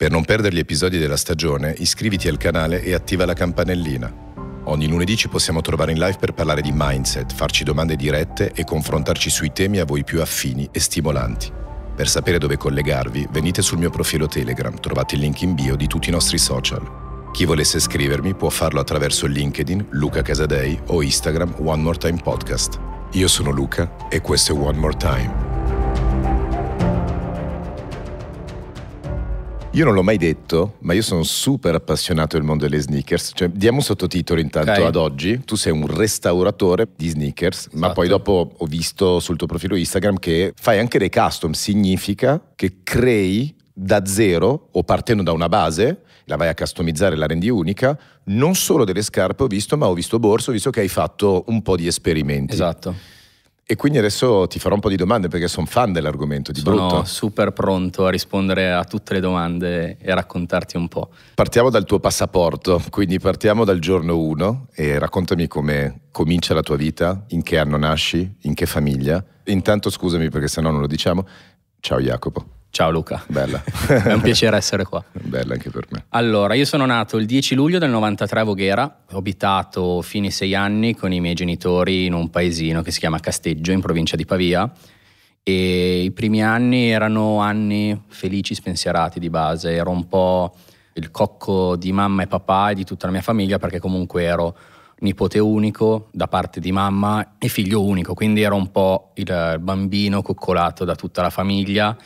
Per non perdere gli episodi della stagione, iscriviti al canale e attiva la campanellina. Ogni lunedì ci possiamo trovare in live per parlare di mindset, farci domande dirette e confrontarci sui temi a voi più affini e stimolanti. Per sapere dove collegarvi, venite sul mio profilo Telegram, trovate il link in bio di tutti i nostri social. Chi volesse iscrivermi può farlo attraverso LinkedIn, Luca Casadei o Instagram One More Time Podcast. Io sono Luca e questo è One More Time. Io non l'ho mai detto, ma io sono super appassionato del mondo delle sneakers. Cioè, diamo un sottotitolo intanto okay. ad oggi. Tu sei un restauratore di sneakers, esatto. ma poi dopo ho visto sul tuo profilo Instagram che fai anche dei custom. Significa che crei da zero o partendo da una base, la vai a customizzare, e la rendi unica, non solo delle scarpe ho visto, ma ho visto borso, ho visto che hai fatto un po' di esperimenti. Esatto. E quindi adesso ti farò un po' di domande perché sono fan dell'argomento di sono brutto. Sono super pronto a rispondere a tutte le domande e a raccontarti un po'. Partiamo dal tuo passaporto, quindi partiamo dal giorno 1 e raccontami come comincia la tua vita, in che anno nasci, in che famiglia. Intanto scusami perché se no non lo diciamo. Ciao Jacopo. Ciao Luca. Bella. È un piacere essere qua. Bella anche per me. Allora, io sono nato il 10 luglio del 93 a Voghera, ho abitato fino ai sei anni con i miei genitori in un paesino che si chiama Casteggio, in provincia di Pavia. E i primi anni erano anni felici, spensierati di base, ero un po' il cocco di mamma e papà e di tutta la mia famiglia perché comunque ero nipote unico da parte di mamma e figlio unico, quindi ero un po' il bambino coccolato da tutta la famiglia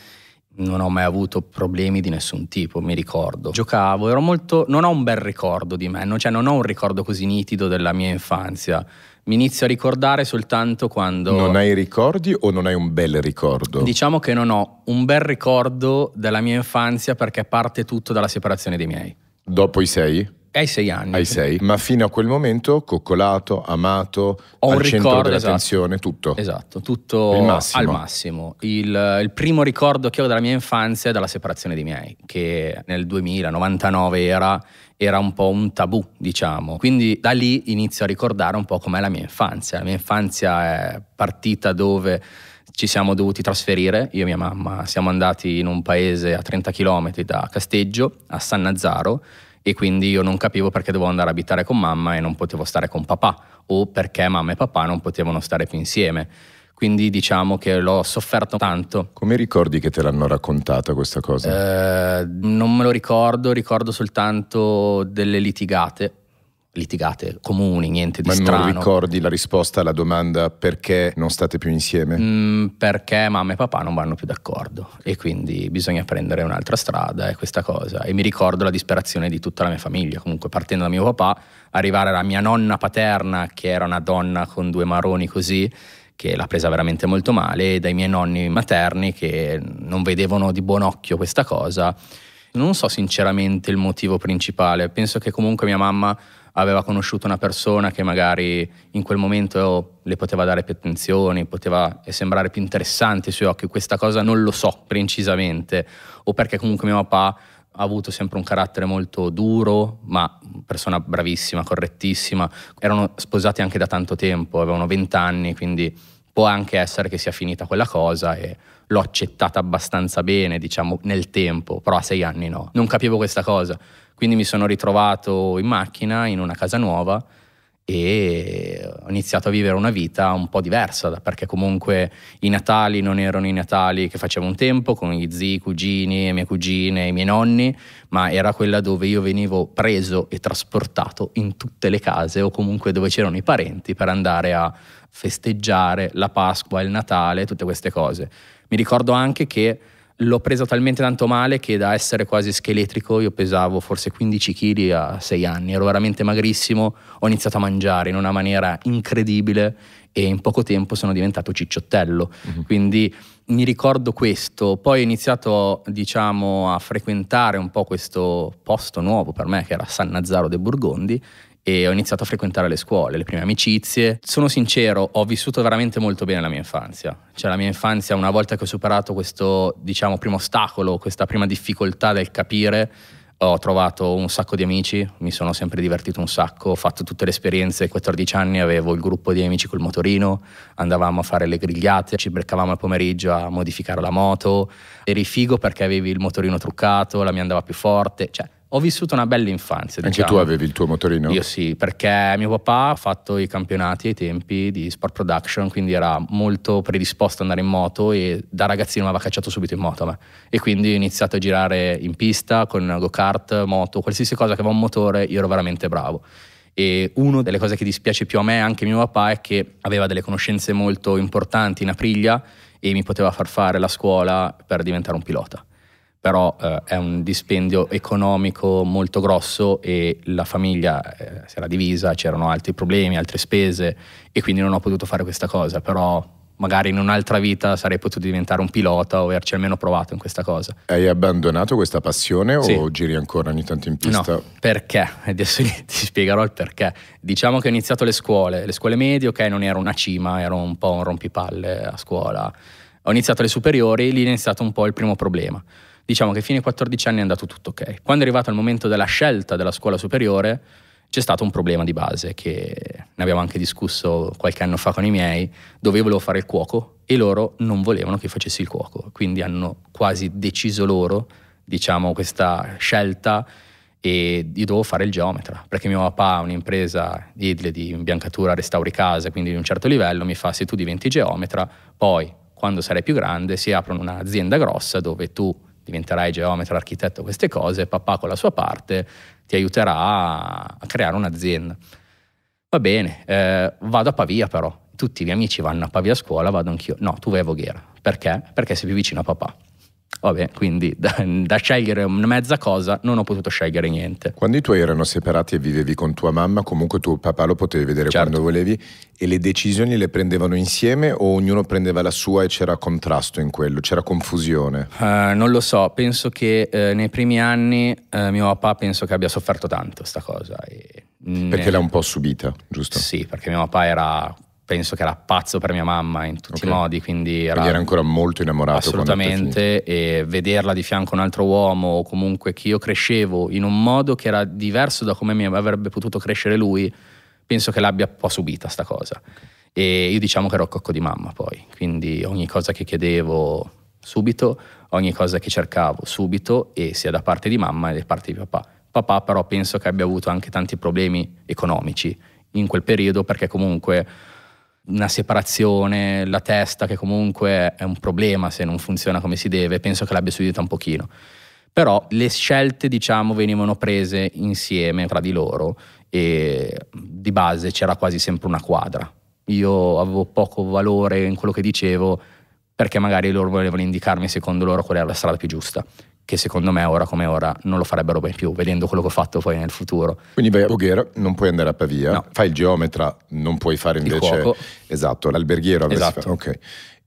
non ho mai avuto problemi di nessun tipo, mi ricordo. Giocavo, ero molto. non ho un bel ricordo di me, non, cioè non ho un ricordo così nitido della mia infanzia. Mi inizio a ricordare soltanto quando. Non hai ricordi o non hai un bel ricordo? Diciamo che non ho un bel ricordo della mia infanzia perché parte tutto dalla separazione dei miei. Dopo i sei? Ai sei anni. Ai sei, ma fino a quel momento coccolato, amato, Ho al centro ricordo, dell'attenzione, esatto. tutto. Esatto, tutto massimo. al massimo. Il, il, primo ricordo che ho della mia infanzia è dalla separazione dei miei, che nel 2000, 99 era, era un po' un tabù, diciamo. Quindi da lì inizio a ricordare un po' com'è la mia infanzia. La mia infanzia è partita dove ci siamo dovuti trasferire, io e mia mamma siamo andati in un paese a 30 km da Casteggio, a San Nazaro, e quindi io non capivo perché dovevo andare a abitare con mamma e non potevo stare con papà o perché mamma e papà non potevano stare più insieme. Quindi diciamo che l'ho sofferto tanto. Come ricordi che te l'hanno raccontata questa cosa? Eh, non me lo ricordo, ricordo soltanto delle litigate litigate comuni, niente di Ma strano. Ma non ricordi la risposta alla domanda perché non state più insieme? Mm, perché mamma e papà non vanno più d'accordo e quindi bisogna prendere un'altra strada e questa cosa. E mi ricordo la disperazione di tutta la mia famiglia, comunque partendo da mio papà, arrivare alla mia nonna paterna che era una donna con due maroni così che l'ha presa veramente molto male, e dai miei nonni materni che non vedevano di buon occhio questa cosa non so sinceramente il motivo principale, penso che comunque mia mamma aveva conosciuto una persona che magari in quel momento le poteva dare più attenzioni, poteva sembrare più interessante ai suoi occhi, questa cosa non lo so precisamente, o perché comunque mio papà ha avuto sempre un carattere molto duro, ma persona bravissima, correttissima, erano sposati anche da tanto tempo, avevano 20 anni, quindi può anche essere che sia finita quella cosa e l'ho accettata abbastanza bene, diciamo, nel tempo, però a sei anni no. Non capivo questa cosa. Quindi mi sono ritrovato in macchina, in una casa nuova e ho iniziato a vivere una vita un po' diversa, perché comunque i Natali non erano i Natali che facevo un tempo con i zii, i cugini, le mie cugine, i miei nonni, ma era quella dove io venivo preso e trasportato in tutte le case o comunque dove c'erano i parenti per andare a festeggiare la Pasqua, il Natale, tutte queste cose. Mi ricordo anche che l'ho presa talmente tanto male che da essere quasi scheletrico io pesavo forse 15 kg a 6 anni, ero veramente magrissimo, ho iniziato a mangiare in una maniera incredibile e in poco tempo sono diventato cicciottello. Mm-hmm. Quindi mi ricordo questo, poi ho iniziato diciamo a frequentare un po' questo posto nuovo per me che era San Nazzaro de Burgondi e ho iniziato a frequentare le scuole, le prime amicizie. Sono sincero, ho vissuto veramente molto bene la mia infanzia. Cioè la mia infanzia, una volta che ho superato questo, diciamo, primo ostacolo, questa prima difficoltà del capire, ho trovato un sacco di amici, mi sono sempre divertito un sacco, ho fatto tutte le esperienze, a 14 anni avevo il gruppo di amici col motorino, andavamo a fare le grigliate, ci beccavamo al pomeriggio a modificare la moto, eri figo perché avevi il motorino truccato, la mia andava più forte, cioè ho vissuto una bella infanzia. Anche diciamo. tu avevi il tuo motorino? Io sì, perché mio papà ha fatto i campionati ai tempi di sport production, quindi era molto predisposto ad andare in moto e da ragazzino mi aveva cacciato subito in moto a E quindi ho iniziato a girare in pista con go-kart, moto, qualsiasi cosa che aveva un motore, io ero veramente bravo. E una delle cose che dispiace più a me, e anche a mio papà, è che aveva delle conoscenze molto importanti in Apriglia e mi poteva far fare la scuola per diventare un pilota però eh, è un dispendio economico molto grosso e la famiglia eh, si era divisa, c'erano altri problemi, altre spese e quindi non ho potuto fare questa cosa, però magari in un'altra vita sarei potuto diventare un pilota o averci almeno provato in questa cosa. Hai abbandonato questa passione sì. o giri ancora ogni tanto in pista? No, perché? Adesso ti spiegherò il perché. Diciamo che ho iniziato le scuole, le scuole medie, ok, non ero una cima, ero un po' un rompipalle a scuola. Ho iniziato le superiori, lì è iniziato un po' il primo problema diciamo che fino ai 14 anni è andato tutto ok. Quando è arrivato il momento della scelta della scuola superiore, c'è stato un problema di base che ne abbiamo anche discusso qualche anno fa con i miei, dove io volevo fare il cuoco e loro non volevano che facessi il cuoco, quindi hanno quasi deciso loro, diciamo, questa scelta e io dovevo fare il geometra, perché mio papà ha un'impresa idle di imbiancatura, restauri case, quindi di un certo livello, mi fa se tu diventi geometra, poi quando sarai più grande si aprono un'azienda grossa dove tu diventerai geometra, architetto, queste cose, papà con la sua parte ti aiuterà a creare un'azienda. Va bene, eh, vado a Pavia però, tutti i miei amici vanno a Pavia a scuola, vado anch'io. No, tu vai a Voghera. Perché? Perché sei più vicino a papà. Vabbè, quindi da, da, scegliere una mezza cosa non ho potuto scegliere niente. Quando i tuoi erano separati e vivevi con tua mamma, comunque tuo papà lo potevi vedere certo. quando volevi e le decisioni le prendevano insieme o ognuno prendeva la sua e c'era contrasto in quello, c'era confusione? Uh, non lo so, penso che uh, nei primi anni uh, mio papà penso che abbia sofferto tanto sta cosa. E... Perché ne... l'ha un po' subita, giusto? Sì, perché mio papà era penso che era pazzo per mia mamma in tutti okay. i modi, quindi era, quindi era, ancora molto innamorato. Assolutamente, e vederla di fianco a un altro uomo o comunque che io crescevo in un modo che era diverso da come mi avrebbe potuto crescere lui, penso che l'abbia un po' subita sta cosa. E io diciamo che ero cocco di mamma poi, quindi ogni cosa che chiedevo subito, ogni cosa che cercavo subito, e sia da parte di mamma che da parte di papà. Papà però penso che abbia avuto anche tanti problemi economici in quel periodo perché comunque una separazione, la testa che comunque è un problema se non funziona come si deve, penso che l'abbia studiata un pochino. Però le scelte, diciamo, venivano prese insieme tra di loro e di base c'era quasi sempre una quadra. Io avevo poco valore in quello che dicevo perché magari loro volevano indicarmi secondo loro qual era la strada più giusta che secondo me ora come ora non lo farebbero mai più, vedendo quello che ho fatto poi nel futuro. Quindi vai a Boghera, non puoi andare a Pavia, no. fai il geometra, non puoi fare invece... Il esatto, l'alberghiero. Esatto. ok.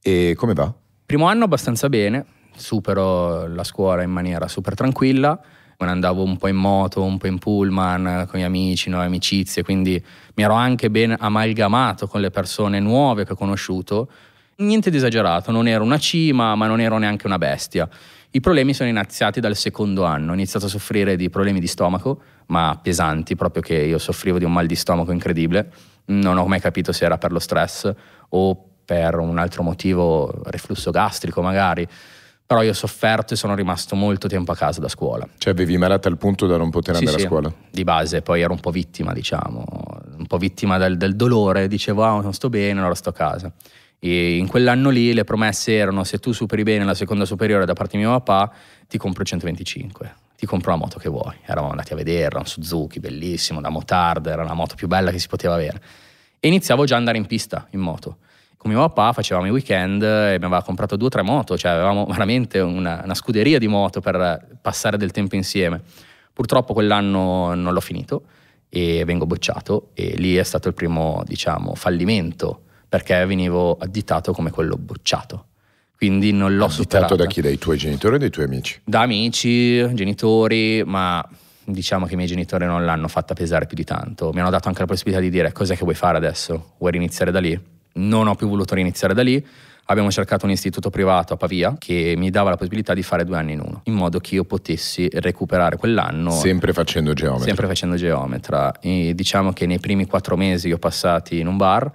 E come va? Primo anno abbastanza bene, supero la scuola in maniera super tranquilla, me ne andavo un po' in moto, un po' in pullman con gli amici, nuove amicizie, quindi mi ero anche ben amalgamato con le persone nuove che ho conosciuto. Niente di esagerato, non ero una cima, ma non ero neanche una bestia. I problemi sono iniziati dal secondo anno, ho iniziato a soffrire di problemi di stomaco, ma pesanti, proprio che io soffrivo di un mal di stomaco incredibile, non ho mai capito se era per lo stress o per un altro motivo, reflusso gastrico magari, però io ho sofferto e sono rimasto molto tempo a casa da scuola. Cioè avevi malata al punto da non poter sì, andare sì, a scuola? Di base, poi ero un po' vittima, diciamo, un po' vittima del, del dolore, dicevo ah non sto bene, allora sto a casa. E in quell'anno lì le promesse erano se tu superi bene la seconda superiore da parte di mio papà, ti compro 125, ti compro la moto che vuoi. Eravamo andati a vederla, un Suzuki bellissimo, da motard, era la moto più bella che si poteva avere. E iniziavo già ad andare in pista in moto. Con mio papà facevamo i weekend e mi aveva comprato due o tre moto, cioè avevamo veramente una, una scuderia di moto per passare del tempo insieme. Purtroppo quell'anno non l'ho finito e vengo bocciato e lì è stato il primo, diciamo, fallimento perché venivo additato come quello bocciato. Quindi non l'ho additato superata. da chi? Dai tuoi genitori o dai tuoi amici? Da amici, genitori, ma diciamo che i miei genitori non l'hanno fatta pesare più di tanto. Mi hanno dato anche la possibilità di dire cos'è che vuoi fare adesso? Vuoi riniziare da lì? Non ho più voluto riniziare da lì. Abbiamo cercato un istituto privato a Pavia che mi dava la possibilità di fare due anni in uno, in modo che io potessi recuperare quell'anno. Sempre facendo geometra. Sempre facendo geometra. E diciamo che nei primi quattro mesi io ho passati in un bar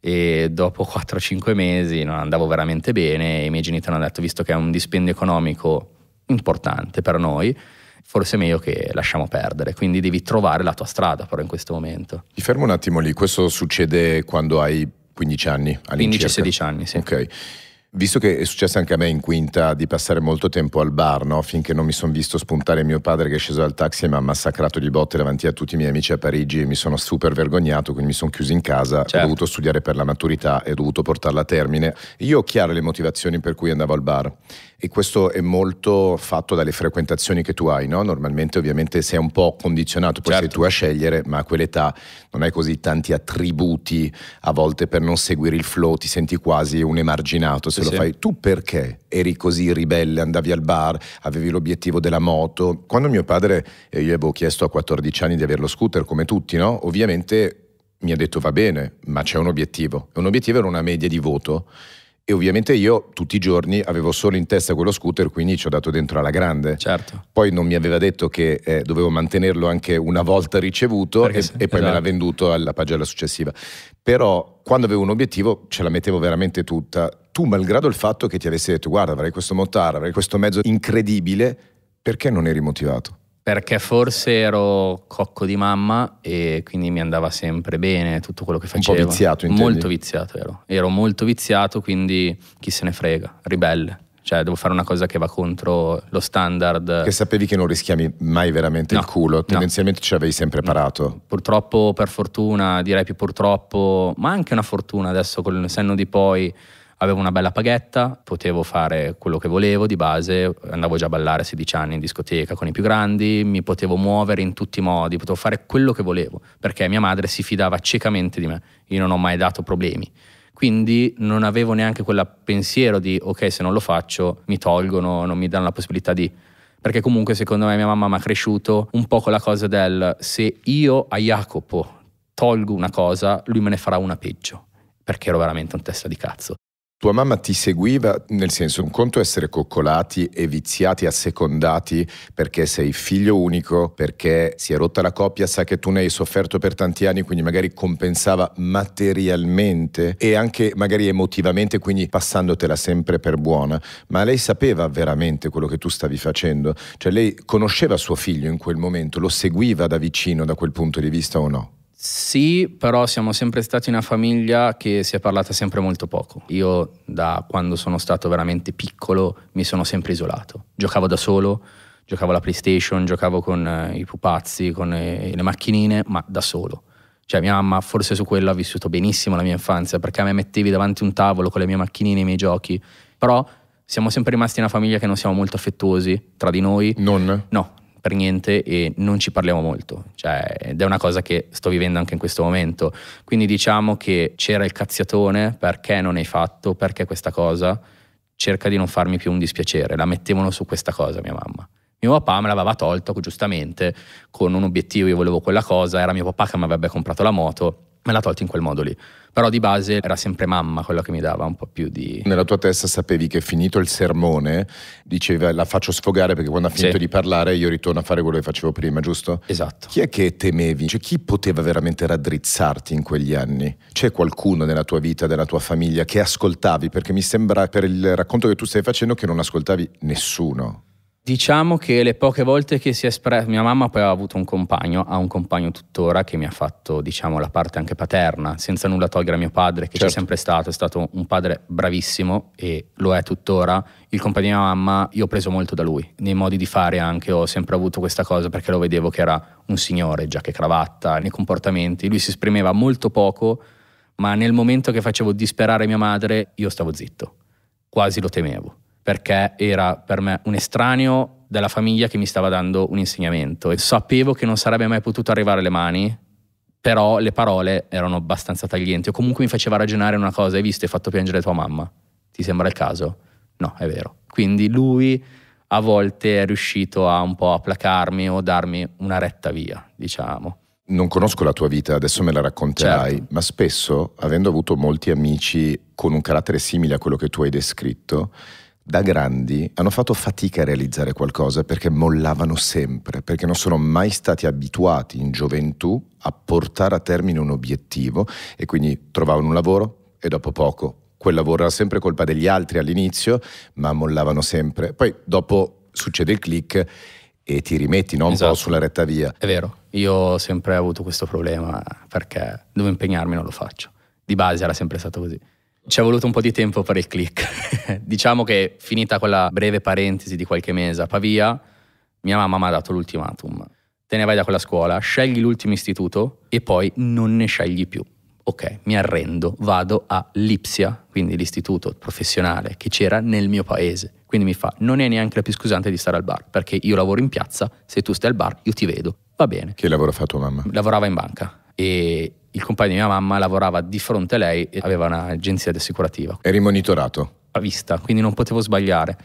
e dopo 4-5 mesi non andavo veramente bene e i miei genitori hanno detto visto che è un dispendio economico importante per noi forse è meglio che lasciamo perdere quindi devi trovare la tua strada però in questo momento ti fermo un attimo lì questo succede quando hai 15 anni 15-16 anni sì ok Visto che è successo anche a me in quinta di passare molto tempo al bar, no? finché non mi sono visto spuntare mio padre che è sceso dal taxi e mi ha massacrato di botte davanti a tutti i miei amici a Parigi e mi sono super vergognato, quindi mi sono chiuso in casa, certo. ho dovuto studiare per la maturità e ho dovuto portarla a termine. Io ho chiare le motivazioni per cui andavo al bar. E questo è molto fatto dalle frequentazioni che tu hai, no? Normalmente ovviamente sei un po' condizionato, poi certo. sei tu a scegliere, ma a quell'età non hai così tanti attributi, a volte per non seguire il flow ti senti quasi un emarginato se sì, lo fai. Sì. Tu perché eri così ribelle, andavi al bar, avevi l'obiettivo della moto? Quando mio padre, eh, io avevo chiesto a 14 anni di avere lo scooter come tutti, no? Ovviamente mi ha detto va bene, ma c'è un obiettivo. E un obiettivo era una media di voto e ovviamente io tutti i giorni avevo solo in testa quello scooter, quindi ci ho dato dentro alla grande. Certo. Poi non mi aveva detto che eh, dovevo mantenerlo anche una volta ricevuto e, sì, e, poi esatto. me l'ha esatto. venduto alla pagella successiva. Però quando avevo un obiettivo ce la mettevo veramente tutta. Tu, malgrado il fatto che ti avessi detto guarda, avrai questo motore, avrai questo mezzo incredibile, perché non eri motivato? perché forse ero cocco di mamma e quindi mi andava sempre bene tutto quello che facevo. Un po' viziato, intendi? Molto viziato ero. Ero molto viziato, quindi chi se ne frega, ribelle. Cioè, devo fare una cosa che va contro lo standard. Che sapevi che non rischiavi mai veramente no, il culo, tendenzialmente no. ci avevi sempre parato. Purtroppo, per fortuna, direi più purtroppo, ma anche una fortuna adesso con il senno di poi Avevo una bella paghetta, potevo fare quello che volevo di base, andavo già a ballare a 16 anni in discoteca con i più grandi, mi potevo muovere in tutti i modi, potevo fare quello che volevo, perché mia madre si fidava ciecamente di me, io non ho mai dato problemi. Quindi non avevo neanche quel pensiero di ok, se non lo faccio mi tolgono, non mi danno la possibilità di perché comunque secondo me mia mamma mi ha cresciuto un po' con la cosa del se io a Jacopo tolgo una cosa, lui me ne farà una peggio, perché ero veramente un testa di cazzo. Tua mamma ti seguiva, nel senso, un conto essere coccolati e viziati, assecondati perché sei figlio unico, perché si è rotta la coppia, sa che tu ne hai sofferto per tanti anni, quindi magari compensava materialmente e anche magari emotivamente, quindi passandotela sempre per buona. Ma lei sapeva veramente quello che tu stavi facendo? Cioè lei conosceva suo figlio in quel momento, lo seguiva da vicino da quel punto di vista o no? Sì, però siamo sempre stati una famiglia che si è parlata sempre molto poco. Io da quando sono stato veramente piccolo mi sono sempre isolato. Giocavo da solo, giocavo alla PlayStation, giocavo con eh, i pupazzi, con eh, le macchinine, ma da solo. Cioè mia mamma forse su quello ha vissuto benissimo la mia infanzia perché a me mettevi davanti un tavolo con le mie macchinine e i miei giochi. Però siamo sempre rimasti una famiglia che non siamo molto affettuosi tra di noi. Non? No, per niente e non ci parliamo molto, cioè, ed è una cosa che sto vivendo anche in questo momento. Quindi diciamo che c'era il cazziatone, perché non hai fatto, perché questa cosa, cerca di non farmi più un dispiacere, la mettevano su questa cosa mia mamma. Mio papà me l'aveva tolto giustamente con un obiettivo, io volevo quella cosa, era mio papà che mi avrebbe comprato la moto, me l'ha tolto in quel modo lì. Però di base era sempre mamma quella che mi dava un po' più di... Nella tua testa sapevi che finito il sermone, diceva la faccio sfogare perché quando ha finito sì. di parlare io ritorno a fare quello che facevo prima, giusto? Esatto. Chi è che temevi? Cioè chi poteva veramente raddrizzarti in quegli anni? C'è qualcuno nella tua vita, nella tua famiglia che ascoltavi? Perché mi sembra per il racconto che tu stai facendo che non ascoltavi nessuno. Diciamo che le poche volte che si è espressa, mia mamma poi ha avuto un compagno, ha un compagno tuttora che mi ha fatto diciamo la parte anche paterna, senza nulla togliere a mio padre che certo. c'è sempre stato, è stato un padre bravissimo e lo è tuttora, il compagno di mia mamma io ho preso molto da lui, nei modi di fare anche ho sempre avuto questa cosa perché lo vedevo che era un signore, giacca e cravatta, nei comportamenti, lui si esprimeva molto poco, ma nel momento che facevo disperare mia madre io stavo zitto, quasi lo temevo perché era per me un estraneo della famiglia che mi stava dando un insegnamento e sapevo che non sarebbe mai potuto arrivare alle mani, però le parole erano abbastanza taglienti o comunque mi faceva ragionare una cosa, hai visto, hai fatto piangere tua mamma, ti sembra il caso? No, è vero. Quindi lui a volte è riuscito a un po' a placarmi o darmi una retta via, diciamo. Non conosco la tua vita, adesso me la racconterai, certo. ma spesso, avendo avuto molti amici con un carattere simile a quello che tu hai descritto, da grandi hanno fatto fatica a realizzare qualcosa perché mollavano sempre, perché non sono mai stati abituati in gioventù a portare a termine un obiettivo e quindi trovavano un lavoro e dopo poco quel lavoro era sempre colpa degli altri all'inizio, ma mollavano sempre. Poi dopo succede il click e ti rimetti no? un esatto. po' sulla retta via. È vero, io ho sempre avuto questo problema perché devo impegnarmi, non lo faccio. Di base era sempre stato così. Ci è voluto un po' di tempo per il click. diciamo che finita quella breve parentesi di qualche mese a Pavia, mia mamma mi ha dato l'ultimatum. Te ne vai da quella scuola, scegli l'ultimo istituto e poi non ne scegli più. Ok, mi arrendo, vado a Lipsia, quindi l'istituto professionale che c'era nel mio paese. Quindi mi fa, non è neanche la più scusante di stare al bar, perché io lavoro in piazza, se tu stai al bar io ti vedo. Va bene. Che lavoro fa tua mamma? Lavorava in banca e il compagno di mia mamma lavorava di fronte a lei e aveva un'agenzia assicurativa. Eri monitorato? A vista, quindi non potevo sbagliare.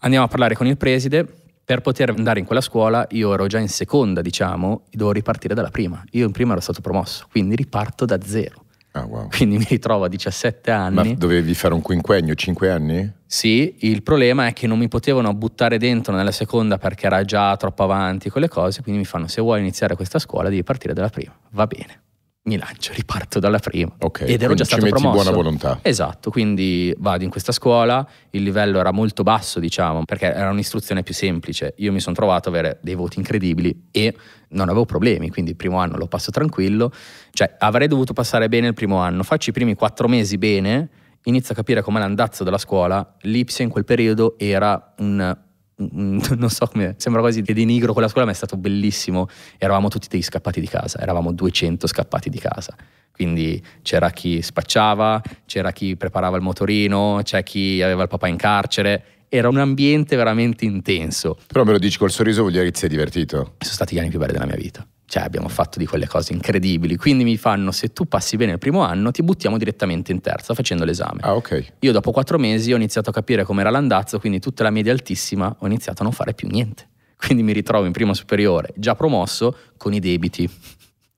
Andiamo a parlare con il preside. Per poter andare in quella scuola io ero già in seconda, diciamo, e dovevo ripartire dalla prima. Io in prima ero stato promosso, quindi riparto da zero. Ah, wow. Quindi mi ritrovo a 17 anni. Ma dovevi fare un quinquennio, 5 anni? Sì, il problema è che non mi potevano buttare dentro nella seconda perché era già troppo avanti con le cose, quindi mi fanno se vuoi iniziare questa scuola devi partire dalla prima. Va bene mi lancio, riparto dalla prima. Okay, Ed ero già stato ci metti promosso. buona volontà. Esatto, quindi vado in questa scuola, il livello era molto basso, diciamo, perché era un'istruzione più semplice. Io mi sono trovato ad avere dei voti incredibili e non avevo problemi, quindi il primo anno lo passo tranquillo. Cioè, avrei dovuto passare bene il primo anno. Faccio i primi quattro mesi bene, inizio a capire com'è l'andazzo della scuola. L'Ipsia in quel periodo era un Mm, non so come, sembra quasi che denigro quella scuola, ma è stato bellissimo. Eravamo tutti dei scappati di casa, eravamo 200 scappati di casa. Quindi c'era chi spacciava, c'era chi preparava il motorino, c'è chi aveva il papà in carcere. Era un ambiente veramente intenso. Però me lo dici col sorriso, vuol dire che ti sei divertito. Sono stati gli anni più belli della mia vita cioè abbiamo fatto di quelle cose incredibili. Quindi mi fanno, se tu passi bene il primo anno, ti buttiamo direttamente in terza facendo l'esame. Ah, ok. Io dopo quattro mesi ho iniziato a capire com'era l'andazzo, quindi tutta la media altissima ho iniziato a non fare più niente. Quindi mi ritrovo in prima superiore, già promosso, con i debiti.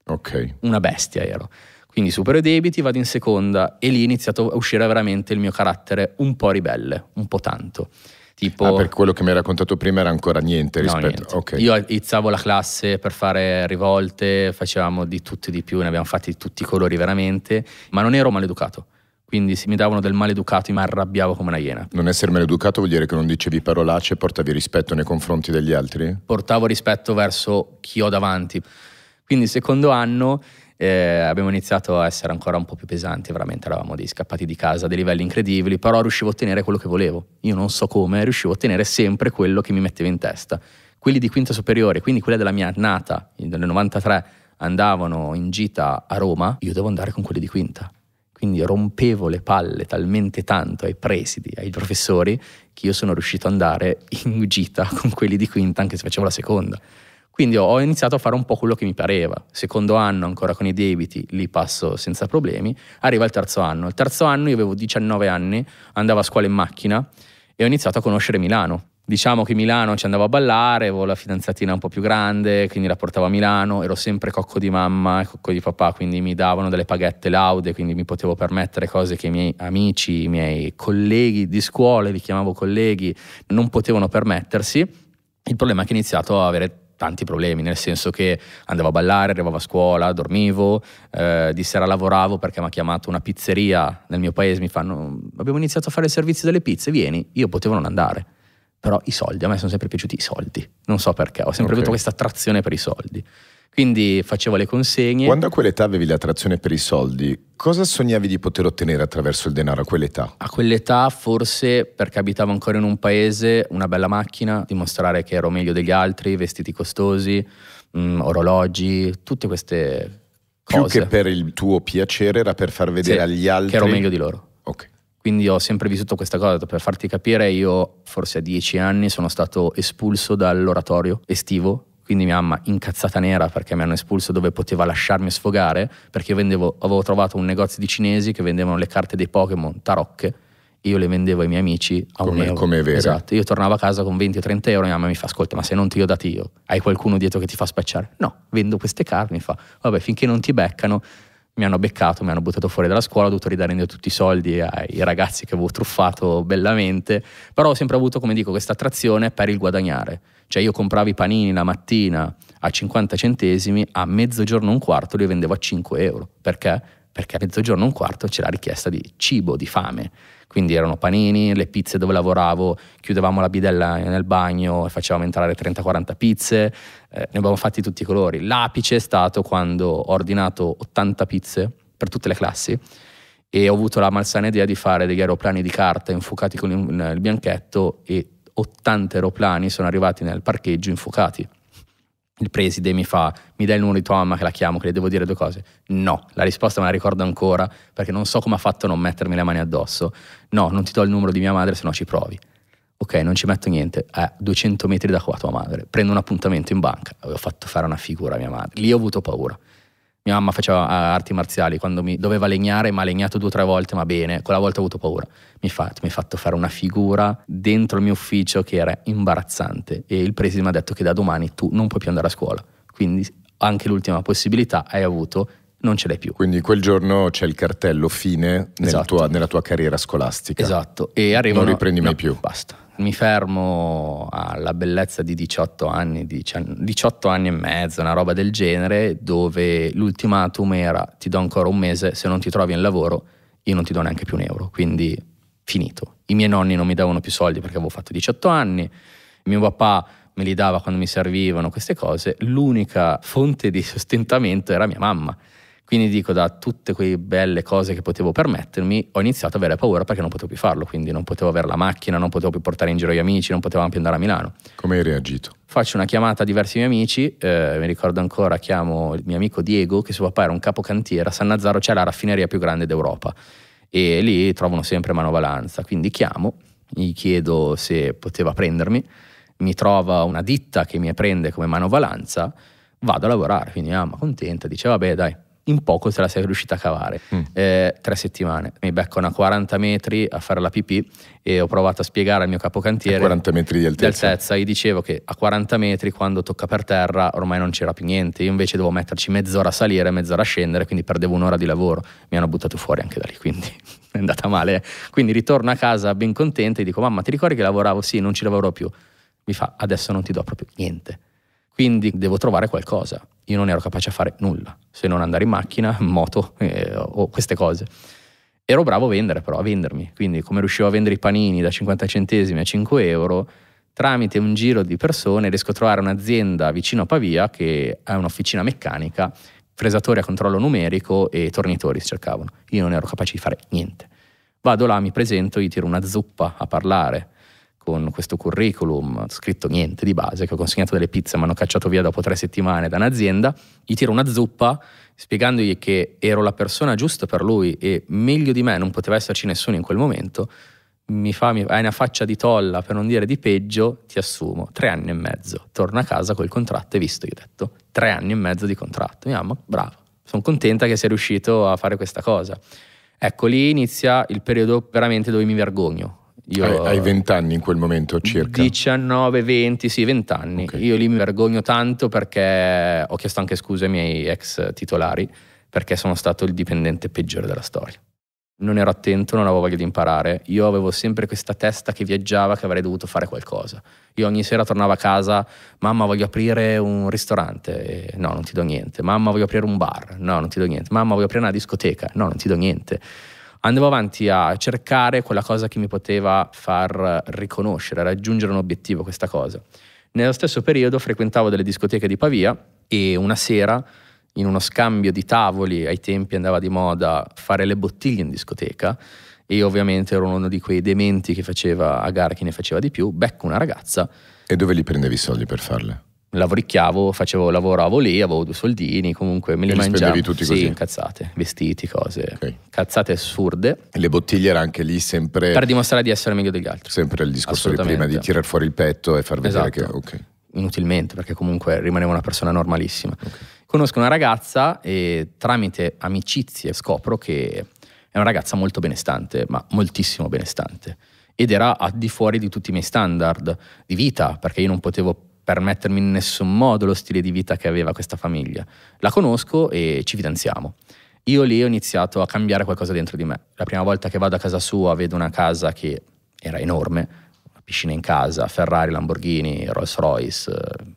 Ok. Una bestia ero. Quindi supero i debiti, vado in seconda e lì è iniziato a uscire veramente il mio carattere un po' ribelle, un po' tanto. Tipo... Ah, per quello che mi hai raccontato prima era ancora niente rispetto... No, niente. Okay. Io izzavo la classe per fare rivolte, facevamo di tutto e di più, ne abbiamo fatti di tutti i colori veramente, ma non ero maleducato. Quindi se mi davano del maleducato mi arrabbiavo come una iena. Non essere maleducato vuol dire che non dicevi parolacce e portavi rispetto nei confronti degli altri? Portavo rispetto verso chi ho davanti. Quindi secondo anno eh, abbiamo iniziato a essere ancora un po' più pesanti, veramente eravamo dei scappati di casa, dei livelli incredibili, però riuscivo a ottenere quello che volevo. Io non so come, riuscivo a ottenere sempre quello che mi mettevo in testa. Quelli di quinta superiore, quindi quella della mia annata, nel 93, andavano in gita a Roma, io devo andare con quelli di quinta. Quindi rompevo le palle talmente tanto ai presidi, ai professori, che io sono riuscito ad andare in gita con quelli di quinta anche se facevo la seconda. Quindi ho iniziato a fare un po' quello che mi pareva. Secondo anno ancora con i debiti, li passo senza problemi. Arriva il terzo anno. Il terzo anno io avevo 19 anni, andavo a scuola in macchina e ho iniziato a conoscere Milano. Diciamo che Milano ci andavo a ballare, avevo la fidanzatina un po' più grande, quindi la portavo a Milano, ero sempre cocco di mamma e cocco di papà, quindi mi davano delle paghette laude, quindi mi potevo permettere cose che i miei amici, i miei colleghi di scuola, li chiamavo colleghi, non potevano permettersi. Il problema è che ho iniziato a avere tanti problemi, nel senso che andavo a ballare, arrivavo a scuola, dormivo, eh, di sera lavoravo perché mi ha chiamato una pizzeria nel mio paese, mi fanno abbiamo iniziato a fare il servizio delle pizze, vieni, io potevo non andare. Però i soldi, a me sono sempre piaciuti i soldi, non so perché, ho sempre okay. avuto questa attrazione per i soldi. Quindi facevo le consegne. Quando a quell'età avevi l'attrazione per i soldi, cosa sognavi di poter ottenere attraverso il denaro a quell'età? A quell'età forse perché abitavo ancora in un paese, una bella macchina, dimostrare che ero meglio degli altri, vestiti costosi, mh, mm, orologi, tutte queste cose. Più che per il tuo piacere era per far vedere sì, agli altri che ero meglio di loro. Ok. Quindi ho sempre vissuto questa cosa, per farti capire io forse a dieci anni sono stato espulso dall'oratorio estivo quindi mia mamma, incazzata nera perché mi hanno espulso dove poteva lasciarmi sfogare, perché io vendevo, avevo trovato un negozio di cinesi che vendevano le carte dei Pokémon tarocche io le vendevo ai miei amici a come, un euro. Come vero. Esatto, io tornavo a casa con 20 o 30 euro e mia mamma mi fa ascolta ma se non ti ho dati io, hai qualcuno dietro che ti fa spacciare? No, vendo queste carte, mi fa vabbè finché non ti beccano mi hanno beccato, mi hanno buttato fuori dalla scuola, ho dovuto ridare indietro tutti i soldi ai ragazzi che avevo truffato bellamente, però ho sempre avuto, come dico, questa attrazione per il guadagnare. Cioè io compravo i panini la mattina a 50 centesimi, a mezzogiorno un quarto li vendevo a 5 euro, perché? perché a mezzogiorno e un quarto c'era richiesta di cibo, di fame. Quindi erano panini, le pizze dove lavoravo, chiudevamo la bidella nel bagno e facevamo entrare 30-40 pizze, eh, ne abbiamo fatti tutti i colori. L'apice è stato quando ho ordinato 80 pizze per tutte le classi e ho avuto la malsana idea di fare degli aeroplani di carta infuocati con il bianchetto e 80 aeroplani sono arrivati nel parcheggio infuocati il preside mi fa, mi dai il numero di tua mamma che la chiamo, che le devo dire due cose. No, la risposta me la ricordo ancora perché non so come ha fatto a non mettermi le mani addosso. No, non ti do il numero di mia madre se no ci provi. Ok, non ci metto niente, è a 200 metri da qua tua madre, prendo un appuntamento in banca, avevo fatto fare una figura a mia madre, lì ho avuto paura. Mia mamma faceva eh, arti marziali, quando mi doveva legnare mi ha legnato due o tre volte, ma bene, quella volta ho avuto paura. Mi ha fatto, fatto, fare una figura dentro il mio ufficio che era imbarazzante e il preside mi ha detto che da domani tu non puoi più andare a scuola. Quindi anche l'ultima possibilità hai avuto non ce l'hai più. Quindi quel giorno c'è il cartello fine nel esatto. tua, nella tua carriera scolastica. Esatto, e arrivo... Non riprendi mai no, più. Basta. Mi fermo alla bellezza di 18 anni, 18 anni e mezzo, una roba del genere, dove l'ultimatum era ti do ancora un mese, se non ti trovi in lavoro io non ti do neanche più un euro, quindi finito. I miei nonni non mi davano più soldi perché avevo fatto 18 anni, mio papà me li dava quando mi servivano queste cose, l'unica fonte di sostentamento era mia mamma quindi dico, da tutte quelle belle cose che potevo permettermi, ho iniziato a avere paura perché non potevo più farlo, quindi non potevo avere la macchina, non potevo più portare in giro gli amici, non potevamo più andare a Milano. Come hai reagito? Faccio una chiamata a diversi miei amici, eh, mi ricordo ancora, chiamo il mio amico Diego, che suo papà era un capocantiera, a San Nazzaro c'è la raffineria più grande d'Europa e lì trovano sempre manovalanza, quindi chiamo, gli chiedo se poteva prendermi, mi trova una ditta che mi prende come manovalanza, vado a lavorare, quindi mamma ah, contenta, dice vabbè dai in poco te la sei riuscita a cavare. Mm. Eh, tre settimane. Mi beccano a 40 metri a fare la pipì e ho provato a spiegare al mio capocantiere. A 40 metri di altezza. Di altezza. Gli dicevo che a 40 metri, quando tocca per terra, ormai non c'era più niente. Io invece devo metterci mezz'ora a salire, mezz'ora a scendere, quindi perdevo un'ora di lavoro. Mi hanno buttato fuori anche da lì, quindi è andata male. Eh. Quindi ritorno a casa ben contento e dico: Mamma, ti ricordi che lavoravo? Sì, non ci lavoravo più. Mi fa: Adesso non ti do proprio niente quindi devo trovare qualcosa. Io non ero capace a fare nulla, se non andare in macchina, moto eh, o queste cose. Ero bravo a vendere però, a vendermi. Quindi come riuscivo a vendere i panini da 50 centesimi a 5 euro, tramite un giro di persone riesco a trovare un'azienda vicino a Pavia che ha un'officina meccanica, fresatori a controllo numerico e tornitori si cercavano. Io non ero capace di fare niente. Vado là, mi presento, gli tiro una zuppa a parlare con questo curriculum, scritto niente di base, che ho consegnato delle pizze, mi hanno cacciato via dopo tre settimane da un'azienda, gli tiro una zuppa spiegandogli che ero la persona giusta per lui e meglio di me non poteva esserci nessuno in quel momento, mi fa, mi, hai una faccia di tolla per non dire di peggio, ti assumo, tre anni e mezzo, torna a casa col contratto e visto, gli ho detto, tre anni e mezzo di contratto, mia mamma, bravo, sono contenta che sia riuscito a fare questa cosa. Ecco, lì inizia il periodo veramente dove mi vergogno, io, Hai vent'anni in quel momento circa? 19, 20, sì, 20 anni. Okay. Io lì mi vergogno tanto perché ho chiesto anche scuse ai miei ex titolari perché sono stato il dipendente peggiore della storia. Non ero attento, non avevo voglia di imparare. Io avevo sempre questa testa che viaggiava che avrei dovuto fare qualcosa. Io ogni sera tornavo a casa, mamma voglio aprire un ristorante, e no non ti do niente, mamma voglio aprire un bar, no non ti do niente, mamma voglio aprire una discoteca, no non ti do niente andavo avanti a cercare quella cosa che mi poteva far riconoscere, raggiungere un obiettivo, questa cosa. Nello stesso periodo frequentavo delle discoteche di Pavia e una sera in uno scambio di tavoli, ai tempi andava di moda fare le bottiglie in discoteca e io ovviamente ero uno di quei dementi che faceva a gara chi ne faceva di più, becco una ragazza. E dove li prendevi i soldi per farle? lavoricchiavo, facevo, lavoravo lì, avevo due soldini, comunque me li e mangiavo. Li tutti sì, così? cazzate, vestiti, cose, okay. cazzate assurde. E le bottiglie era anche lì sempre... Per dimostrare di essere meglio degli altri. Sempre il discorso di prima, di tirare fuori il petto e far vedere esatto. che... Okay. Inutilmente, perché comunque rimanevo una persona normalissima. Okay. Conosco una ragazza e tramite amicizie scopro che è una ragazza molto benestante, ma moltissimo benestante. Ed era al di fuori di tutti i miei standard di vita, perché io non potevo permettermi in nessun modo lo stile di vita che aveva questa famiglia. La conosco e ci fidanziamo. Io lì ho iniziato a cambiare qualcosa dentro di me. La prima volta che vado a casa sua vedo una casa che era enorme, una piscina in casa, Ferrari, Lamborghini, Rolls Royce.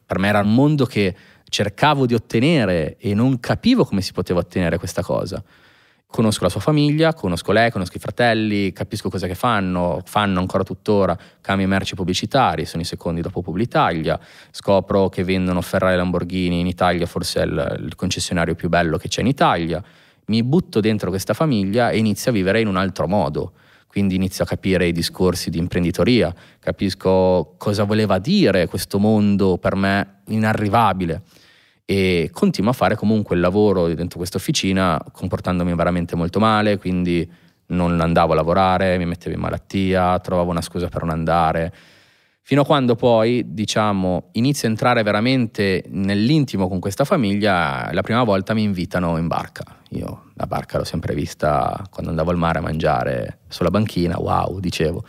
Per me era un mondo che cercavo di ottenere e non capivo come si poteva ottenere questa cosa conosco la sua famiglia, conosco lei, conosco i fratelli, capisco cosa che fanno, fanno ancora tuttora camion merci pubblicitari, sono i secondi dopo Publitalia, scopro che vendono Ferrari e Lamborghini in Italia, forse è il, il concessionario più bello che c'è in Italia, mi butto dentro questa famiglia e inizio a vivere in un altro modo quindi inizio a capire i discorsi di imprenditoria, capisco cosa voleva dire questo mondo per me inarrivabile e continuo a fare comunque il lavoro dentro questa officina comportandomi veramente molto male, quindi non andavo a lavorare, mi mettevo in malattia, trovavo una scusa per non andare, fino a quando poi, diciamo, inizio a entrare veramente nell'intimo con questa famiglia, la prima volta mi invitano in barca. Io la barca l'ho sempre vista quando andavo al mare a mangiare sulla banchina, wow, dicevo.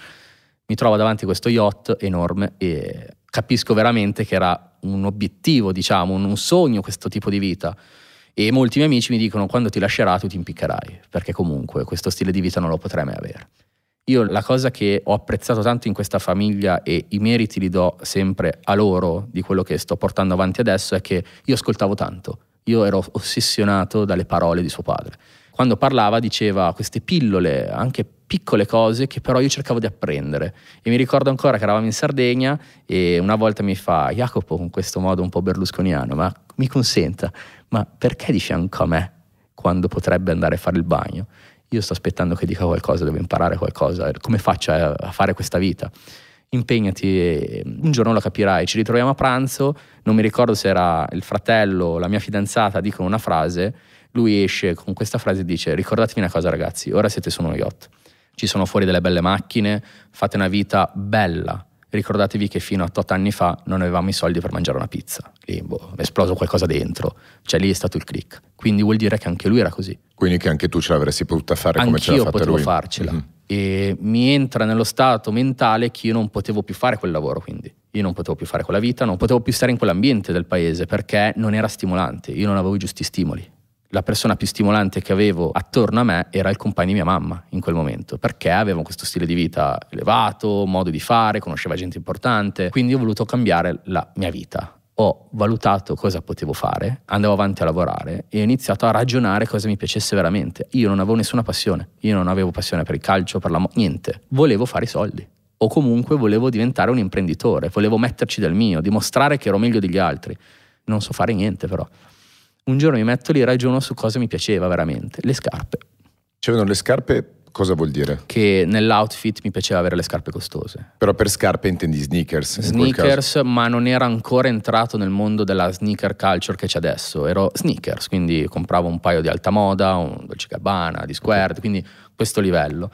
Mi trovo davanti a questo yacht enorme e capisco veramente che era un obiettivo, diciamo, un, un sogno questo tipo di vita. E molti miei amici mi dicono quando ti lascerà tu ti impiccherai, perché comunque questo stile di vita non lo potrai mai avere. Io la cosa che ho apprezzato tanto in questa famiglia e i meriti li do sempre a loro di quello che sto portando avanti adesso è che io ascoltavo tanto, io ero ossessionato dalle parole di suo padre quando parlava diceva queste pillole, anche piccole cose che però io cercavo di apprendere. E mi ricordo ancora che eravamo in Sardegna e una volta mi fa Jacopo con questo modo un po' berlusconiano, ma mi consenta, ma perché di fianco a me quando potrebbe andare a fare il bagno? Io sto aspettando che dica qualcosa, devo imparare qualcosa, eh, come faccio a fare questa vita? impegnati un giorno lo capirai. Ci ritroviamo a pranzo, non mi ricordo se era il fratello o la mia fidanzata, dicono una frase lui esce con questa frase e dice ricordatevi una cosa ragazzi, ora siete su uno yacht, ci sono fuori delle belle macchine, fate una vita bella, ricordatevi che fino a 8 anni fa non avevamo i soldi per mangiare una pizza, lì boh, è esploso qualcosa dentro, cioè lì è stato il click, quindi vuol dire che anche lui era così. Quindi che anche tu ce l'avresti potuta fare Anch'io come ce l'ha fatta potevo farcela mm-hmm. e mi entra nello stato mentale che io non potevo più fare quel lavoro quindi. Io non potevo più fare quella vita, non potevo più stare in quell'ambiente del paese perché non era stimolante, io non avevo i giusti stimoli la persona più stimolante che avevo attorno a me era il compagno di mia mamma in quel momento, perché avevo questo stile di vita elevato, modo di fare, conosceva gente importante, quindi ho voluto cambiare la mia vita. Ho valutato cosa potevo fare, andavo avanti a lavorare e ho iniziato a ragionare cosa mi piacesse veramente. Io non avevo nessuna passione, io non avevo passione per il calcio, per la mo- niente. Volevo fare i soldi o comunque volevo diventare un imprenditore, volevo metterci del mio, dimostrare che ero meglio degli altri. Non so fare niente però un giorno mi metto lì e ragiono su cosa mi piaceva veramente, le scarpe. Cioè, le scarpe cosa vuol dire? Che nell'outfit mi piaceva avere le scarpe costose. Però per scarpe intendi sneakers? Sneakers, in ma non era ancora entrato nel mondo della sneaker culture che c'è adesso. Ero sneakers, quindi compravo un paio di alta moda, un Dolce Gabbana, di Squared, okay. quindi questo livello.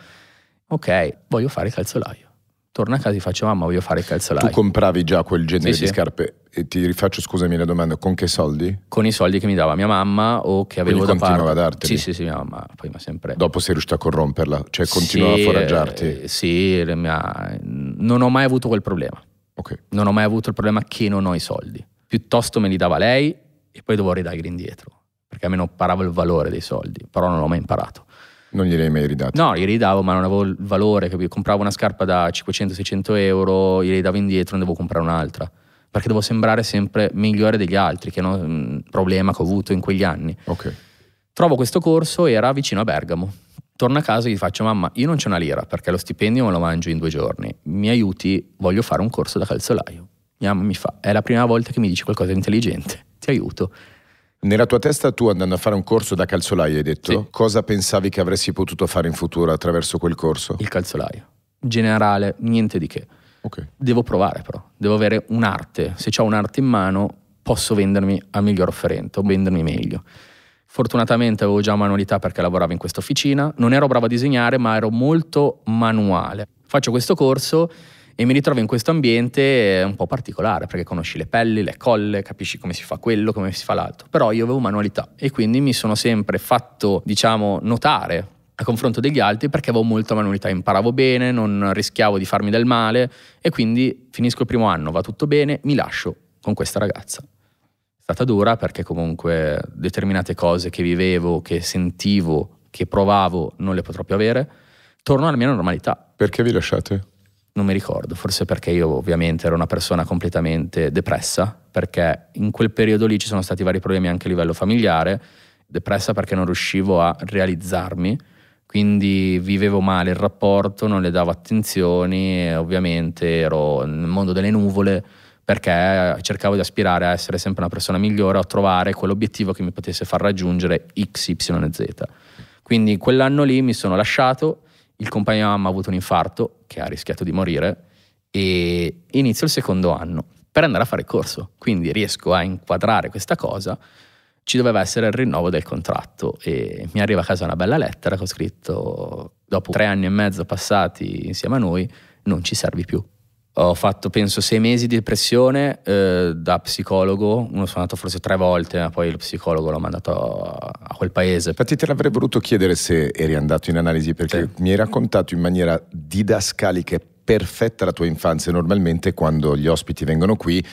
Ok, voglio fare il calzolaio torna a casa e faccio mamma voglio fare il calzolaio. Tu compravi già quel genere sì, di sì. scarpe e ti rifaccio scusami la domanda, con che soldi? Con i soldi che mi dava mia mamma o che avevo Quindi da parte. continuava a darteli? Sì, sì, sì, mia mamma, poi ma sempre. Dopo sei riuscito a corromperla, cioè continuava sì, a foraggiarti? Eh, sì, mia... non ho mai avuto quel problema. Okay. Non ho mai avuto il problema che non ho i soldi. Piuttosto me li dava lei e poi dovevo ridargli indietro, perché almeno imparavo il valore dei soldi, però non l'ho mai imparato. Non glieli hai mai ridato? No, glieli ridavo, ma non avevo il valore. Capito? Compravo una scarpa da 500-600 euro, glieli davo indietro, ne devo comprare un'altra. Perché devo sembrare sempre migliore degli altri, che è un problema che ho avuto in quegli anni. Okay. Trovo questo corso, era vicino a Bergamo. Torno a casa e gli faccio, mamma, io non c'ho una lira perché lo stipendio me lo mangio in due giorni. Mi aiuti, voglio fare un corso da calzolaio. Mia mamma mi fa, è la prima volta che mi dici qualcosa di intelligente, ti aiuto. Nella tua testa tu andando a fare un corso da calzolaio hai detto, sì. cosa pensavi che avresti potuto fare in futuro attraverso quel corso? Il calzolaio, generale, niente di che. Okay. Devo provare però, devo avere un'arte, se ho un'arte in mano posso vendermi a miglior offerente o vendermi meglio. Fortunatamente avevo già manualità perché lavoravo in questa officina, non ero bravo a disegnare ma ero molto manuale. Faccio questo corso e mi ritrovo in questo ambiente eh, un po' particolare perché conosci le pelli, le colle, capisci come si fa quello, come si fa l'altro, però io avevo manualità e quindi mi sono sempre fatto, diciamo, notare a confronto degli altri perché avevo molta manualità, imparavo bene, non rischiavo di farmi del male e quindi finisco il primo anno, va tutto bene, mi lascio con questa ragazza. È stata dura perché comunque determinate cose che vivevo, che sentivo, che provavo non le potrò più avere. Torno alla mia normalità. Perché vi lasciate? Non mi ricordo, forse perché io ovviamente ero una persona completamente depressa, perché in quel periodo lì ci sono stati vari problemi anche a livello familiare, depressa perché non riuscivo a realizzarmi, quindi vivevo male il rapporto, non le davo attenzioni, ovviamente ero nel mondo delle nuvole perché cercavo di aspirare a essere sempre una persona migliore, a trovare quell'obiettivo che mi potesse far raggiungere X, Y e Z. Quindi quell'anno lì mi sono lasciato, il compagno di mamma ha avuto un infarto, che ha rischiato di morire, e inizio il secondo anno per andare a fare corso. Quindi riesco a inquadrare questa cosa. Ci doveva essere il rinnovo del contratto e mi arriva a casa una bella lettera che ho scritto dopo tre anni e mezzo passati insieme a noi, non ci servi più. Ho fatto penso sei mesi di depressione eh, da psicologo, uno sono andato forse tre volte, ma poi lo psicologo l'ho mandato a, quel paese. Infatti te l'avrei voluto chiedere se eri andato in analisi perché sì. mi hai raccontato in maniera didascalica e perfetta la tua infanzia. Normalmente quando gli ospiti vengono qui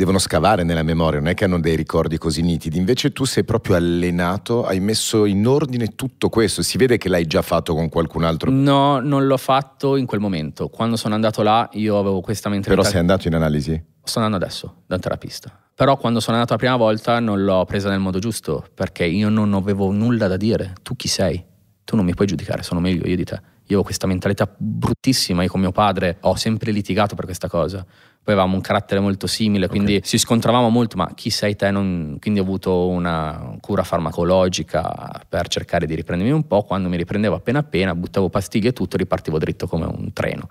devono scavare nella memoria, non è che hanno dei ricordi così nitidi, invece tu sei proprio allenato, hai messo in ordine tutto questo, si vede che l'hai già fatto con qualcun altro? No, non l'ho fatto in quel momento, quando sono andato là io avevo questa mentalità. Però sei andato in analisi? Sto andando adesso, da terapista. Però quando sono andato la prima volta non l'ho presa nel modo giusto, perché io non avevo nulla da dire, tu chi sei? Tu non mi puoi giudicare, sono meglio io di te io ho questa mentalità bruttissima, io con mio padre ho sempre litigato per questa cosa. Poi avevamo un carattere molto simile, quindi okay. si scontravamo molto, ma chi sei te? Non... Quindi ho avuto una cura farmacologica per cercare di riprendermi un po', quando mi riprendevo appena appena, buttavo pastiglie e tutto, ripartivo dritto come un treno.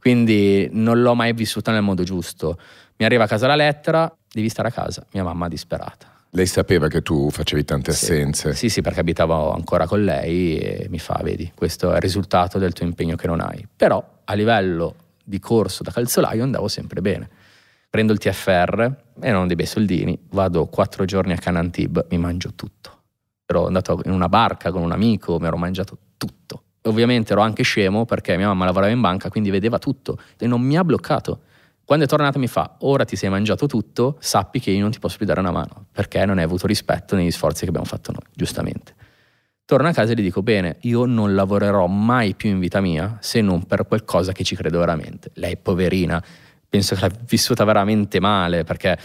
Quindi non l'ho mai vissuta nel modo giusto. Mi arriva a casa la lettera, devi stare a casa, mia mamma disperata lei sapeva che tu facevi tante sì. assenze? Sì, sì, perché abitavo ancora con lei e mi fa, vedi, questo è il risultato del tuo impegno che non hai. Però a livello di corso da calzolaio andavo sempre bene. Prendo il TFR, erano dei bei soldini, vado quattro giorni a Canantib, mi mangio tutto. Ero andato in una barca con un amico, mi ero mangiato tutto. Ovviamente ero anche scemo perché mia mamma lavorava in banca, quindi vedeva tutto e non mi ha bloccato quando è tornata mi fa, ora ti sei mangiato tutto, sappi che io non ti posso più dare una mano, perché non hai avuto rispetto negli sforzi che abbiamo fatto noi, giustamente. Torno a casa e gli dico, bene, io non lavorerò mai più in vita mia se non per qualcosa che ci credo veramente. Lei, poverina, penso che l'ha vissuta veramente male, perché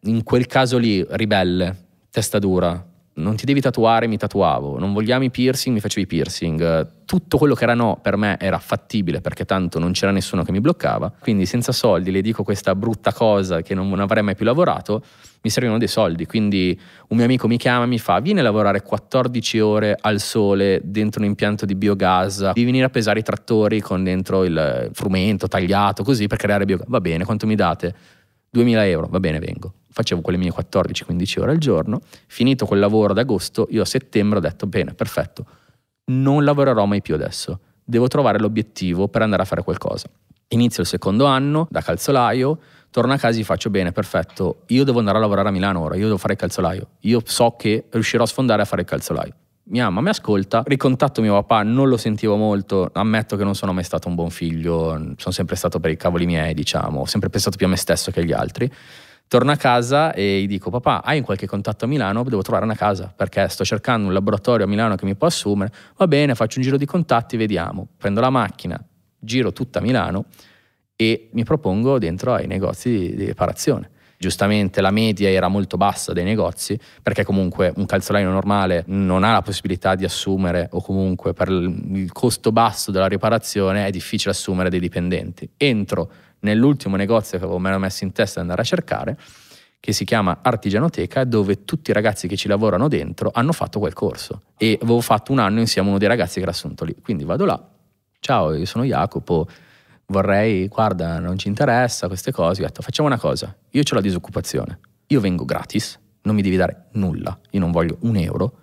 in quel caso lì, ribelle, testa dura, non ti devi tatuare, mi tatuavo, non vogliamo i piercing, mi facevi i piercing. Tutto quello che era no per me era fattibile perché tanto non c'era nessuno che mi bloccava. Quindi senza soldi le dico questa brutta cosa che non avrei mai più lavorato, mi servivano dei soldi. Quindi un mio amico mi chiama e mi fa vieni a lavorare 14 ore al sole dentro un impianto di biogas, devi venire a pesare i trattori con dentro il frumento tagliato così per creare biogas. Va bene, quanto mi date? 2000 euro, va bene, vengo. Facevo quelle mie 14-15 ore al giorno, finito quel lavoro ad agosto, io a settembre ho detto, bene, perfetto, non lavorerò mai più adesso, devo trovare l'obiettivo per andare a fare qualcosa. Inizio il secondo anno da calzolaio, torno a casa e faccio bene, perfetto, io devo andare a lavorare a Milano ora, io devo fare il calzolaio, io so che riuscirò a sfondare a fare il calzolaio mia mamma mi ascolta, ricontatto mio papà, non lo sentivo molto, ammetto che non sono mai stato un buon figlio, sono sempre stato per i cavoli miei, diciamo, ho sempre pensato più a me stesso che agli altri. Torno a casa e gli dico papà, hai un qualche contatto a Milano? Devo trovare una casa perché sto cercando un laboratorio a Milano che mi può assumere. Va bene, faccio un giro di contatti, vediamo. Prendo la macchina, giro tutta Milano e mi propongo dentro ai negozi di riparazione giustamente la media era molto bassa dei negozi, perché comunque un calzolaio normale non ha la possibilità di assumere o comunque per il costo basso della riparazione è difficile assumere dei dipendenti. Entro nell'ultimo negozio che avevo me messo in testa di andare a cercare, che si chiama Artigianoteca, dove tutti i ragazzi che ci lavorano dentro hanno fatto quel corso. E avevo fatto un anno insieme a uno dei ragazzi che era assunto lì. Quindi vado là, ciao, io sono Jacopo, vorrei, guarda, non ci interessa queste cose, ho detto facciamo una cosa, io ho la disoccupazione, io vengo gratis, non mi devi dare nulla, io non voglio un euro,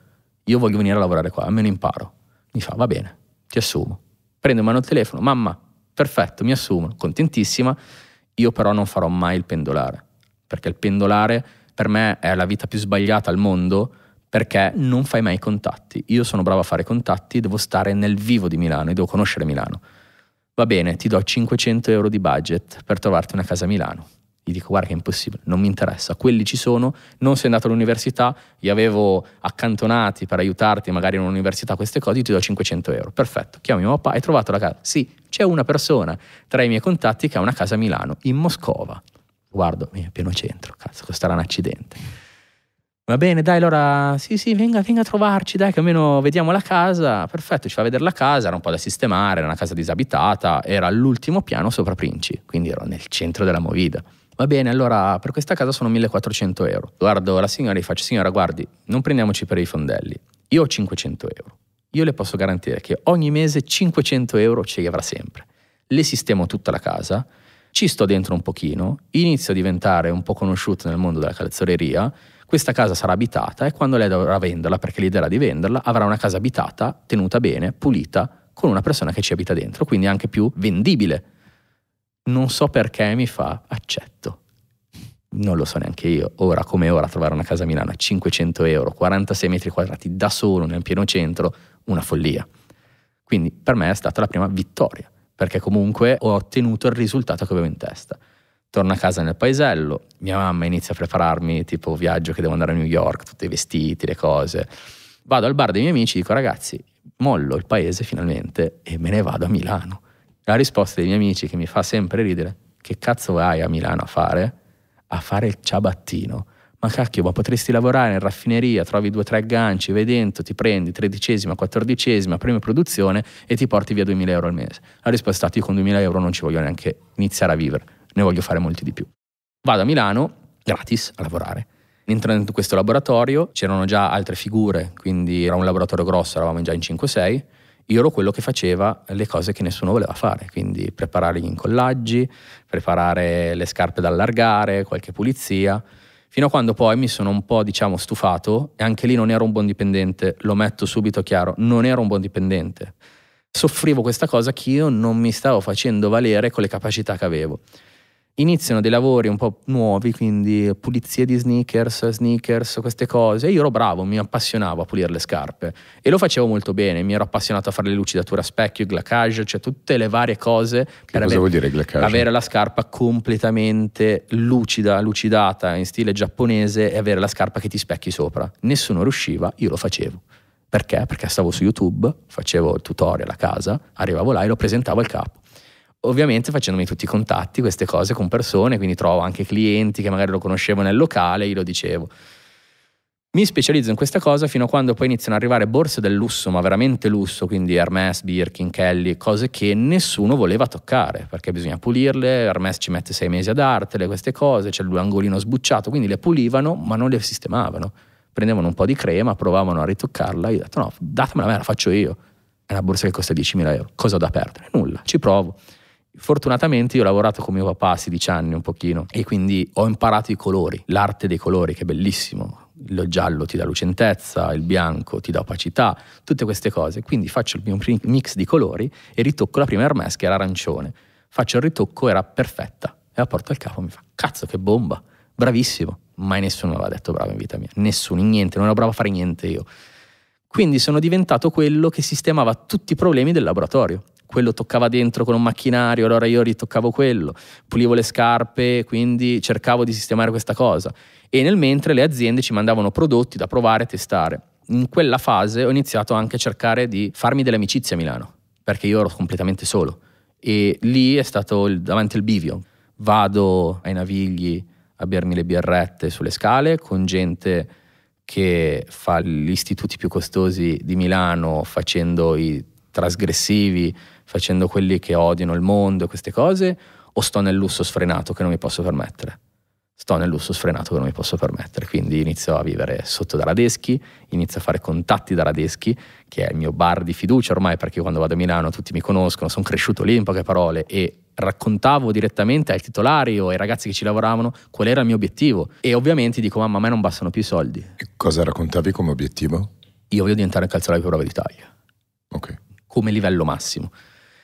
io voglio venire a lavorare qua, almeno imparo. Mi fa, va bene, ti assumo. Prendo in mano il telefono, mamma, perfetto, mi assumo, contentissima, io però non farò mai il pendolare, perché il pendolare per me è la vita più sbagliata al mondo perché non fai mai contatti. Io sono bravo a fare contatti, devo stare nel vivo di Milano e devo conoscere Milano va bene, ti do 500 euro di budget per trovarti una casa a Milano. Gli dico, guarda che è impossibile, non mi interessa, quelli ci sono, non sei andato all'università, li avevo accantonati per aiutarti magari in un'università queste cose, ti do 500 euro. Perfetto, chiami mio papà, hai trovato la casa? Sì, c'è una persona tra i miei contatti che ha una casa a Milano, in Moscova. Guardo, pieno centro, cazzo, costerà un accidente Va bene, dai, allora sì, sì, venga, venga a trovarci, dai, che almeno vediamo la casa. Perfetto, ci fa vedere la casa, era un po' da sistemare, era una casa disabitata, era all'ultimo piano sopra Princi, quindi ero nel centro della movida. Va bene, allora per questa casa sono 1400 euro. Guardo la signora e gli faccio, signora, guardi, non prendiamoci per i fondelli, io ho 500 euro. Io le posso garantire che ogni mese 500 euro ce li avrà sempre. Le sistemo tutta la casa, ci sto dentro un pochino, inizio a diventare un po' conosciuto nel mondo della calzoleria questa casa sarà abitata e quando lei dovrà venderla, perché l'idea era di venderla, avrà una casa abitata, tenuta bene, pulita, con una persona che ci abita dentro, quindi anche più vendibile. Non so perché mi fa accetto. Non lo so neanche io, ora come ora trovare una casa a Milano a 500 euro, 46 metri quadrati da solo nel pieno centro, una follia. Quindi per me è stata la prima vittoria, perché comunque ho ottenuto il risultato che avevo in testa. Torno a casa nel paesello, mia mamma inizia a prepararmi tipo viaggio che devo andare a New York, tutti i vestiti, le cose. Vado al bar dei miei amici dico ragazzi, mollo il paese finalmente e me ne vado a Milano. La risposta dei miei amici che mi fa sempre ridere, che cazzo vai a Milano a fare? A fare il ciabattino. Ma cacchio, ma potresti lavorare in raffineria, trovi due o tre agganci, vai dentro, ti prendi tredicesima, quattordicesima, prima produzione e ti porti via 2000 euro al mese. La risposta è stata io con 2000 euro non ci voglio neanche iniziare a vivere ne voglio fare molti di più. Vado a Milano gratis a lavorare. Entrando in questo laboratorio c'erano già altre figure, quindi era un laboratorio grosso, eravamo già in 5-6. Io ero quello che faceva le cose che nessuno voleva fare, quindi preparare gli incollaggi, preparare le scarpe da allargare, qualche pulizia, fino a quando poi mi sono un po', diciamo, stufato e anche lì non ero un buon dipendente, lo metto subito chiaro, non ero un buon dipendente. Soffrivo questa cosa che io non mi stavo facendo valere con le capacità che avevo iniziano dei lavori un po' nuovi, quindi pulizia di sneakers, sneakers, queste cose. io ero bravo, mi appassionavo a pulire le scarpe e lo facevo molto bene. Mi ero appassionato a fare le lucidature a specchio, il glacage, cioè tutte le varie cose che per avere, avere, la scarpa completamente lucida, lucidata in stile giapponese e avere la scarpa che ti specchi sopra. Nessuno riusciva, io lo facevo. Perché? Perché stavo su YouTube, facevo il tutorial a casa, arrivavo là e lo presentavo al capo ovviamente facendomi tutti i contatti, queste cose con persone, quindi trovo anche clienti che magari lo conoscevo nel locale, glielo dicevo. Mi specializzo in questa cosa fino a quando poi iniziano ad arrivare borse del lusso, ma veramente lusso, quindi Hermes, Birkin, Kelly, cose che nessuno voleva toccare, perché bisogna pulirle, Hermes ci mette sei mesi a dartele, queste cose, c'è l'angolino sbucciato, quindi le pulivano ma non le sistemavano. Prendevano un po' di crema, provavano a ritoccarla, io ho detto no, datemela a me, la faccio io. È una borsa che costa 10.000 euro, cosa ho da perdere? Nulla, ci provo. Fortunatamente io ho lavorato con mio papà a 16 anni un pochino e quindi ho imparato i colori, l'arte dei colori che è bellissimo. Il giallo ti dà lucentezza, il bianco ti dà opacità, tutte queste cose. Quindi faccio il mio mix di colori e ritocco la prima Hermes che era arancione. Faccio il ritocco, era perfetta. E la porto al capo e mi fa, cazzo che bomba, bravissimo. Mai nessuno mi aveva detto bravo in vita mia, nessuno, niente, non ero bravo a fare niente io. Quindi sono diventato quello che sistemava tutti i problemi del laboratorio quello toccava dentro con un macchinario, allora io ritoccavo quello, pulivo le scarpe, quindi cercavo di sistemare questa cosa. E nel mentre le aziende ci mandavano prodotti da provare e testare. In quella fase ho iniziato anche a cercare di farmi delle amicizie a Milano, perché io ero completamente solo. E lì è stato il, davanti al bivio. Vado ai Navigli a bermi le birrette sulle scale con gente che fa gli istituti più costosi di Milano facendo i trasgressivi, facendo quelli che odiano il mondo queste cose, o sto nel lusso sfrenato che non mi posso permettere? Sto nel lusso sfrenato che non mi posso permettere, quindi inizio a vivere sotto da Radeschi, inizio a fare contatti da Radeschi, che è il mio bar di fiducia ormai, perché quando vado a Milano tutti mi conoscono, sono cresciuto lì in poche parole e raccontavo direttamente al titolare o ai ragazzi che ci lavoravano qual era il mio obiettivo e ovviamente dico mamma a me non bastano più i soldi. E cosa raccontavi come obiettivo? Io voglio diventare calzolaio più bravo d'Italia. Ok. Come livello massimo.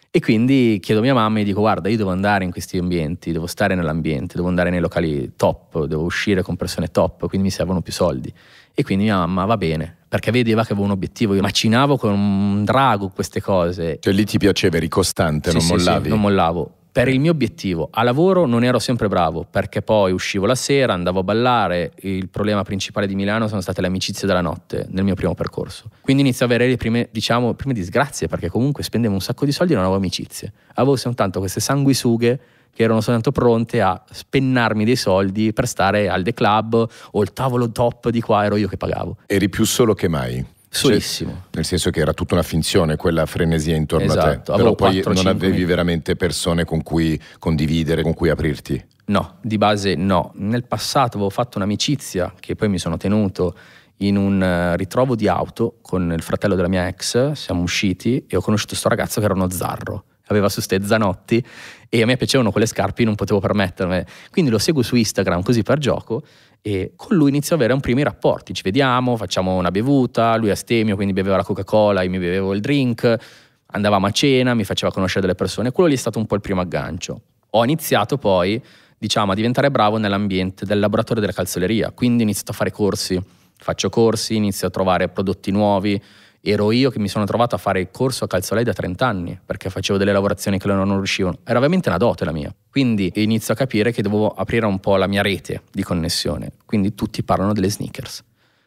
E quindi chiedo a mia mamma e dico guarda io devo andare in questi ambienti, devo stare nell'ambiente, devo andare nei locali top, devo uscire con persone top, quindi mi servono più soldi. E quindi mia mamma va bene, perché vedeva che avevo un obiettivo, io macinavo con un drago queste cose. Cioè lì ti piaceva, eri costante, sì, non sì, mollavi? Sì, non mollavo per il mio obiettivo. A lavoro non ero sempre bravo perché poi uscivo la sera, andavo a ballare, il problema principale di Milano sono state le amicizie della notte nel mio primo percorso. Quindi inizio a avere le prime, diciamo, prime disgrazie perché comunque spendevo un sacco di soldi e non avevo amicizie. Avevo soltanto queste sanguisughe che erano soltanto pronte a spennarmi dei soldi per stare al The Club o il tavolo top di qua, ero io che pagavo. Eri più solo che mai? solissimo. Cioè, nel senso che era tutta una finzione quella frenesia intorno esatto. a te, esatto. però poi 4, non avevi veramente persone con cui condividere, con cui aprirti. No, di base no. Nel passato avevo fatto un'amicizia che poi mi sono tenuto in un eh, ritrovo di auto con il fratello della mia ex, siamo usciti e ho conosciuto questo ragazzo che era uno zarro aveva su ste zanotti e a me piacevano quelle scarpe, non potevo permettermi. Quindi lo seguo su Instagram così per gioco e con lui inizio ad avere un primi rapporti, ci vediamo, facciamo una bevuta, lui astemio quindi beveva la Coca-Cola, io mi bevevo il drink, andavamo a cena, mi faceva conoscere delle persone, quello lì è stato un po' il primo aggancio. Ho iniziato poi, diciamo, a diventare bravo nell'ambiente del laboratorio della calzoleria, quindi ho iniziato a fare corsi, faccio corsi, inizio a trovare prodotti nuovi, ero io che mi sono trovato a fare il corso a calzolai da 30 anni perché facevo delle lavorazioni che loro non riuscivano. Era veramente una dote la mia. Quindi inizio a capire che dovevo aprire un po' la mia rete di connessione. Quindi tutti parlano delle sneakers.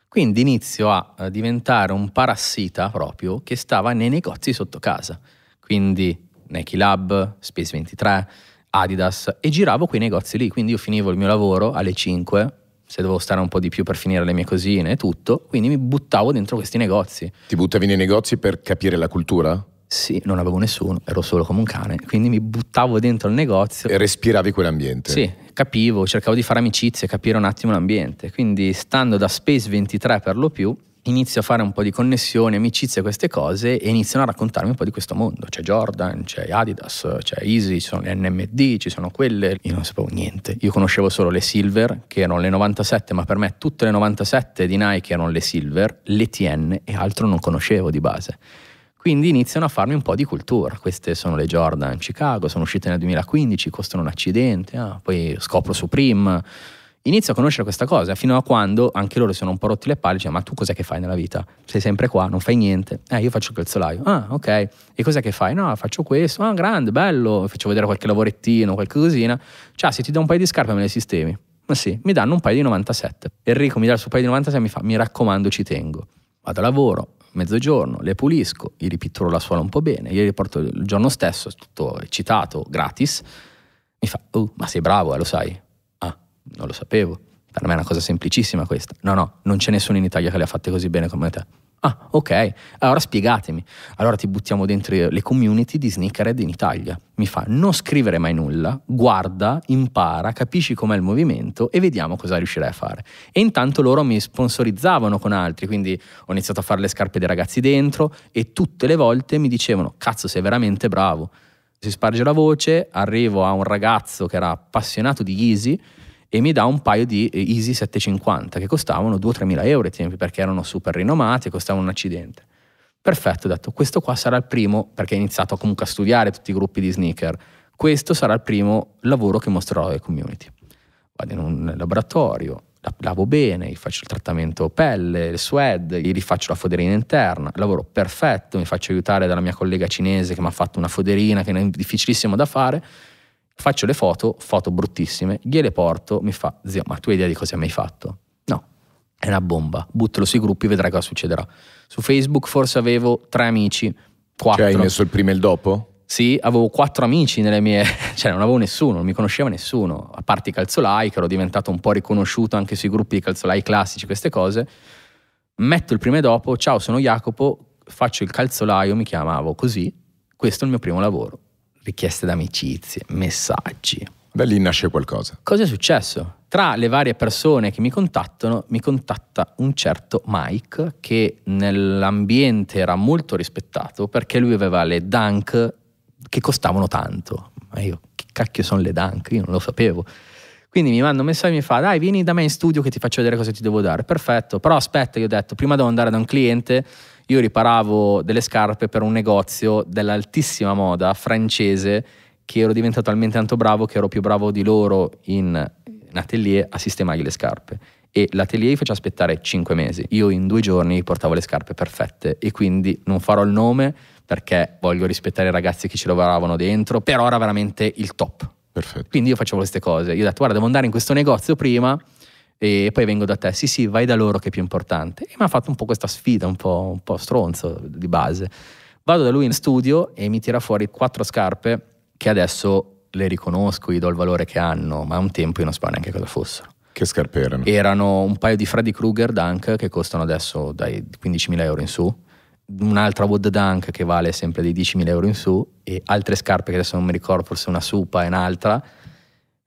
Quindi inizio a eh, diventare un parassita proprio che stava nei negozi sotto casa. Quindi Nike Lab, Space 23, Adidas e giravo quei negozi lì. Quindi io finivo il mio lavoro alle 5, se dovevo stare un po' di più per finire le mie cosine e tutto, quindi mi buttavo dentro questi negozi. Ti buttavi nei negozi per capire la cultura? Sì, non avevo nessuno, ero solo come un cane, quindi mi buttavo dentro il negozio. E respiravi quell'ambiente? Sì, capivo, cercavo di fare amicizie, capire un attimo l'ambiente, quindi stando da Space 23 per lo più, inizio a fare un po' di connessione, amicizie, queste cose e iniziano a raccontarmi un po' di questo mondo. C'è Jordan, c'è Adidas, c'è Easy, ci sono le NMD, ci sono quelle. Io non sapevo niente. Io conoscevo solo le Silver, che erano le 97, ma per me tutte le 97 di Nike erano le Silver, le TN e altro non conoscevo di base. Quindi iniziano a farmi un po' di cultura. Queste sono le Jordan Chicago, sono uscite nel 2015, costano un accidente, ah, poi scopro Supreme Inizio a conoscere questa cosa, fino a quando anche loro sono un po' rotti le palle, dicono ma tu cos'è che fai nella vita? Sei sempre qua, non fai niente. Eh, io faccio il calzolaio. Ah, ok. E cos'è che fai? No, faccio questo. Ah, grande, bello. Faccio vedere qualche lavorettino, qualche cosina. Ciao, se ti do un paio di scarpe me le sistemi. Ma sì, mi danno un paio di 97. Enrico mi dà il suo paio di 97 e mi fa, mi raccomando, ci tengo. Vado a lavoro, mezzogiorno, le pulisco, gli ripitturo la suola un po' bene, gliele porto il giorno stesso, tutto eccitato, gratis. Mi fa, oh, ma sei bravo, eh, lo sai non lo sapevo. Per me è una cosa semplicissima questa. No, no, non c'è nessuno in Italia che le ha fatte così bene come te. Ah, ok, allora spiegatemi. Allora ti buttiamo dentro le community di Sneakerhead in Italia. Mi fa non scrivere mai nulla, guarda, impara, capisci com'è il movimento e vediamo cosa riuscirai a fare. E intanto loro mi sponsorizzavano con altri, quindi ho iniziato a fare le scarpe dei ragazzi dentro e tutte le volte mi dicevano, cazzo sei veramente bravo. Si sparge la voce, arrivo a un ragazzo che era appassionato di Yeezy, e mi dà un paio di eh, Easy 750 che costavano 2-3 mila euro ai tempi perché erano super rinomati e costavano un accidente. Perfetto, ho detto questo qua sarà il primo, perché ho iniziato comunque a studiare tutti i gruppi di sneaker, questo sarà il primo lavoro che mostrerò alle community. Vado in un laboratorio, lavo bene, gli faccio il trattamento pelle, il swed, gli rifaccio la foderina interna, lavoro perfetto, mi faccio aiutare dalla mia collega cinese che mi ha fatto una foderina che è difficilissimo da fare Faccio le foto, foto bruttissime, gliele porto, mi fa, zio, ma tu hai idea di cosa hai mai fatto? No, è una bomba, buttalo sui gruppi, vedrai cosa succederà. Su Facebook forse avevo tre amici, quattro. Cioè hai messo il prima e il dopo? Sì, avevo quattro amici nelle mie... cioè non avevo nessuno, non mi conosceva nessuno, a parte i calzolai, che ero diventato un po' riconosciuto anche sui gruppi di calzolai classici, queste cose. Metto il prima e dopo, ciao sono Jacopo, faccio il calzolaio, mi chiamavo così, questo è il mio primo lavoro richieste d'amicizie, messaggi. Da lì nasce qualcosa. Cosa è successo? Tra le varie persone che mi contattano, mi contatta un certo Mike che nell'ambiente era molto rispettato perché lui aveva le dunk che costavano tanto. Ma io, che cacchio sono le dunk? Io non lo sapevo. Quindi mi manda un messaggio e mi fa: Dai, vieni da me in studio che ti faccio vedere cosa ti devo dare. Perfetto. Però aspetta, io ho detto: prima devo andare da un cliente io riparavo delle scarpe per un negozio dell'altissima moda francese che ero diventato talmente tanto bravo che ero più bravo di loro in, in atelier a sistemargli le scarpe e l'atelier faceva aspettare 5 mesi. Io in due giorni portavo le scarpe perfette e quindi non farò il nome perché voglio rispettare i ragazzi che ci lavoravano dentro, però era veramente il top. Perfetto. Quindi io facevo queste cose. Io ho detto guarda devo andare in questo negozio prima e poi vengo da te, sì sì vai da loro che è più importante e mi ha fatto un po' questa sfida un po', un po' stronzo di base vado da lui in studio e mi tira fuori quattro scarpe che adesso le riconosco, gli do il valore che hanno ma un tempo io non sapevo neanche cosa fossero che scarpe erano? erano un paio di Freddy Krueger Dunk che costano adesso dai 15.000 euro in su un'altra Wood Dunk che vale sempre dei 10.000 euro in su e altre scarpe che adesso non mi ricordo, forse una Supa e un'altra.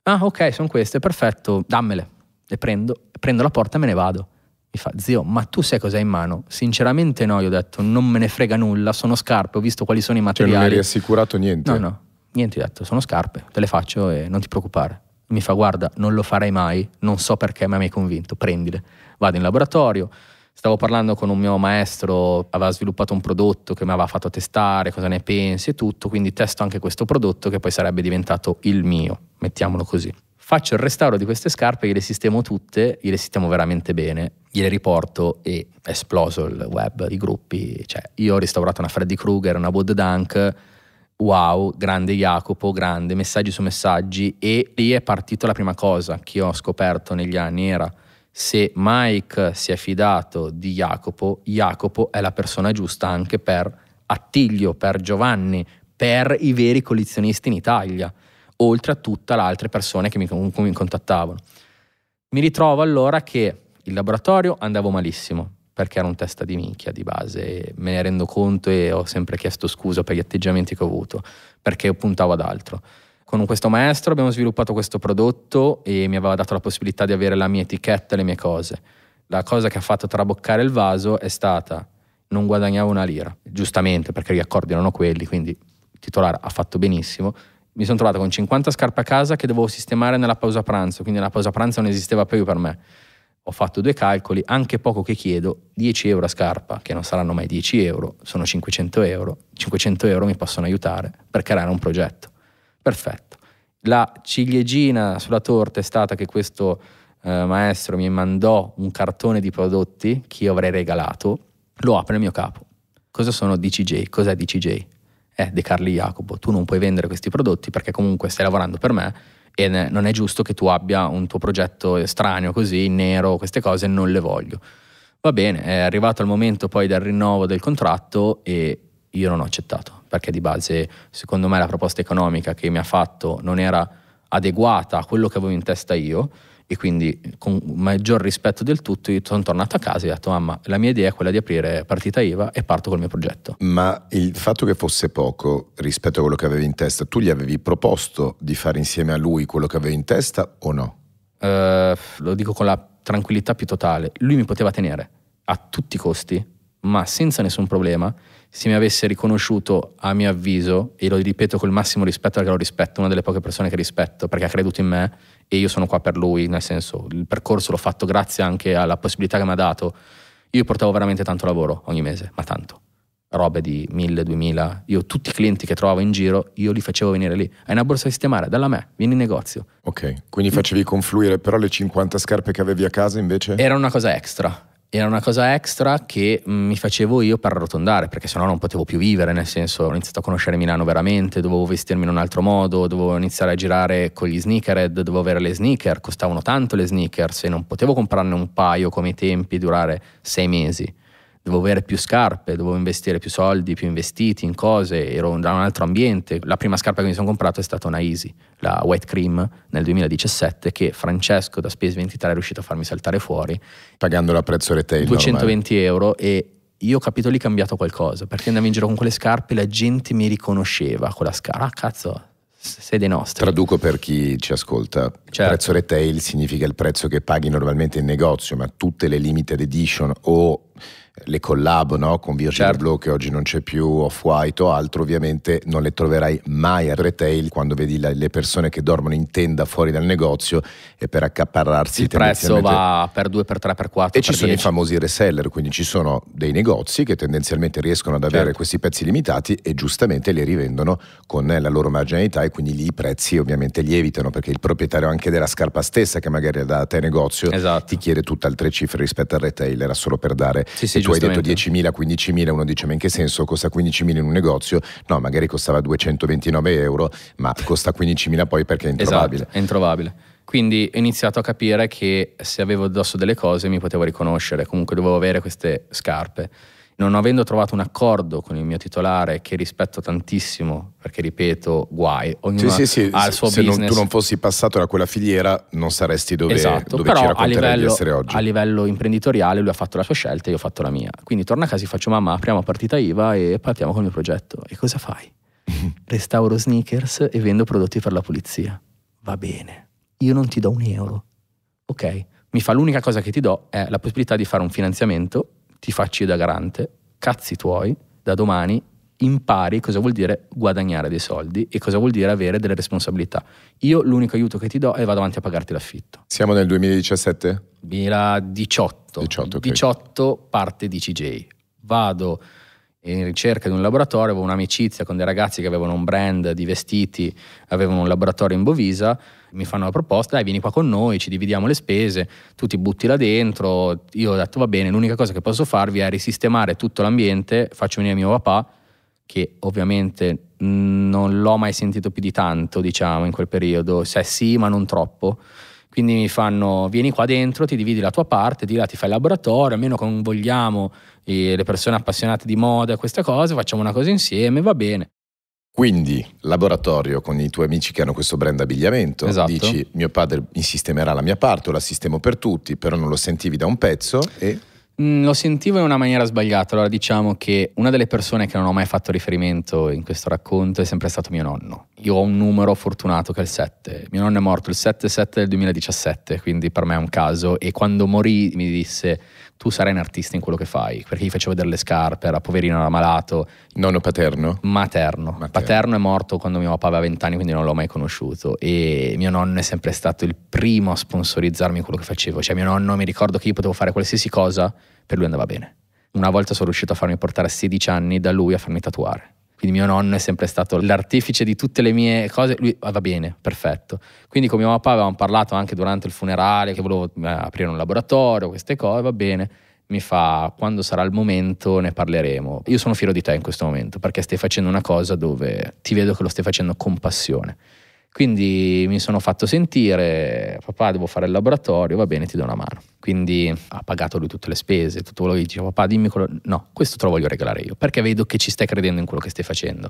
Ah, ok, sono queste, perfetto, dammele le prendo, prendo la porta e me ne vado. Mi fa, zio, ma tu sai cos'hai in mano? Sinceramente no, io ho detto, non me ne frega nulla, sono scarpe, ho visto quali sono i materiali. Cioè non eri assicurato niente? No, no, niente, ho detto, sono scarpe, te le faccio e non ti preoccupare. Mi fa, guarda, non lo farai mai, non so perché, ma mi hai convinto, prendile. Vado in laboratorio, stavo parlando con un mio maestro, aveva sviluppato un prodotto che mi aveva fatto testare, cosa ne pensi e tutto, quindi testo anche questo prodotto che poi sarebbe diventato il mio, mettiamolo così faccio il restauro di queste scarpe, gliele sistemo tutte, gliele sistemo veramente bene, gliele riporto e è esploso il web, i gruppi, cioè io ho restaurato una Freddy Krueger, una Wood Dunk, wow, grande Jacopo, grande, messaggi su messaggi e lì è partita la prima cosa che ho scoperto negli anni era se Mike si è fidato di Jacopo, Jacopo è la persona giusta anche per Attilio, per Giovanni, per i veri collezionisti in Italia oltre a tutte le altre persone che mi, mi contattavano. Mi ritrovo allora che il laboratorio andavo malissimo, perché era un testa di minchia di base, me ne rendo conto e ho sempre chiesto scusa per gli atteggiamenti che ho avuto, perché puntavo ad altro. Con questo maestro abbiamo sviluppato questo prodotto e mi aveva dato la possibilità di avere la mia etichetta e le mie cose. La cosa che ha fatto traboccare il vaso è stata non guadagnavo una lira, giustamente perché gli accordi erano quelli, quindi il titolare ha fatto benissimo, mi sono trovato con 50 scarpe a casa che dovevo sistemare nella pausa pranzo, quindi la pausa pranzo non esisteva più per me. Ho fatto due calcoli, anche poco che chiedo, 10 euro a scarpa, che non saranno mai 10 euro, sono 500 euro, 500 euro mi possono aiutare per creare un progetto. Perfetto. La ciliegina sulla torta è stata che questo eh, maestro mi mandò un cartone di prodotti che io avrei regalato, lo apre il mio capo. Cosa sono DCJ? Cos'è DCJ? è eh, De Carli Jacopo, tu non puoi vendere questi prodotti perché comunque stai lavorando per me e non è giusto che tu abbia un tuo progetto estraneo così, nero, queste cose non le voglio. Va bene, è arrivato il momento poi del rinnovo del contratto e io non ho accettato perché di base secondo me la proposta economica che mi ha fatto non era adeguata a quello che avevo in testa io e quindi con maggior rispetto del tutto io sono tornato a casa e ho detto mamma la mia idea è quella di aprire partita IVA e parto col mio progetto. Ma il fatto che fosse poco rispetto a quello che avevi in testa, tu gli avevi proposto di fare insieme a lui quello che avevi in testa o no? Uh, lo dico con la tranquillità più totale, lui mi poteva tenere a tutti i costi, ma senza nessun problema se mi avesse riconosciuto, a mio avviso, e lo ripeto col massimo rispetto perché lo rispetto, una delle poche persone che rispetto, perché ha creduto in me e io sono qua per lui, nel senso, il percorso l'ho fatto grazie anche alla possibilità che mi ha dato. Io portavo veramente tanto lavoro ogni mese, ma tanto. Robe di 1000, 2000. Io tutti i clienti che trovavo in giro, io li facevo venire lì. Hai una borsa da sistemare, dalla me, vieni in negozio. Ok, quindi facevi confluire però le 50 scarpe che avevi a casa invece? Era una cosa extra era una cosa extra che mi facevo io per arrotondare, perché sennò non potevo più vivere, nel senso ho iniziato a conoscere Milano veramente, dovevo vestirmi in un altro modo, dovevo iniziare a girare con gli sneakerhead, dovevo avere le sneaker, costavano tanto le sneakers e non potevo comprarne un paio come i tempi, durare sei mesi dovevo avere più scarpe, dovevo investire più soldi, più investiti in cose, ero da un altro ambiente. La prima scarpa che mi sono comprato è stata una Easy, la White Cream nel 2017 che Francesco da Space 23 è riuscito a farmi saltare fuori. Pagandola a prezzo retail. 220 ormai. euro e io ho capito lì cambiato qualcosa, perché andavo in giro con quelle scarpe e la gente mi riconosceva con la scarpa. Ah cazzo, sei dei nostri. Traduco per chi ci ascolta. Certo. Prezzo retail significa il prezzo che paghi normalmente in negozio, ma tutte le limited edition o le collab no? con Virgin certo. Blue che oggi non c'è più, Off-White o altro, ovviamente non le troverai mai a retail quando vedi la, le persone che dormono in tenda fuori dal negozio e per accaparrarsi il prezzo va per 2, per 3, per 4. E per ci 10. sono i famosi reseller, quindi ci sono dei negozi che tendenzialmente riescono ad avere certo. questi pezzi limitati e giustamente li rivendono con eh, la loro marginalità e quindi lì i prezzi ovviamente lievitano perché il proprietario anche della scarpa stessa che magari è da te negozio esatto. ti chiede tutte altre cifre rispetto al retailer, era solo per dare sì, sì, tu hai detto 10.000, 15.000, uno dice ma in che senso costa 15.000 in un negozio? No, magari costava 229 euro, ma costa 15.000 poi perché è esatto, introvabile. Esatto, è introvabile. Quindi ho iniziato a capire che se avevo addosso delle cose mi potevo riconoscere, comunque dovevo avere queste scarpe non avendo trovato un accordo con il mio titolare che rispetto tantissimo, perché ripeto, guai, ognuno sì, sì, sì. ha il suo se business. Se tu non fossi passato da quella filiera non saresti dove, esatto, dove però a livello, a livello, imprenditoriale lui ha fatto la sua scelta e io ho fatto la mia. Quindi torna a casa e faccio mamma, apriamo partita IVA e partiamo con il mio progetto. E cosa fai? Restauro sneakers e vendo prodotti per la pulizia. Va bene, io non ti do un euro. Ok, mi fa l'unica cosa che ti do è la possibilità di fare un finanziamento ti faccio io da garante, cazzi tuoi, da domani impari cosa vuol dire guadagnare dei soldi e cosa vuol dire avere delle responsabilità. Io l'unico aiuto che ti do è vado avanti a pagarti l'affitto. Siamo nel 2017? 2018. 18, okay. 18 parte di CJ. Vado in ricerca di un laboratorio, avevo un'amicizia con dei ragazzi che avevano un brand di vestiti, avevano un laboratorio in Bovisa, mi fanno la proposta, dai vieni qua con noi, ci dividiamo le spese, tu ti butti là dentro, io ho detto va bene, l'unica cosa che posso farvi è risistemare tutto l'ambiente, faccio venire mio papà, che ovviamente non l'ho mai sentito più di tanto, diciamo, in quel periodo, cioè sì ma non troppo, quindi mi fanno, vieni qua dentro, ti dividi la tua parte, di là ti fai il laboratorio, almeno convogliamo eh, le persone appassionate di moda e queste cose, facciamo una cosa insieme, va bene. Quindi, laboratorio con i tuoi amici che hanno questo brand abbigliamento, esatto. dici mio padre mi sistemerà la mia parte, o la sistemo per tutti, però non lo sentivi da un pezzo e... Mm, lo sentivo in una maniera sbagliata. Allora, diciamo che una delle persone che non ho mai fatto riferimento in questo racconto è sempre stato mio nonno. Io ho un numero fortunato che è il 7. Mio nonno è morto il 7-7 del 2017, quindi per me è un caso. E quando morì mi disse: Tu sarai un artista in quello che fai. Perché gli facevo vedere le scarpe, era poverino, era malato. Nonno paterno? Materno. Materno, paterno è morto quando mio papà aveva 20 anni, quindi non l'ho mai conosciuto. E mio nonno è sempre stato il primo a sponsorizzarmi in quello che facevo. Cioè, mio nonno mi ricordo che io potevo fare qualsiasi cosa per lui andava bene. Una volta sono riuscito a farmi portare a 16 anni da lui a farmi tatuare. Quindi mio nonno è sempre stato l'artefice di tutte le mie cose. Lui ah, va bene, perfetto. Quindi con mio papà avevamo parlato anche durante il funerale che volevo eh, aprire un laboratorio, queste cose, va bene. Mi fa, quando sarà il momento ne parleremo. Io sono fiero di te in questo momento perché stai facendo una cosa dove ti vedo che lo stai facendo con passione. Quindi mi sono fatto sentire, papà devo fare il laboratorio, va bene, ti do una mano. Quindi ha pagato lui tutte le spese, tutto quello che dicevo, papà dimmi quello... No, questo te lo voglio regalare io, perché vedo che ci stai credendo in quello che stai facendo.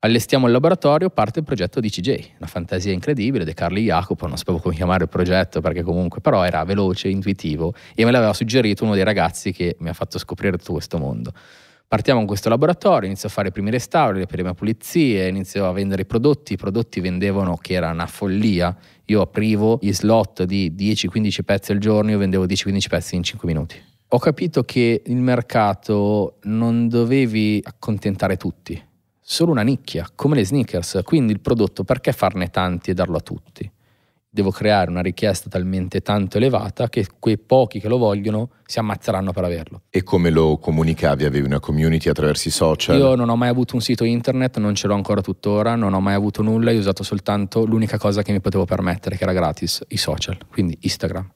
Allestiamo il laboratorio, parte il progetto di CJ, una fantasia incredibile di Carli Jacopo, non sapevo come chiamare il progetto perché comunque però era veloce, intuitivo e me l'aveva suggerito uno dei ragazzi che mi ha fatto scoprire tutto questo mondo partiamo con questo laboratorio, inizio a fare i primi restauri, le prime pulizie, inizio a vendere i prodotti, i prodotti vendevano che era una follia, io aprivo gli slot di 10-15 pezzi al giorno, io vendevo 10-15 pezzi in 5 minuti. Ho capito che il mercato non dovevi accontentare tutti, solo una nicchia, come le sneakers, quindi il prodotto perché farne tanti e darlo a tutti? devo creare una richiesta talmente tanto elevata che quei pochi che lo vogliono si ammazzeranno per averlo. E come lo comunicavi? Avevi una community attraverso i social? Io non ho mai avuto un sito internet, non ce l'ho ancora tuttora, non ho mai avuto nulla, io ho usato soltanto l'unica cosa che mi potevo permettere, che era gratis, i social, quindi Instagram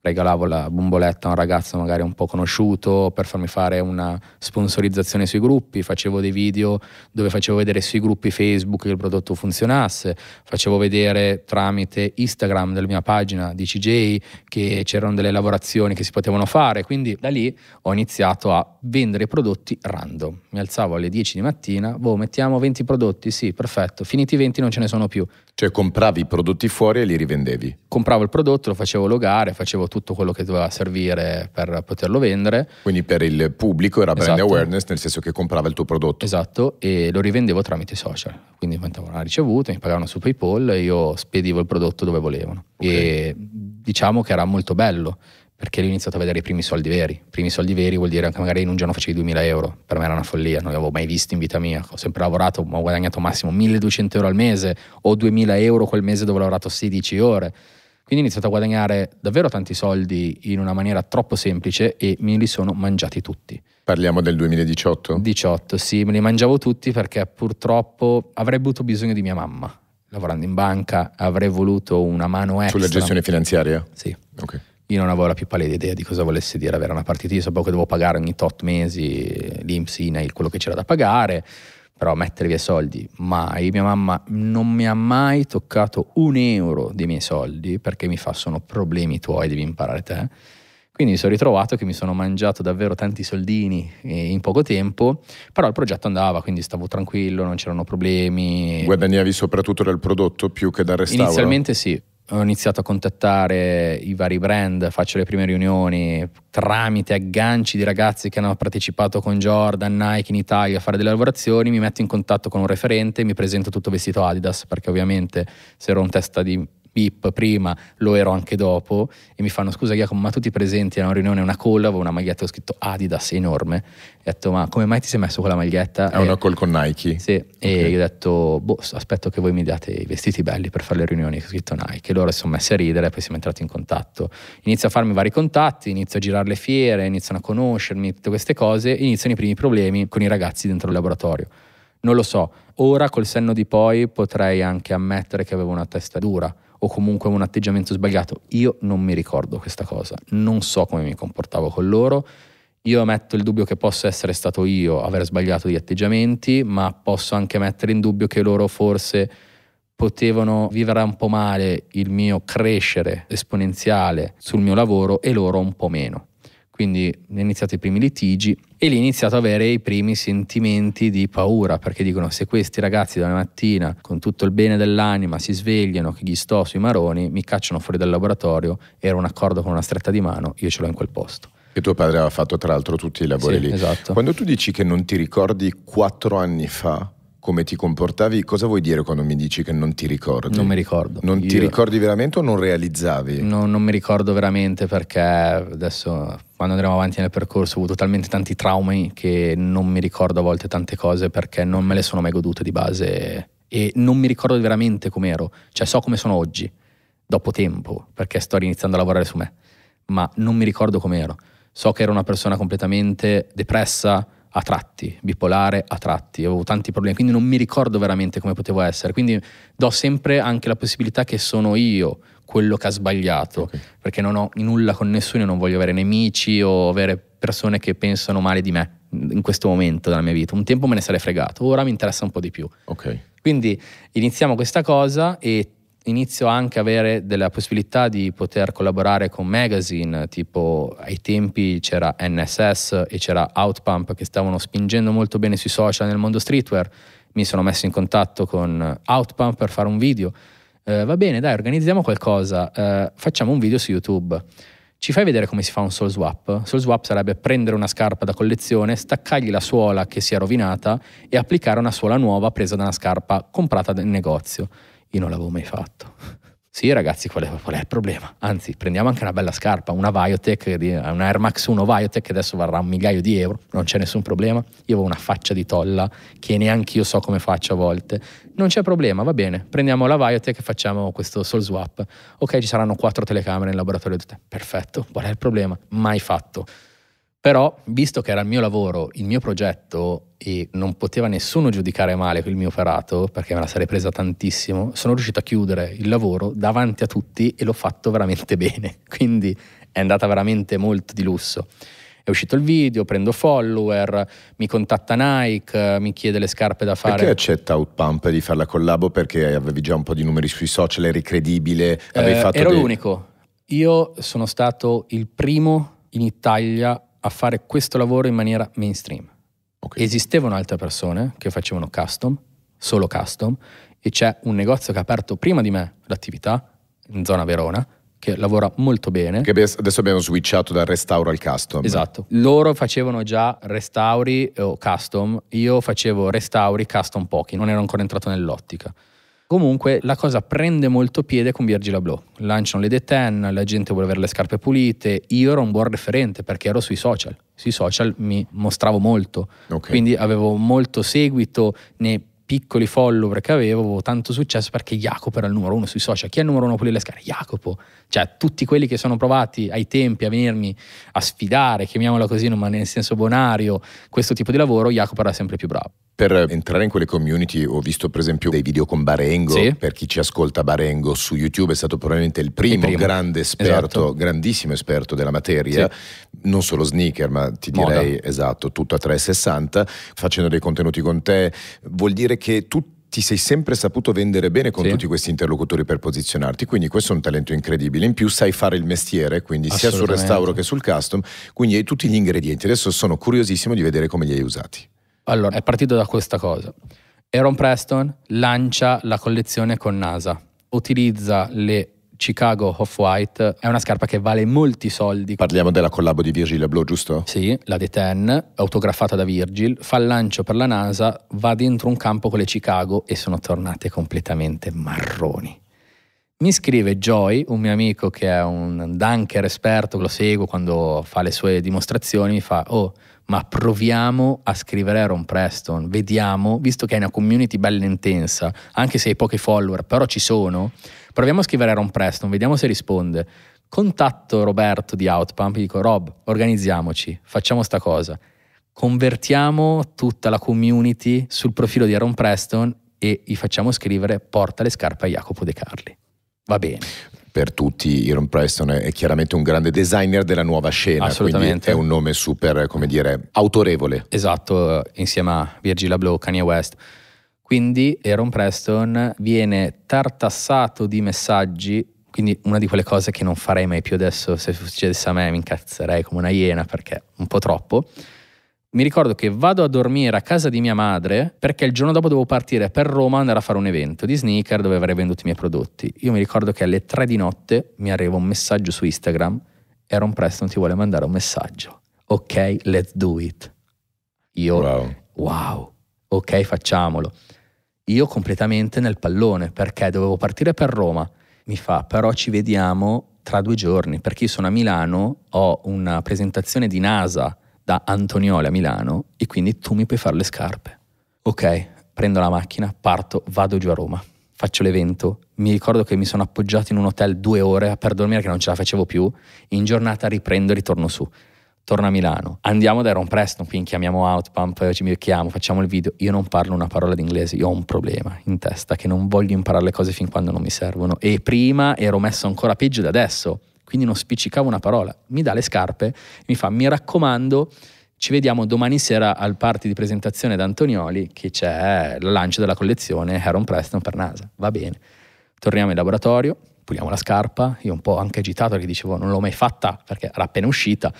regalavo la bomboletta a un ragazzo magari un po' conosciuto per farmi fare una sponsorizzazione sui gruppi, facevo dei video dove facevo vedere sui gruppi Facebook che il prodotto funzionasse, facevo vedere tramite Instagram della mia pagina di CJ che c'erano delle lavorazioni che si potevano fare, quindi da lì ho iniziato a vendere prodotti random. Mi alzavo alle 10 di mattina, boh, mettiamo 20 prodotti, sì, perfetto, finiti i 20 non ce ne sono più. Cioè compravi i prodotti fuori e li rivendevi? Compravo il prodotto, lo facevo logare, facevo tutto quello che doveva servire per poterlo vendere. Quindi per il pubblico era brand esatto. awareness, nel senso che comprava il tuo prodotto. Esatto, e lo rivendevo tramite i social. Quindi inventavo una ricevuta, mi pagavano su PayPal e io spedivo il prodotto dove volevano. Okay. E diciamo che era molto bello perché lì ho iniziato a vedere i primi soldi veri. I primi soldi veri vuol dire che magari in un giorno facevi 2000 euro, per me era una follia, non li avevo mai visti in vita mia, ho sempre lavorato, ma ho guadagnato massimo 1200 euro al mese o 2000 euro quel mese dove ho lavorato 16 ore. Quindi ho iniziato a guadagnare davvero tanti soldi in una maniera troppo semplice e me li sono mangiati tutti. Parliamo del 2018? 18, sì, me li mangiavo tutti perché purtroppo avrei avuto bisogno di mia mamma. Lavorando in banca avrei voluto una mano extra. Sulla gestione finanziaria? Sì. Ok. Io non avevo la più pallida idea di cosa volesse dire avere una partita, io sapevo che dovevo pagare ogni tot mesi l'Inps, INAIL, quello che c'era da pagare, però mettere via soldi mai. Mia mamma non mi ha mai toccato un euro dei miei soldi perché mi fa sono problemi tuoi, devi imparare te. Quindi mi sono ritrovato che mi sono mangiato davvero tanti soldini eh, in poco tempo, però il progetto andava, quindi stavo tranquillo, non c'erano problemi. Guadagnavi soprattutto dal prodotto più che dal restauro? Inizialmente sì, ho iniziato a contattare i vari brand, faccio le prime riunioni tramite agganci di ragazzi che hanno partecipato con Jordan, Nike in Italia a fare delle lavorazioni, mi metto in contatto con un referente, mi presento tutto vestito Adidas, perché ovviamente se ero un testa di Pip prima, lo ero anche dopo, e mi fanno scusa Giacomo, ma tu ti presenti a una riunione, una call, avevo una maglietta, ho scritto Adidas enorme, ho detto ma come mai ti sei messo quella maglietta? È una call con Nike? Sì, okay. e io ho detto boh, aspetto che voi mi date i vestiti belli per fare le riunioni, ho scritto Nike, e loro si sono messi a ridere, poi siamo entrati in contatto. Inizio a farmi vari contatti, inizio a girare le fiere, iniziano a conoscermi, tutte queste cose, iniziano i primi problemi con i ragazzi dentro il laboratorio. Non lo so, ora col senno di poi potrei anche ammettere che avevo una testa dura, o comunque un atteggiamento sbagliato. Io non mi ricordo questa cosa, non so come mi comportavo con loro. Io metto il dubbio che possa essere stato io aver sbagliato gli atteggiamenti, ma posso anche mettere in dubbio che loro forse potevano vivere un po' male il mio crescere esponenziale sul mio lavoro e loro un po' meno. Quindi ho iniziato i primi litigi, e lì ho iniziato ad avere i primi sentimenti di paura perché dicono se questi ragazzi dalla mattina con tutto il bene dell'anima si svegliano che gli sto sui maroni mi cacciano fuori dal laboratorio era un accordo con una stretta di mano io ce l'ho in quel posto e tuo padre aveva fatto tra l'altro tutti i lavori sì, lì esatto. quando tu dici che non ti ricordi quattro anni fa come ti comportavi, cosa vuoi dire quando mi dici che non ti ricordi? Non mi ricordo. Non Io ti ricordi veramente o non realizzavi? No, non mi ricordo veramente perché adesso quando andremo avanti nel percorso ho avuto talmente tanti traumi che non mi ricordo a volte tante cose perché non me le sono mai godute di base e non mi ricordo veramente com'ero, cioè so come sono oggi, dopo tempo, perché sto iniziando a lavorare su me, ma non mi ricordo com'ero. So che ero una persona completamente depressa, a tratti, bipolare a tratti, avevo tanti problemi, quindi non mi ricordo veramente come potevo essere, quindi do sempre anche la possibilità che sono io quello che ha sbagliato, okay. perché non ho nulla con nessuno, non voglio avere nemici o avere persone che pensano male di me in questo momento della mia vita, un tempo me ne sarei fregato, ora mi interessa un po' di più. Okay. Quindi iniziamo questa cosa e inizio anche a avere della possibilità di poter collaborare con magazine, tipo ai tempi c'era NSS e c'era Outpump che stavano spingendo molto bene sui social nel mondo streetwear, mi sono messo in contatto con Outpump per fare un video. Eh, va bene, dai, organizziamo qualcosa, eh, facciamo un video su YouTube. Ci fai vedere come si fa un soul swap? Soul swap sarebbe prendere una scarpa da collezione, staccargli la suola che si è rovinata e applicare una suola nuova presa da una scarpa comprata nel negozio. Io non l'avevo mai fatto. Sì, ragazzi, qual è, qual è, il problema? Anzi, prendiamo anche una bella scarpa, una Biotech, una Air Max 1 Biotech che adesso varrà un migliaio di euro, non c'è nessun problema. Io avevo una faccia di tolla che neanche io so come faccio a volte. Non c'è problema, va bene. Prendiamo la Biotech e facciamo questo soul swap. Ok, ci saranno quattro telecamere in laboratorio di te. Perfetto, qual è il problema? Mai fatto. Però, visto che era il mio lavoro, il mio progetto e non poteva nessuno giudicare male il mio operato, perché me la sarei presa tantissimo, sono riuscito a chiudere il lavoro davanti a tutti e l'ho fatto veramente bene. Quindi è andata veramente molto di lusso è uscito il video, prendo follower, mi contatta Nike, mi chiede le scarpe da fare. Perché accetta Outpump di fare la collabo? Perché avevi già un po' di numeri sui social, eri credibile, avevi eh, fatto... Ero dei... l'unico. Io sono stato il primo in Italia a fare questo lavoro in maniera mainstream. Okay. Esistevano altre persone che facevano custom, solo custom, e c'è un negozio che ha aperto prima di me l'attività, in zona Verona, che lavora molto bene. Che adesso abbiamo switchato dal restauro al custom. Esatto. Loro facevano già restauri eh, o custom, io facevo restauri custom pochi, non ero ancora entrato nell'ottica. Comunque la cosa prende molto piede con Virgil Abloh. Lanciano le deten, la gente vuole avere le scarpe pulite. Io ero un buon referente perché ero sui social. Sui social mi mostravo molto. Okay. Quindi avevo molto seguito nei piccoli follower che avevo, avevo tanto successo perché Jacopo era il numero uno sui social. Chi è il numero uno a pulire le scarpe? Jacopo. Cioè tutti quelli che sono provati ai tempi a venirmi a sfidare, chiamiamola così, ma nel senso bonario, questo tipo di lavoro, Jacopo era sempre più bravo per entrare in quelle community ho visto per esempio dei video con Barengo, sì. per chi ci ascolta Barengo su YouTube è stato probabilmente il primo, il primo. grande esperto, esatto. grandissimo esperto della materia, sì. non solo sneaker ma ti direi esatto, tutto a 360, facendo dei contenuti con te, vuol dire che tutti ti sei sempre saputo vendere bene con sì. tutti questi interlocutori per posizionarti, quindi questo è un talento incredibile. In più sai fare il mestiere, quindi sia sul restauro che sul custom, quindi hai tutti gli ingredienti. Adesso sono curiosissimo di vedere come li hai usati. Allora, è partito da questa cosa. Aaron Preston lancia la collezione con NASA, utilizza le Chicago Off-White, è una scarpa che vale molti soldi. Parliamo della collabo di Virgil Abloh, giusto? Sì, la D10, autografata da Virgil, fa il lancio per la NASA, va dentro un campo con le Chicago e sono tornate completamente marroni. Mi scrive Joy, un mio amico che è un dunker esperto, lo seguo quando fa le sue dimostrazioni, mi fa, oh, ma proviamo a scrivere Aaron Preston, vediamo, visto che è una community bella intensa, anche se hai pochi follower, però ci sono, proviamo a scrivere Aaron Preston, vediamo se risponde. Contatto Roberto di Outpump, gli dico Rob, organizziamoci, facciamo sta cosa. Convertiamo tutta la community sul profilo di Aaron Preston e gli facciamo scrivere Porta le scarpe a Jacopo De Carli. Va bene per tutti Iron Preston è chiaramente un grande designer della nuova scena, Assolutamente. è un nome super, come dire, autorevole. Esatto, insieme a Virgil Abloh, Kanye West. Quindi Aaron Preston viene tartassato di messaggi, quindi una di quelle cose che non farei mai più adesso, se succedesse a me mi incazzerei come una iena perché è un po' troppo mi ricordo che vado a dormire a casa di mia madre perché il giorno dopo dovevo partire per Roma andare a fare un evento di sneaker dove avrei venduto i miei prodotti. Io mi ricordo che alle 3 di notte mi arriva un messaggio su Instagram, Aaron Preston ti vuole mandare un messaggio. Ok, let's do it. Io, wow, wow ok, facciamolo. Io completamente nel pallone perché dovevo partire per Roma. Mi fa, però ci vediamo tra due giorni perché io sono a Milano, ho una presentazione di NASA da Antonioli a Milano e quindi tu mi puoi fare le scarpe. Ok, prendo la macchina, parto, vado giù a Roma, faccio l'evento. Mi ricordo che mi sono appoggiato in un hotel due ore per dormire che non ce la facevo più. In giornata riprendo e ritorno su. Torno a Milano, andiamo da Aaron Preston, quindi chiamiamo Outpump, ci chiamo, facciamo il video. Io non parlo una parola d'inglese, io ho un problema in testa che non voglio imparare le cose fin quando non mi servono. E prima ero messo ancora peggio di adesso quindi non spiccicavo una parola, mi dà le scarpe, e mi fa mi raccomando, ci vediamo domani sera al party di presentazione da Antonioli che c'è il lancio della collezione Heron Preston per NASA, va bene. Torniamo in laboratorio, puliamo la scarpa, io un po' anche agitato perché dicevo non l'ho mai fatta perché era appena uscita,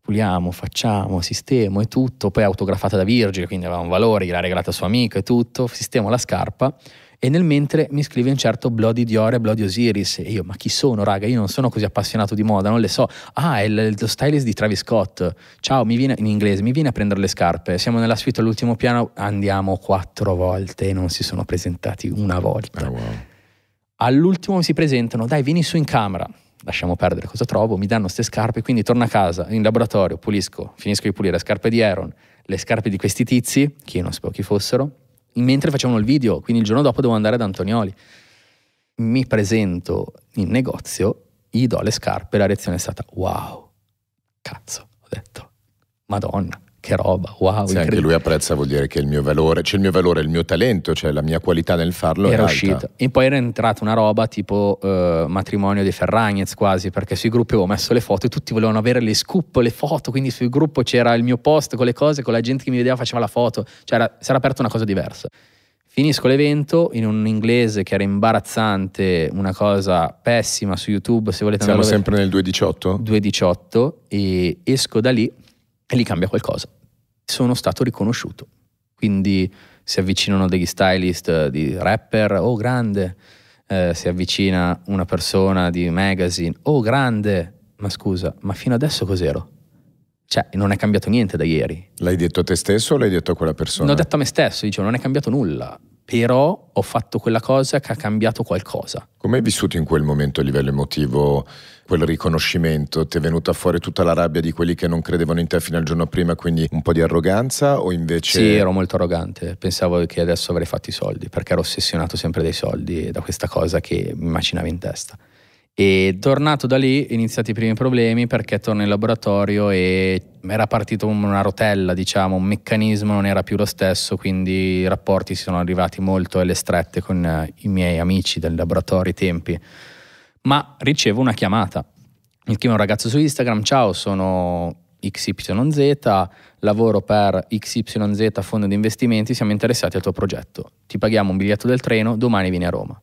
puliamo, facciamo, sistemo e tutto, poi autografata da Virgil, quindi aveva un valore, gliel'ha regalata suo amico e tutto, sistemo la scarpa e nel mentre mi scrive un certo Bloody Dior e Bloody Osiris e io ma chi sono raga io non sono così appassionato di moda non le so ah è lo stylist di Travis Scott ciao mi viene in inglese mi viene a prendere le scarpe siamo nella suite all'ultimo piano andiamo quattro volte e non si sono presentati una volta oh, wow. all'ultimo si presentano dai vieni su in camera lasciamo perdere cosa trovo, mi danno queste scarpe, quindi torno a casa, in laboratorio, pulisco, finisco di pulire le scarpe di Aaron, le scarpe di questi tizi, che io non sapevo chi fossero, mentre facevano il video, quindi il giorno dopo devo andare ad Antonioli. Mi presento in negozio, gli do le scarpe, la reazione è stata wow, cazzo, ho detto, madonna che roba, wow. Se anche lui apprezza vuol dire che il mio valore, c'è cioè il mio valore, il mio talento, cioè la mia qualità nel farlo. Era uscita. E poi era entrata una roba tipo eh, matrimonio di Ferragnez quasi, perché sui gruppi avevo messo le foto e tutti volevano avere le scoop, le foto, quindi sul gruppo c'era il mio post con le cose, con la gente che mi vedeva faceva la foto, cioè era, si era aperta una cosa diversa. Finisco l'evento in un inglese che era imbarazzante, una cosa pessima su YouTube, se volete Siamo sempre nel 2018? 2018 e esco da lì e lì cambia qualcosa. Sono stato riconosciuto, quindi si avvicinano degli stylist eh, di rapper, oh grande, eh, si avvicina una persona di magazine, oh grande, ma scusa, ma fino adesso cos'ero? Cioè, non è cambiato niente da ieri. L'hai detto a te stesso o l'hai detto a quella persona? L'ho detto a me stesso, dicevo, non è cambiato nulla, però ho fatto quella cosa che ha cambiato qualcosa. Come hai vissuto in quel momento a livello emotivo? quel riconoscimento? Ti è venuta fuori tutta la rabbia di quelli che non credevano in te fino al giorno prima, quindi un po' di arroganza o invece... Sì, ero molto arrogante, pensavo che adesso avrei fatto i soldi, perché ero ossessionato sempre dai soldi e da questa cosa che mi macinava in testa. E tornato da lì, iniziati i primi problemi perché torno in laboratorio e era partito una rotella, diciamo, un meccanismo non era più lo stesso, quindi i rapporti si sono arrivati molto alle strette con eh, i miei amici del laboratorio i tempi ma ricevo una chiamata. Mi scrive un ragazzo su Instagram, ciao, sono XYZ, lavoro per XYZ fondo di investimenti, siamo interessati al tuo progetto. Ti paghiamo un biglietto del treno, domani vieni a Roma.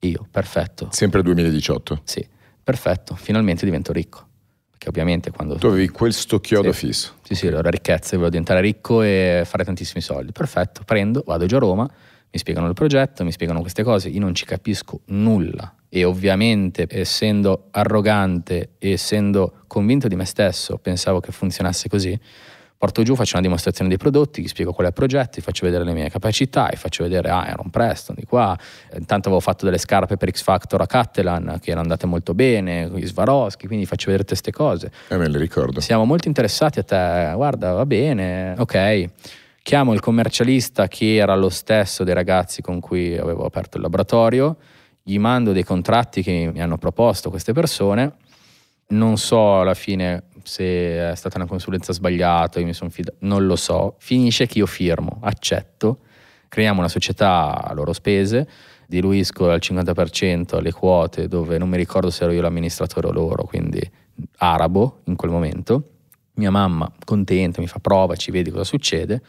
Io, perfetto. Sempre 2018? Sì, perfetto, finalmente divento ricco. Perché ovviamente quando... Tu avevi questo chiodo sì, fisso. Sì, sì, la ricchezza, volevo diventare ricco e fare tantissimi soldi. Perfetto, prendo, vado giù a Roma, mi spiegano il progetto, mi spiegano queste cose, io non ci capisco nulla e ovviamente essendo arrogante e essendo convinto di me stesso pensavo che funzionasse così, porto giù, faccio una dimostrazione dei prodotti, gli spiego qual è il progetto, gli faccio vedere le mie capacità, e faccio vedere ah, un Preston di qua, intanto avevo fatto delle scarpe per X Factor a Catalan che erano andate molto bene, con gli Swarovski, quindi faccio vedere tutte queste cose. E eh me le ricordo. Siamo molto interessati a te, guarda va bene, ok Chiamo il commercialista che era lo stesso dei ragazzi con cui avevo aperto il laboratorio, gli mando dei contratti che mi hanno proposto queste persone, non so alla fine se è stata una consulenza sbagliata, io mi sono fidato, non lo so, finisce che io firmo, accetto, creiamo una società a loro spese, diluisco al 50% le quote dove non mi ricordo se ero io l'amministratore o loro, quindi arabo in quel momento. Mia mamma contenta mi fa prova, ci vedi cosa succede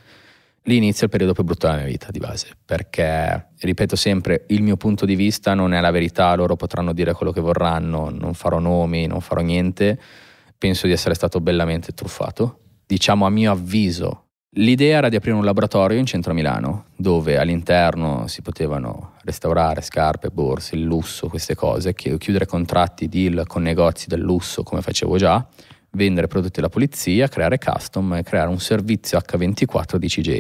Lì inizia il periodo più brutto della mia vita di base, perché ripeto sempre, il mio punto di vista non è la verità, loro potranno dire quello che vorranno, non farò nomi, non farò niente, penso di essere stato bellamente truffato. Diciamo a mio avviso, l'idea era di aprire un laboratorio in centro a Milano, dove all'interno si potevano restaurare scarpe, borse, il lusso, queste cose, chiudere contratti, deal con negozi del lusso come facevo già, vendere prodotti alla polizia, creare custom e creare un servizio H24 di CJ.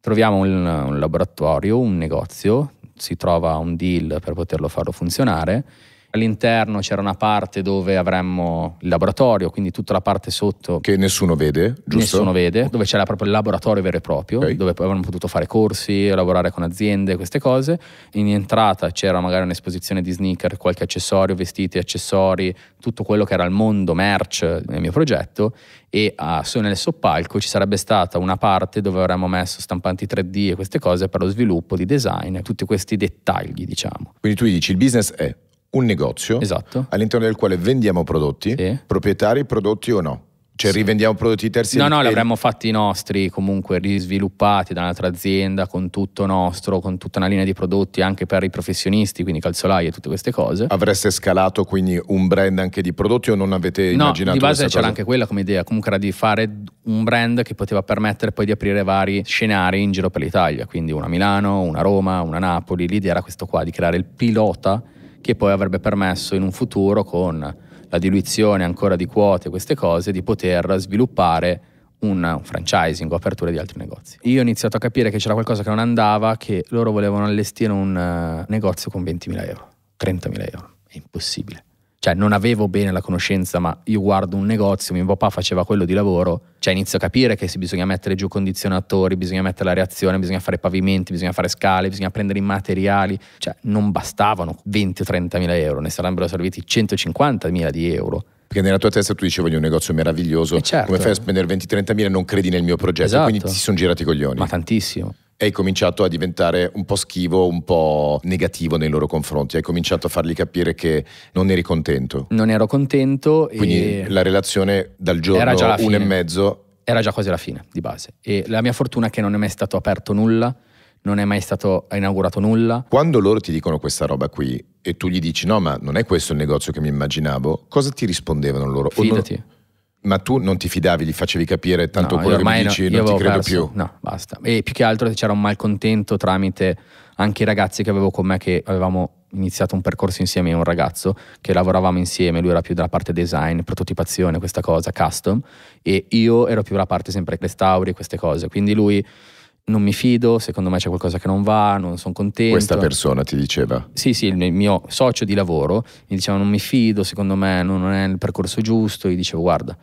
Troviamo un, un laboratorio, un negozio, si trova un deal per poterlo farlo funzionare All'interno c'era una parte dove avremmo il laboratorio, quindi tutta la parte sotto. Che nessuno vede, giusto? Nessuno vede, dove c'era proprio il laboratorio vero e proprio, okay. dove poi avremmo potuto fare corsi, lavorare con aziende, queste cose. In entrata c'era magari un'esposizione di sneaker, qualche accessorio, vestiti, accessori, tutto quello che era il mondo merch nel mio progetto. E a, ah, nel soppalco ci sarebbe stata una parte dove avremmo messo stampanti 3D e queste cose per lo sviluppo di design, tutti questi dettagli, diciamo. Quindi tu dici il business è un negozio esatto. all'interno del quale vendiamo prodotti, sì. proprietari prodotti o no. Cioè sì. rivendiamo prodotti terzi? No, no, li avremmo fatti i nostri, comunque risviluppati da un'altra azienda, con tutto nostro, con tutta una linea di prodotti anche per i professionisti, quindi calzolai e tutte queste cose. Avreste scalato quindi un brand anche di prodotti o non avete no, immaginato? No, di base c'era cosa? anche quella come idea, comunque era di fare un brand che poteva permettere poi di aprire vari scenari in giro per l'Italia, quindi una a Milano, una a Roma, una a Napoli, l'idea era questo qua, di creare il pilota che poi avrebbe permesso in un futuro con la diluizione ancora di quote e queste cose di poter sviluppare un franchising o apertura di altri negozi. Io ho iniziato a capire che c'era qualcosa che non andava, che loro volevano allestire un eh, negozio con 20.000 euro, 30.000 euro, è impossibile cioè non avevo bene la conoscenza, ma io guardo un negozio, mio papà faceva quello di lavoro, cioè inizio a capire che bisogna mettere giù condizionatori, bisogna mettere la reazione, bisogna fare pavimenti, bisogna fare scale, bisogna prendere i materiali, cioè non bastavano 20 o 30 mila euro, ne sarebbero serviti 150 mila di euro. Perché nella tua testa tu dici voglio un negozio meraviglioso, eh, certo. come fai a spendere 20-30 mila e non credi nel mio progetto? Esatto. Quindi ti sono girati i coglioni. Ma tantissimo hai cominciato a diventare un po' schivo, un po' negativo nei loro confronti, hai cominciato a fargli capire che non eri contento. Non ero contento. Quindi la relazione dal giorno uno fine. e mezzo... Era già quasi la fine di base. E la mia fortuna è che non è mai stato aperto nulla, non è mai stato inaugurato nulla. Quando loro ti dicono questa roba qui e tu gli dici no ma non è questo il negozio che mi immaginavo, cosa ti rispondevano loro? Fidati. O non ma tu non ti fidavi, gli facevi capire tanto no, quello che mi dici, no, non ti credo perso. più. No, basta. E più che altro c'era un malcontento tramite anche i ragazzi che avevo con me che avevamo iniziato un percorso insieme a un ragazzo che lavoravamo insieme, lui era più della parte design, prototipazione, questa cosa, custom, e io ero più della parte sempre restauri, queste cose. Quindi lui non mi fido, secondo me c'è qualcosa che non va, non sono contento. Questa persona ti diceva? Sì, sì, il mio socio di lavoro mi diceva non mi fido, secondo me non è il percorso giusto, gli dicevo guarda,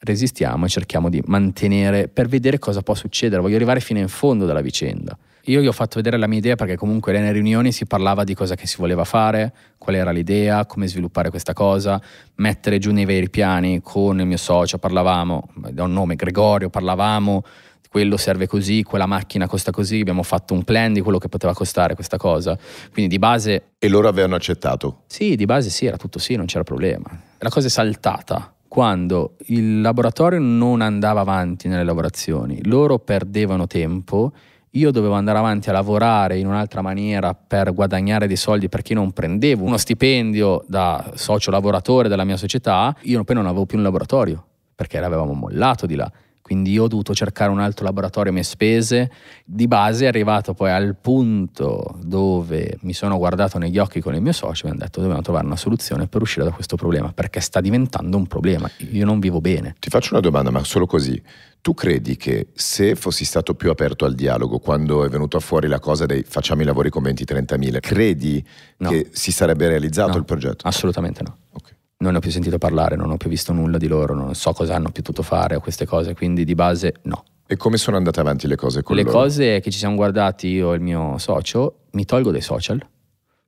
resistiamo e cerchiamo di mantenere per vedere cosa può succedere. Voglio arrivare fino in fondo della vicenda. Io gli ho fatto vedere la mia idea perché comunque nelle riunioni si parlava di cosa che si voleva fare, qual era l'idea, come sviluppare questa cosa, mettere giù nei veri piani con il mio socio, parlavamo, da un nome Gregorio, parlavamo, quello serve così, quella macchina costa così, abbiamo fatto un plan di quello che poteva costare questa cosa. Quindi di base... E loro avevano accettato? Sì, di base sì, era tutto sì, non c'era problema. La cosa è saltata quando il laboratorio non andava avanti nelle lavorazioni, loro perdevano tempo, io dovevo andare avanti a lavorare in un'altra maniera per guadagnare dei soldi perché non prendevo uno stipendio da socio lavoratore della mia società, io poi non avevo più un laboratorio perché l'avevamo mollato di là. Quindi io ho dovuto cercare un altro laboratorio a mie spese. Di base è arrivato poi al punto dove mi sono guardato negli occhi con il mio socio e mi hanno detto dobbiamo trovare una soluzione per uscire da questo problema, perché sta diventando un problema. Io non vivo bene. Ti faccio una domanda, ma solo così. Tu credi che se fossi stato più aperto al dialogo quando è venuta fuori la cosa dei facciamo i lavori con 20-30 mila, credi no. che si sarebbe realizzato no, il progetto? Assolutamente no. Okay non ne ho più sentito parlare, non ho più visto nulla di loro, non so cosa hanno potuto fare a queste cose, quindi di base no. E come sono andate avanti le cose con le loro? Le cose che ci siamo guardati io e il mio socio, mi tolgo dai social,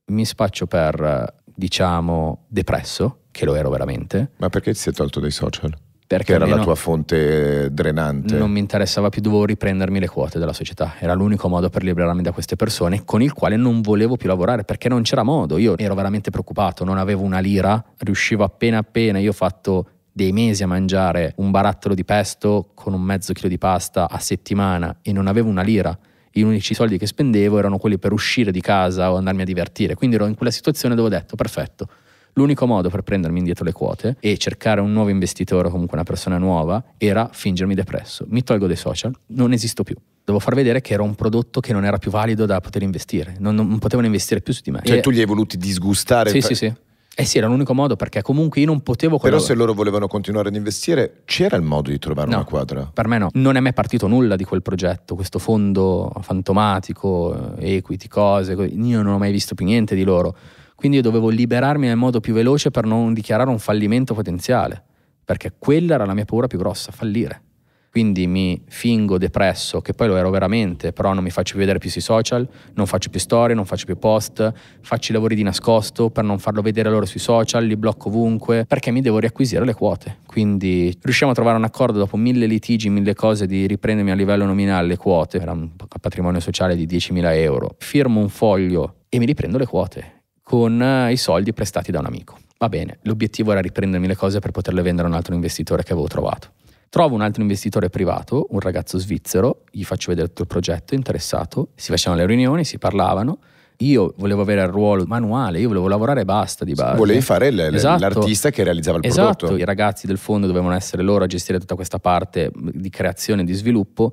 mi spaccio per, diciamo, depresso, che lo ero veramente. Ma perché ti sei tolto dai social? Perché era la tua fonte drenante. Non mi interessava più, dovevo riprendermi le quote della società. Era l'unico modo per liberarmi da queste persone con il quale non volevo più lavorare perché non c'era modo. Io ero veramente preoccupato, non avevo una lira, riuscivo appena appena, io ho fatto dei mesi a mangiare un barattolo di pesto con un mezzo chilo di pasta a settimana e non avevo una lira gli unici soldi che spendevo erano quelli per uscire di casa o andarmi a divertire. Quindi ero in quella situazione dove ho detto, perfetto, L'unico modo per prendermi indietro le quote e cercare un nuovo investitore o comunque una persona nuova era fingermi depresso. Mi tolgo dai social, non esisto più. Devo far vedere che era un prodotto che non era più valido da poter investire, non, non potevano investire più su di me. Cioè e... tu li hai voluti disgustare? Sì, per... sì, sì. Eh sì, era l'unico modo perché comunque io non potevo... Però se loro volevano continuare ad investire, c'era il modo di trovare no, una quadra? Per me no, non è mai partito nulla di quel progetto, questo fondo fantomatico, equity, cose, io non ho mai visto più niente di loro. Quindi io dovevo liberarmi nel modo più veloce per non dichiarare un fallimento potenziale, perché quella era la mia paura più grossa, fallire. Quindi mi fingo depresso, che poi lo ero veramente, però non mi faccio più vedere più sui social, non faccio più storie, non faccio più post, faccio i lavori di nascosto per non farlo vedere loro sui social, li blocco ovunque, perché mi devo riacquisire le quote. Quindi riusciamo a trovare un accordo dopo mille litigi, mille cose di riprendermi a livello nominale le quote, era un patrimonio sociale di 10.000 euro, firmo un foglio e mi riprendo le quote con eh, i soldi prestati da un amico. Va bene, l'obiettivo era riprendermi le cose per poterle vendere a un altro investitore che avevo trovato. Trovo un altro investitore privato, un ragazzo svizzero, gli faccio vedere tutto il progetto, interessato, si facevano le riunioni, si parlavano. Io volevo avere il ruolo manuale, io volevo lavorare e basta di base. Volevi fare l- esatto. l'artista che realizzava il esatto. prodotto. I ragazzi del fondo dovevano essere loro a gestire tutta questa parte mm, di creazione e di sviluppo.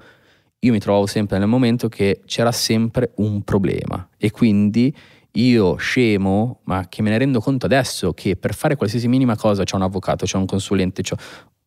Io mi trovavo sempre nel momento che c'era sempre un problema e quindi io scemo, ma che me ne rendo conto adesso che per fare qualsiasi minima cosa c'è un avvocato, c'è un consulente, c'è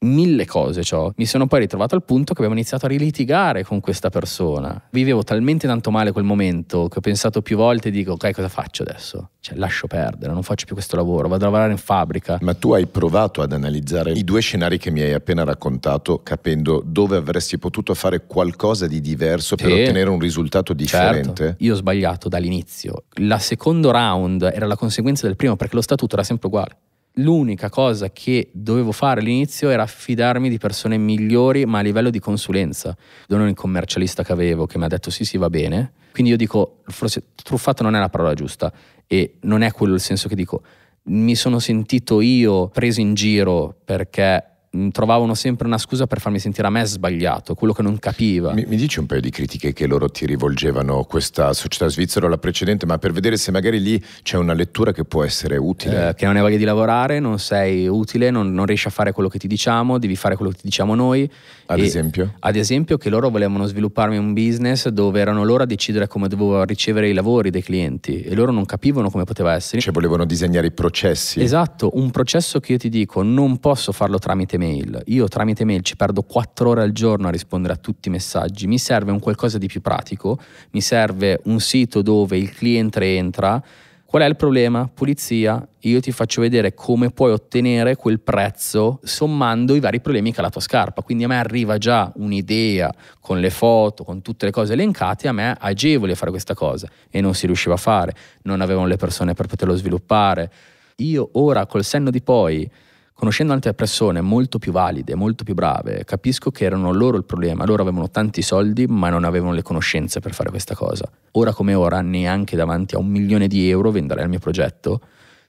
mille cose ciò. Mi sono poi ritrovato al punto che abbiamo iniziato a rilitigare con questa persona. Vivevo talmente tanto male quel momento che ho pensato più volte e dico, ok, cosa faccio adesso? Cioè, lascio perdere, non faccio più questo lavoro, vado a lavorare in fabbrica. Ma tu hai provato ad analizzare i due scenari che mi hai appena raccontato, capendo dove avresti potuto fare qualcosa di diverso sì. per ottenere un risultato certo. differente? Certo. Io ho sbagliato dall'inizio. La secondo round era la conseguenza del primo perché lo statuto era sempre uguale l'unica cosa che dovevo fare all'inizio era affidarmi di persone migliori, ma a livello di consulenza, non il commercialista che avevo che mi ha detto sì sì va bene. Quindi io dico, forse truffato non è la parola giusta e non è quello il senso che dico. Mi sono sentito io preso in giro perché Mm, trovavano sempre una scusa per farmi sentire a me sbagliato, quello che non capiva. Mi, mi, dici un paio di critiche che loro ti rivolgevano, questa società svizzera o la precedente, ma per vedere se magari lì c'è una lettura che può essere utile. Eh, che non hai voglia di lavorare, non sei utile, non, non, riesci a fare quello che ti diciamo, devi fare quello che ti diciamo noi. Ad e, esempio? Ad esempio che loro volevano svilupparmi un business dove erano loro a decidere come dovevo ricevere i lavori dei clienti e loro non capivano come poteva essere. Cioè volevano disegnare i processi. Esatto, un processo che io ti dico non posso farlo tramite me mail, io tramite mail ci perdo 4 ore al giorno a rispondere a tutti i messaggi, mi serve un qualcosa di più pratico, mi serve un sito dove il cliente entra, Qual è il problema? Pulizia, io ti faccio vedere come puoi ottenere quel prezzo sommando i vari problemi che ha la tua scarpa. Quindi a me arriva già un'idea con le foto, con tutte le cose elencate, a me è agevole fare questa cosa e non si riusciva a fare, non avevano le persone per poterlo sviluppare. Io ora col senno di poi conoscendo altre persone molto più valide, molto più brave, capisco che erano loro il problema, loro avevano tanti soldi ma non avevano le conoscenze per fare questa cosa. Ora come ora, neanche davanti a un milione di euro venderei il mio progetto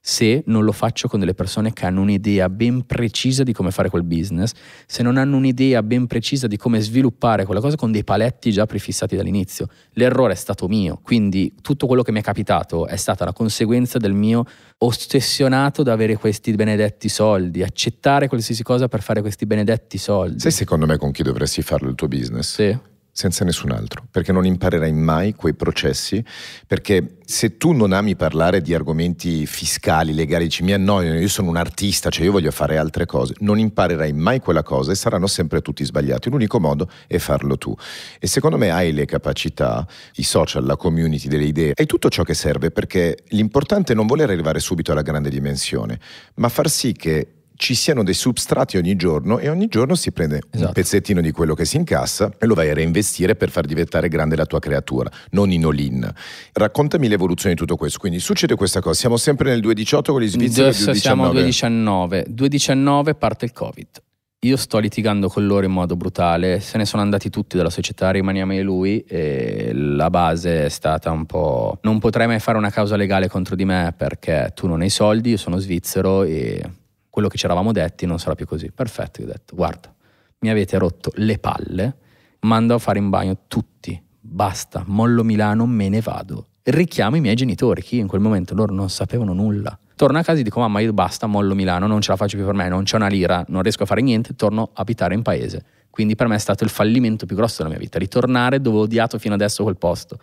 se non lo faccio con delle persone che hanno un'idea ben precisa di come fare quel business, se non hanno un'idea ben precisa di come sviluppare quella cosa con dei paletti già prefissati dall'inizio. L'errore è stato mio, quindi tutto quello che mi è capitato è stata la conseguenza del mio ossessionato da avere questi benedetti soldi, accettare qualsiasi cosa per fare questi benedetti soldi. Sai secondo me con chi dovresti farlo il tuo business? Sì senza nessun altro, perché non imparerai mai quei processi, perché se tu non ami parlare di argomenti fiscali, legali, dici mi annoiano, io sono un artista, cioè io voglio fare altre cose, non imparerai mai quella cosa e saranno sempre tutti sbagliati. L'unico modo è farlo tu. E secondo me hai le capacità, i social, la community, delle idee, hai tutto ciò che serve perché l'importante è non voler arrivare subito alla grande dimensione, ma far sì che ci siano dei substrati ogni giorno e ogni giorno si prende esatto. un pezzettino di quello che si incassa e lo vai a reinvestire per far diventare grande la tua creatura, non in all-in. Raccontami l'evoluzione di tutto questo. Quindi succede questa cosa, siamo sempre nel 2018 con gli svizzeri. Adesso siamo nel 2019. 2019 parte il Covid. Io sto litigando con loro in modo brutale, se ne sono andati tutti dalla società, rimaniamo io e lui e la base è stata un po'... Non potrei mai fare una causa legale contro di me perché tu non hai soldi, io sono svizzero e quello che ci eravamo detti non sarà più così. Perfetto, io ho detto, guarda, mi avete rotto le palle, mando a fare in bagno tutti, basta, mollo Milano, me ne vado. Richiamo i miei genitori, che in quel momento loro non sapevano nulla. Torno a casa e dico, mamma, io basta, mollo Milano, non ce la faccio più per me, non c'è una lira, non riesco a fare niente, torno a abitare in paese. Quindi per me è stato il fallimento più grosso della mia vita, ritornare dove ho odiato fino adesso quel posto.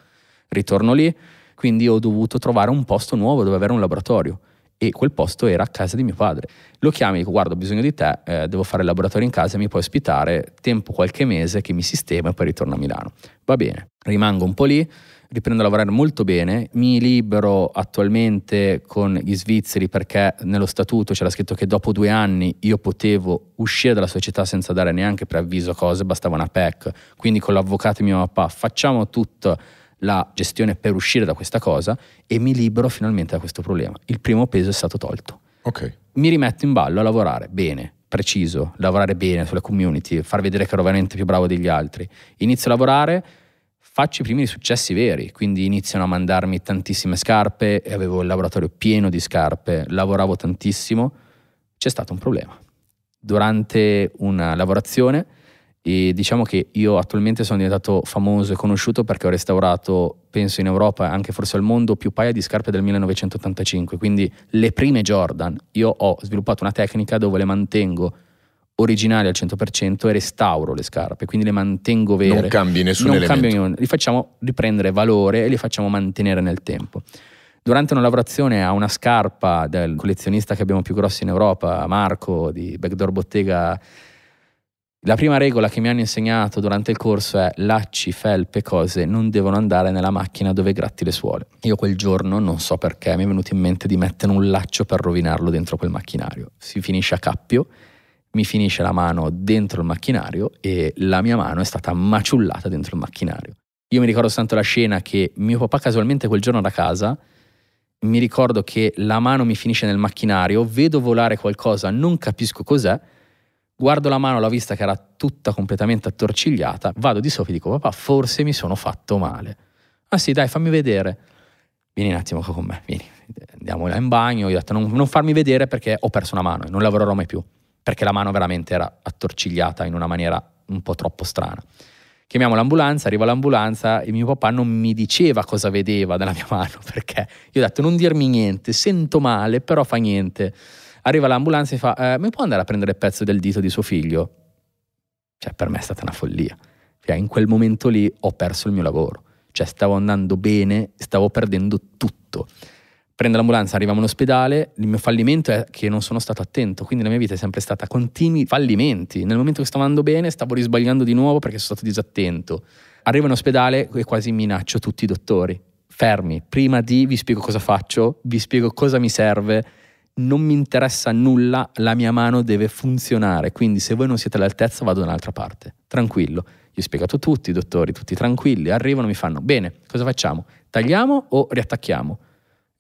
Ritorno lì, quindi ho dovuto trovare un posto nuovo dove avere un laboratorio e quel posto era a casa di mio padre. Lo chiami e dico guarda ho bisogno di te, eh, devo fare il laboratorio in casa, mi puoi ospitare, tempo qualche mese che mi sistema e poi ritorno a Milano. Va bene, rimango un po' lì, riprendo a lavorare molto bene, mi libero attualmente con gli svizzeri perché nello statuto c'era scritto che dopo due anni io potevo uscire dalla società senza dare neanche preavviso cose, bastava una PEC, quindi con l'avvocato e mio papà facciamo tutto la gestione per uscire da questa cosa e mi libero finalmente da questo problema. Il primo peso è stato tolto. Okay. Mi rimetto in ballo a lavorare bene, preciso, lavorare bene sulle community, far vedere che ero veramente più bravo degli altri. Inizio a lavorare, faccio i primi successi veri, quindi iniziano a mandarmi tantissime scarpe e avevo il laboratorio pieno di scarpe, lavoravo tantissimo, c'è stato un problema. Durante una lavorazione e diciamo che io attualmente sono diventato famoso e conosciuto perché ho restaurato, penso in Europa e anche forse al mondo, più paia di scarpe del 1985, quindi le prime Jordan. Io ho sviluppato una tecnica dove le mantengo originali al 100% e restauro le scarpe, quindi le mantengo vere. Non cambi nessun non elemento. Cambio, li facciamo riprendere valore e li facciamo mantenere nel tempo. Durante una lavorazione a una scarpa del collezionista che abbiamo più grosso in Europa, Marco di Backdoor Bottega la prima regola che mi hanno insegnato durante il corso è lacci, felpe, cose non devono andare nella macchina dove gratti le suole. Io quel giorno, non so perché, mi è venuto in mente di mettere un laccio per rovinarlo dentro quel macchinario. Si finisce a cappio, mi finisce la mano dentro il macchinario e la mia mano è stata maciullata dentro il macchinario. Io mi ricordo tanto la scena che mio papà casualmente quel giorno da casa mi ricordo che la mano mi finisce nel macchinario, vedo volare qualcosa, non capisco cos'è, Guardo la mano, l'ho vista che era tutta completamente attorcigliata, vado di sopra e dico papà forse mi sono fatto male. Ah sì dai fammi vedere. Vieni un attimo con me, vieni, andiamo là in bagno, io ho detto non, non farmi vedere perché ho perso una mano e non lavorerò mai più, perché la mano veramente era attorcigliata in una maniera un po' troppo strana. Chiamiamo l'ambulanza, arriva l'ambulanza e mio papà non mi diceva cosa vedeva della mia mano perché io ho detto non dirmi niente, sento male, però fa niente. Arriva l'ambulanza e fa, eh, mi può andare a prendere il pezzo del dito di suo figlio? Cioè, per me è stata una follia. Cioè, in quel momento lì ho perso il mio lavoro. Cioè, stavo andando bene, stavo perdendo tutto. Prendo l'ambulanza, arriviamo all'ospedale, il mio fallimento è che non sono stato attento, quindi la mia vita è sempre stata continui fallimenti. Nel momento che stavo andando bene, stavo risbagliando di nuovo perché sono stato disattento. Arrivo in ospedale e quasi minaccio tutti i dottori fermi, prima di vi spiego cosa faccio, vi spiego cosa mi serve, non mi interessa nulla, la mia mano deve funzionare, quindi se voi non siete all'altezza vado da un'altra parte, tranquillo. Gli ho spiegato tutti, i dottori, tutti tranquilli, arrivano, mi fanno, bene, cosa facciamo? Tagliamo o riattacchiamo?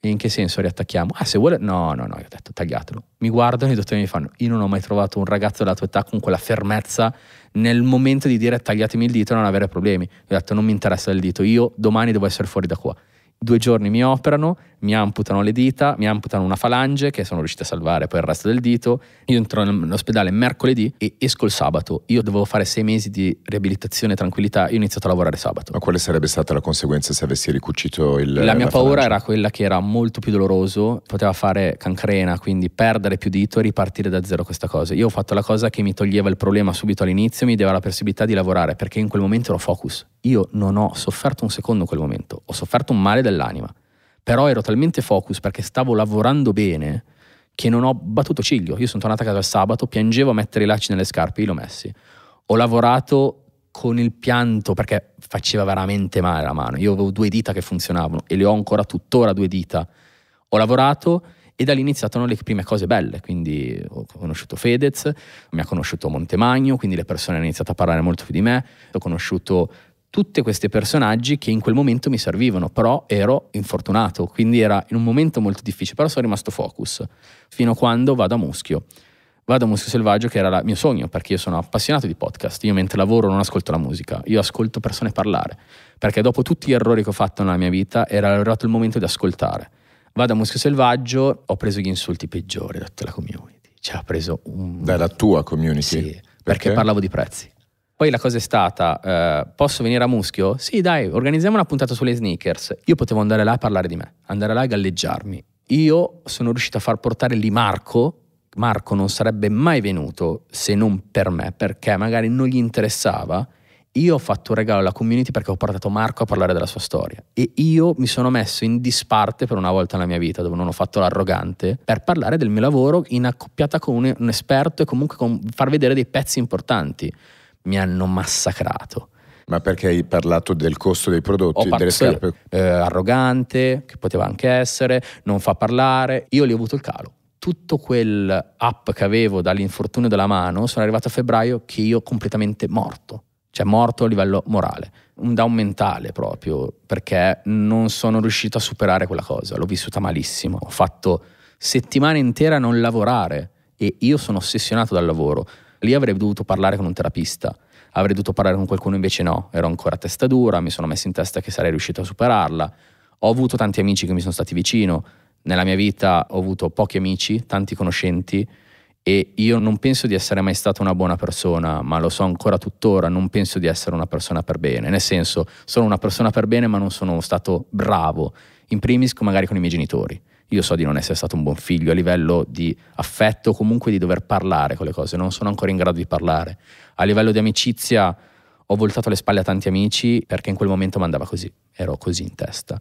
E in che senso riattacchiamo? Ah, se vuole... No, no, no, io ho detto tagliatelo. Mi guardano, i dottori e mi fanno, io non ho mai trovato un ragazzo della tua età con quella fermezza nel momento di dire tagliatemi il dito e non avere problemi. Io ho detto, non mi interessa il dito, io domani devo essere fuori da qua due giorni mi operano, mi amputano le dita, mi amputano una falange che sono riuscito a salvare poi il resto del dito, io entro nell'ospedale mercoledì e esco il sabato, io dovevo fare sei mesi di riabilitazione e tranquillità, io ho iniziato a lavorare sabato. Ma quale sarebbe stata la conseguenza se avessi ricucito il... La mia la paura falange? era quella che era molto più doloroso, poteva fare cancrena, quindi perdere più dito e ripartire da zero questa cosa. Io ho fatto la cosa che mi toglieva il problema subito all'inizio, mi dava la possibilità di lavorare perché in quel momento ero focus. Io non ho sofferto un secondo in quel momento, ho sofferto un male dell'anima. Però ero talmente focus perché stavo lavorando bene che non ho battuto ciglio. Io sono tornato a casa il sabato, piangevo a mettere i lacci nelle scarpe, io l'ho messi. Ho lavorato con il pianto perché faceva veramente male la mano. Io avevo due dita che funzionavano e le ho ancora tuttora due dita. Ho lavorato e da lì iniziarono le prime cose belle, quindi ho conosciuto Fedez, mi ha conosciuto Montemagno, quindi le persone hanno iniziato a parlare molto più di me, ho conosciuto tutti questi personaggi che in quel momento mi servivano, però ero infortunato, quindi era in un momento molto difficile, però sono rimasto focus, fino a quando vado a Muschio. Vado a Muschio Selvaggio, che era il mio sogno, perché io sono appassionato di podcast, io mentre lavoro non ascolto la musica, io ascolto persone parlare, perché dopo tutti gli errori che ho fatto nella mia vita era arrivato il momento di ascoltare. Vado a Muschio Selvaggio, ho preso gli insulti peggiori da tutta la community, cioè ho preso un... Dalla tua community? Sì, perché, perché parlavo di prezzi poi la cosa è stata, eh, posso venire a Muschio? Sì, dai, organizziamo una puntata sulle sneakers. Io potevo andare là a parlare di me, andare là a galleggiarmi. Io sono riuscito a far portare lì Marco. Marco non sarebbe mai venuto se non per me, perché magari non gli interessava. Io ho fatto un regalo alla community perché ho portato Marco a parlare della sua storia. E io mi sono messo in disparte per una volta nella mia vita, dove non ho fatto l'arrogante, per parlare del mio lavoro in accoppiata con un, un esperto e comunque con, far vedere dei pezzi importanti mi hanno massacrato. Ma perché hai parlato del costo dei prodotti, delle scarpe? Eh, arrogante, che poteva anche essere, non fa parlare. Io lì ho avuto il calo. Tutto quel up che avevo dall'infortunio della mano, sono arrivato a febbraio che io completamente morto, cioè morto a livello morale, un down mentale proprio, perché non sono riuscito a superare quella cosa, l'ho vissuta malissimo, ho fatto settimane intere a non lavorare e io sono ossessionato dal lavoro, lì avrei dovuto parlare con un terapista, avrei dovuto parlare con qualcuno invece no, ero ancora a testa dura, mi sono messo in testa che sarei riuscito a superarla, ho avuto tanti amici che mi sono stati vicino, nella mia vita ho avuto pochi amici, tanti conoscenti e io non penso di essere mai stata una buona persona, ma lo so ancora tuttora, non penso di essere una persona per bene, nel senso sono una persona per bene ma non sono stato bravo, in primis magari con i miei genitori. Io so di non essere stato un buon figlio a livello di affetto, comunque di dover parlare con le cose, non sono ancora in grado di parlare. A livello di amicizia ho voltato le spalle a tanti amici perché in quel momento mi andava così, ero così in testa.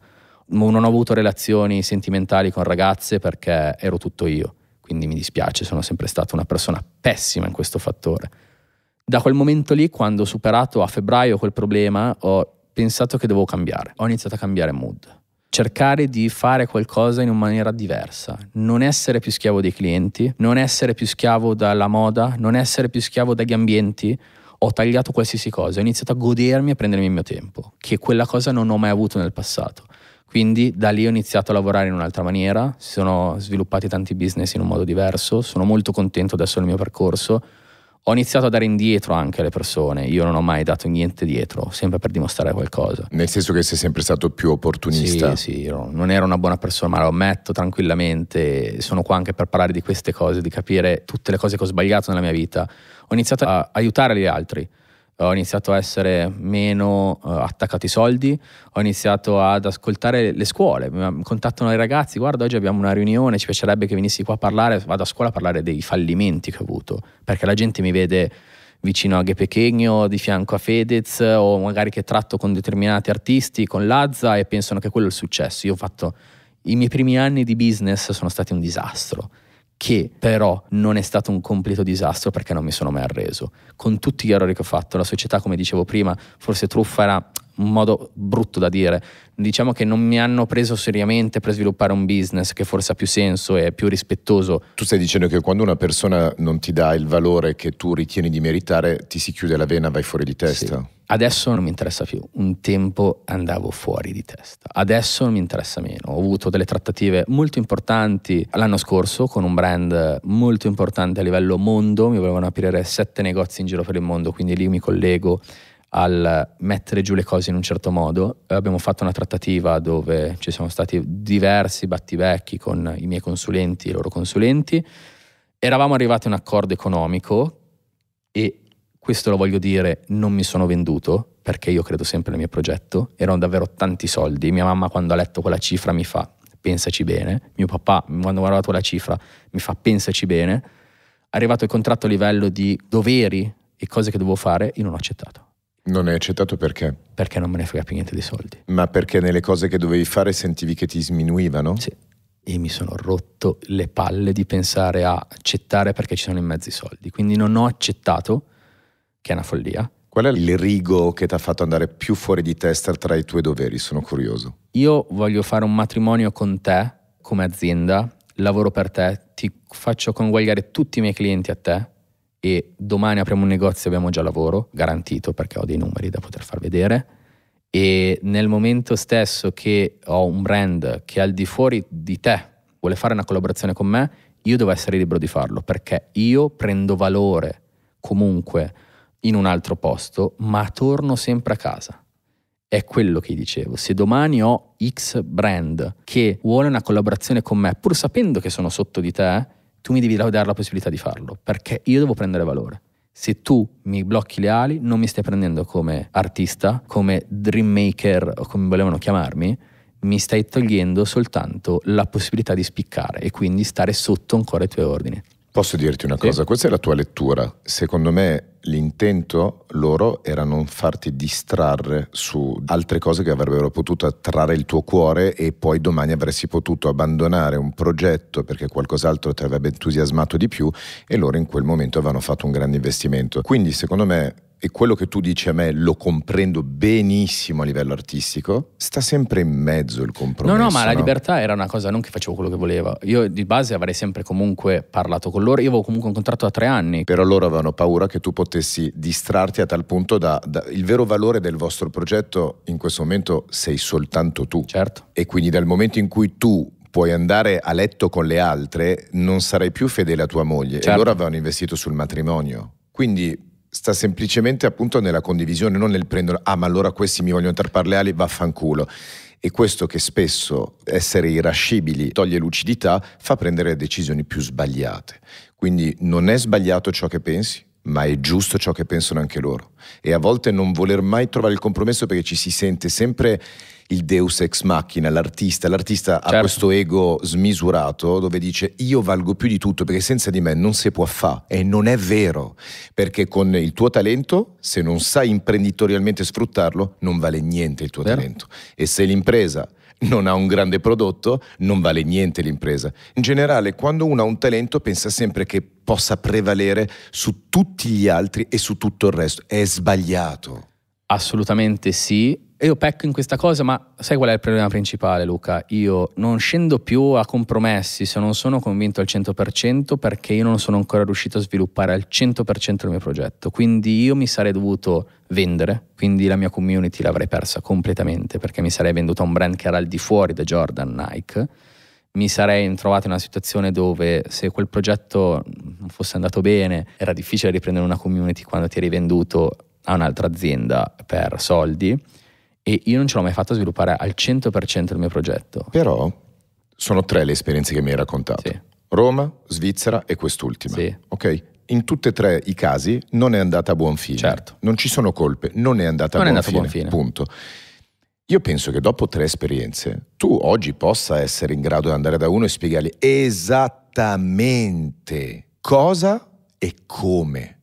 Non ho avuto relazioni sentimentali con ragazze perché ero tutto io, quindi mi dispiace, sono sempre stata una persona pessima in questo fattore. Da quel momento lì, quando ho superato a febbraio quel problema, ho pensato che dovevo cambiare. Ho iniziato a cambiare mood cercare di fare qualcosa in una maniera diversa, non essere più schiavo dei clienti, non essere più schiavo dalla moda, non essere più schiavo dagli ambienti, ho tagliato qualsiasi cosa, ho iniziato a godermi e prendermi il mio tempo, che quella cosa non ho mai avuto nel passato. Quindi da lì ho iniziato a lavorare in un'altra maniera, si sono sviluppati tanti business in un modo diverso, sono molto contento adesso del mio percorso, ho iniziato a dare indietro anche alle persone, io non ho mai dato niente dietro, sempre per dimostrare qualcosa. Nel senso che sei sempre stato più opportunista. Sì, sì, non ero una buona persona, ma lo ammetto tranquillamente, sono qua anche per parlare di queste cose, di capire tutte le cose che ho sbagliato nella mia vita. Ho iniziato a aiutare gli altri, ho iniziato a essere meno uh, eh, attaccato ai soldi, ho iniziato ad ascoltare le scuole, mi contattano i ragazzi, guarda oggi abbiamo una riunione, ci piacerebbe che venissi qua a parlare, vado a scuola a parlare dei fallimenti che ho avuto, perché la gente mi vede vicino a Ghepechegno, di fianco a Fedez o magari che tratto con determinati artisti, con Lazza e pensano che quello è il successo. Io ho fatto i miei primi anni di business sono stati un disastro che però non è stato un completo disastro perché non mi sono mai arreso. Con tutti gli errori che ho fatto, la società, come dicevo prima, forse truffa era un modo brutto da dire, diciamo che non mi hanno preso seriamente per sviluppare un business che forse ha più senso e è più rispettoso. Tu stai dicendo che quando una persona non ti dà il valore che tu ritieni di meritare, ti si chiude la vena, vai fuori di testa. Sì. Adesso non mi interessa più, un tempo andavo fuori di testa, adesso non mi interessa meno. Ho avuto delle trattative molto importanti l'anno scorso con un brand molto importante a livello mondo, mi volevano aprire sette negozi in giro per il mondo, quindi lì mi collego al mettere giù le cose in un certo modo. Abbiamo fatto una trattativa dove ci sono stati diversi battibecchi con i miei consulenti e i loro consulenti. Eravamo arrivati a un accordo economico e questo lo voglio dire, non mi sono venduto perché io credo sempre nel mio progetto, erano davvero tanti soldi. Mia mamma quando ha letto quella cifra mi fa pensaci bene, mio papà quando ha guardato quella cifra mi fa pensaci bene. Arrivato il contratto a livello di doveri e cose che dovevo fare, io non ho accettato non hai accettato perché? Perché non me ne frega più niente dei soldi. Ma perché nelle cose che dovevi fare sentivi che ti sminuivano? Sì. E mi sono rotto le palle di pensare a accettare perché ci sono in mezzo i soldi. Quindi non ho accettato, che è una follia. Qual è il rigo che ti ha fatto andare più fuori di testa tra i tuoi doveri? Sono curioso. Io voglio fare un matrimonio con te come azienda, lavoro per te, ti faccio conguagliare tutti i miei clienti a te e domani apriamo un negozio e abbiamo già lavoro, garantito perché ho dei numeri da poter far vedere. E nel momento stesso che ho un brand che al di fuori di te vuole fare una collaborazione con me, io devo essere libero di farlo perché io prendo valore comunque in un altro posto, ma torno sempre a casa. È quello che dicevo. Se domani ho X brand che vuole una collaborazione con me, pur sapendo che sono sotto di te, tu mi devi dare la possibilità di farlo, perché io devo prendere valore. Se tu mi blocchi le ali, non mi stai prendendo come artista, come dream maker o come volevano chiamarmi, mi stai togliendo soltanto la possibilità di spiccare e quindi stare sotto ancora i tuoi ordini. Posso dirti una cosa? Questa è la tua lettura. Secondo me l'intento loro era non farti distrarre su altre cose che avrebbero potuto attrarre il tuo cuore e poi domani avresti potuto abbandonare un progetto perché qualcos'altro ti avrebbe entusiasmato di più e loro in quel momento avevano fatto un grande investimento. Quindi secondo me e quello che tu dici a me lo comprendo benissimo a livello artistico, sta sempre in mezzo il compromesso. No, no, ma no? la libertà era una cosa, non che facevo quello che volevo. Io di base avrei sempre comunque parlato con loro, io avevo comunque un contratto da tre anni. Però loro avevano paura che tu potessi potessi distrarti a tal punto da, da, il vero valore del vostro progetto in questo momento sei soltanto tu. Certo. E quindi dal momento in cui tu puoi andare a letto con le altre, non sarai più fedele a tua moglie. Certo. E loro avevano investito sul matrimonio. Quindi sta semplicemente appunto nella condivisione, non nel prendere, ah ma allora questi mi vogliono tarpare le ali, vaffanculo. E questo che spesso essere irascibili toglie lucidità fa prendere decisioni più sbagliate. Quindi non è sbagliato ciò che pensi, ma è giusto ciò che pensano anche loro. E a volte non voler mai trovare il compromesso perché ci si sente sempre il deus ex machina, l'artista. L'artista certo. ha questo ego smisurato dove dice io valgo più di tutto perché senza di me non si può fare. E non è vero, perché con il tuo talento, se non sai imprenditorialmente sfruttarlo, non vale niente il tuo vero. talento. E se l'impresa non ha un grande prodotto, non vale niente l'impresa. In generale, quando uno ha un talento pensa sempre che possa prevalere su tutti gli altri e su tutto il resto. È sbagliato. Assolutamente sì, io pecco in questa cosa, ma sai qual è il problema principale, Luca? Io non scendo più a compromessi se non sono convinto al 100% perché io non sono ancora riuscito a sviluppare al 100% il mio progetto. Quindi io mi sarei dovuto vendere, quindi la mia community l'avrei persa completamente perché mi sarei venduto a un brand che era al di fuori da Jordan Nike. Mi sarei trovato in una situazione dove se quel progetto non fosse andato bene era difficile riprendere una community quando ti eri venduto a un'altra azienda per soldi e io non ce l'ho mai fatto sviluppare al 100% il mio progetto. Però sono tre le esperienze che mi hai raccontato. Sì. Roma, Svizzera e quest'ultima. Sì. Ok? In tutti e tre i casi non è andata a buon fine. Certo. Non ci sono colpe, non è andata non a buon, è buon fine. Punto. Io penso che dopo tre esperienze tu oggi possa essere in grado di andare da uno e spiegargli esattamente cosa e come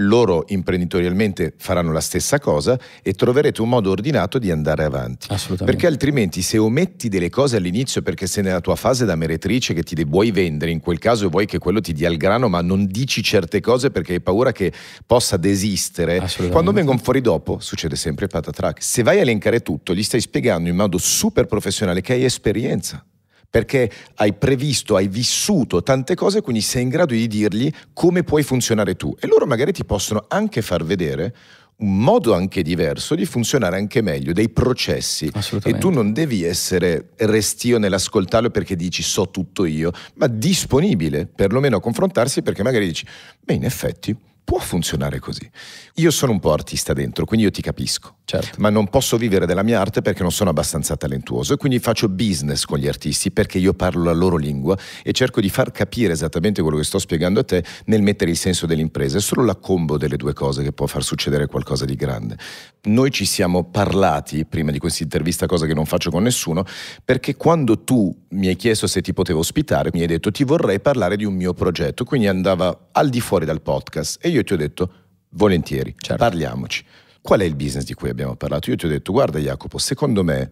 loro imprenditorialmente faranno la stessa cosa e troverete un modo ordinato di andare avanti. Perché altrimenti se ometti delle cose all'inizio perché sei nella tua fase da meretrice che ti vuoi vendere, in quel caso vuoi che quello ti dia il grano ma non dici certe cose perché hai paura che possa desistere, quando vengono fuori dopo succede sempre il patatrack. Se vai a elencare tutto, gli stai spiegando in modo super professionale che hai esperienza perché hai previsto, hai vissuto tante cose, quindi sei in grado di dirgli come puoi funzionare tu. E loro magari ti possono anche far vedere un modo anche diverso di funzionare anche meglio, dei processi. E tu non devi essere restio nell'ascoltarlo perché dici so tutto io, ma disponibile perlomeno a confrontarsi perché magari dici, beh in effetti può funzionare così. Io sono un po' artista dentro, quindi io ti capisco, certo. ma non posso vivere della mia arte perché non sono abbastanza talentuoso e quindi faccio business con gli artisti perché io parlo la loro lingua e cerco di far capire esattamente quello che sto spiegando a te nel mettere il senso dell'impresa. È solo la combo delle due cose che può far succedere qualcosa di grande. Noi ci siamo parlati prima di questa intervista, cosa che non faccio con nessuno, perché quando tu mi hai chiesto se ti potevo ospitare, mi hai detto ti vorrei parlare di un mio progetto, quindi andava al di fuori dal podcast E io ti ho detto volentieri, certo. parliamoci. Qual è il business di cui abbiamo parlato? Io ti ho detto guarda Jacopo, secondo me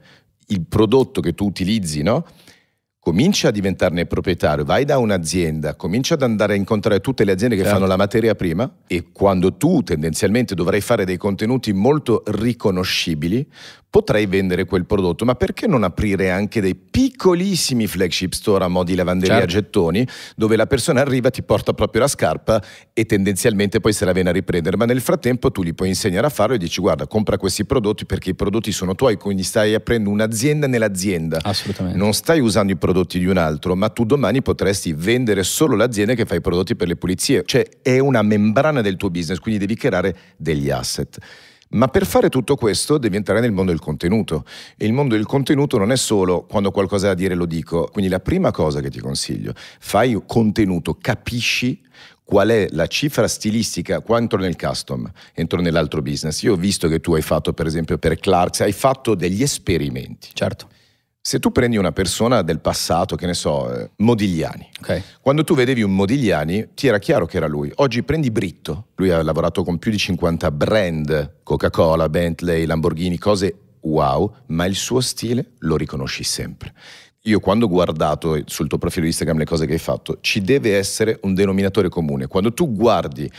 il prodotto che tu utilizzi, no? comincia a diventarne proprietario, vai da un'azienda, comincia ad andare a incontrare tutte le aziende che certo. fanno la materia prima e quando tu tendenzialmente dovrai fare dei contenuti molto riconoscibili, potrei vendere quel prodotto, ma perché non aprire anche dei piccolissimi flagship store a mo' di lavanderia certo. gettoni, dove la persona arriva, ti porta proprio la scarpa e tendenzialmente poi se la viene a riprendere, ma nel frattempo tu gli puoi insegnare a farlo e dici guarda, compra questi prodotti perché i prodotti sono tuoi, quindi stai aprendo un'azienda nell'azienda. Assolutamente. Non stai usando i prodotti di un altro, ma tu domani potresti vendere solo l'azienda che fa i prodotti per le pulizie, cioè è una membrana del tuo business, quindi devi creare degli asset. Ma per fare tutto questo devi entrare nel mondo del contenuto e il mondo del contenuto non è solo quando qualcosa da dire lo dico, quindi la prima cosa che ti consiglio, fai contenuto, capisci qual è la cifra stilistica qua entro nel custom, entro nell'altro business. Io ho visto che tu hai fatto per esempio per Clarks, hai fatto degli esperimenti. Certo. Se tu prendi una persona del passato, che ne so, eh, Modigliani, okay. quando tu vedevi un Modigliani ti era chiaro che era lui. Oggi prendi Britto, lui ha lavorato con più di 50 brand, Coca-Cola, Bentley, Lamborghini, cose wow, ma il suo stile lo riconosci sempre. Io quando ho guardato sul tuo profilo Instagram le cose che hai fatto, ci deve essere un denominatore comune. Quando tu guardi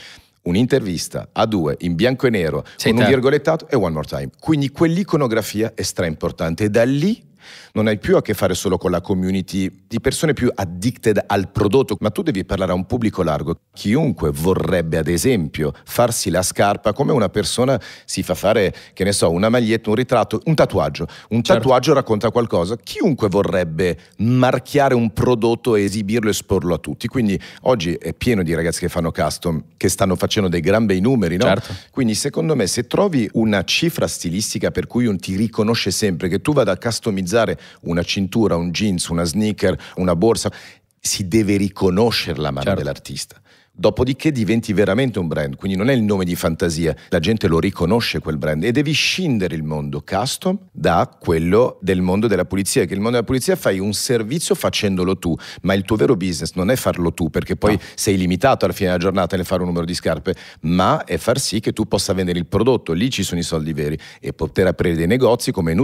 un'intervista a due in bianco e nero Sei con te. un virgolettato e one more time. Quindi quell'iconografia è stra importante da lì non hai più a che fare solo con la community di persone più addicted al prodotto, ma tu devi parlare a un pubblico largo. Chiunque vorrebbe, ad esempio, farsi la scarpa come una persona si fa fare, che ne so, una maglietta, un ritratto, un tatuaggio. Un certo. tatuaggio racconta qualcosa. Chiunque vorrebbe marchiare un prodotto e esibirlo e esporlo a tutti. Quindi oggi è pieno di ragazzi che fanno custom, che stanno facendo dei gran bei numeri, no? Certo. Quindi secondo me se trovi una cifra stilistica per cui un ti riconosce sempre, che tu vada a customizzare una cintura, un jeans, una sneaker, una borsa, si deve riconoscere la mano certo. dell'artista dopodiché diventi veramente un brand, quindi non è il nome di fantasia, la gente lo riconosce quel brand e devi scindere il mondo custom da quello del mondo della pulizia, che il mondo della pulizia fai un servizio facendolo tu, ma il tuo vero business non è farlo tu perché poi no. sei limitato alla fine della giornata nel fare un numero di scarpe, ma è far sì che tu possa vendere il prodotto, lì ci sono i soldi veri e poter aprire dei negozi come in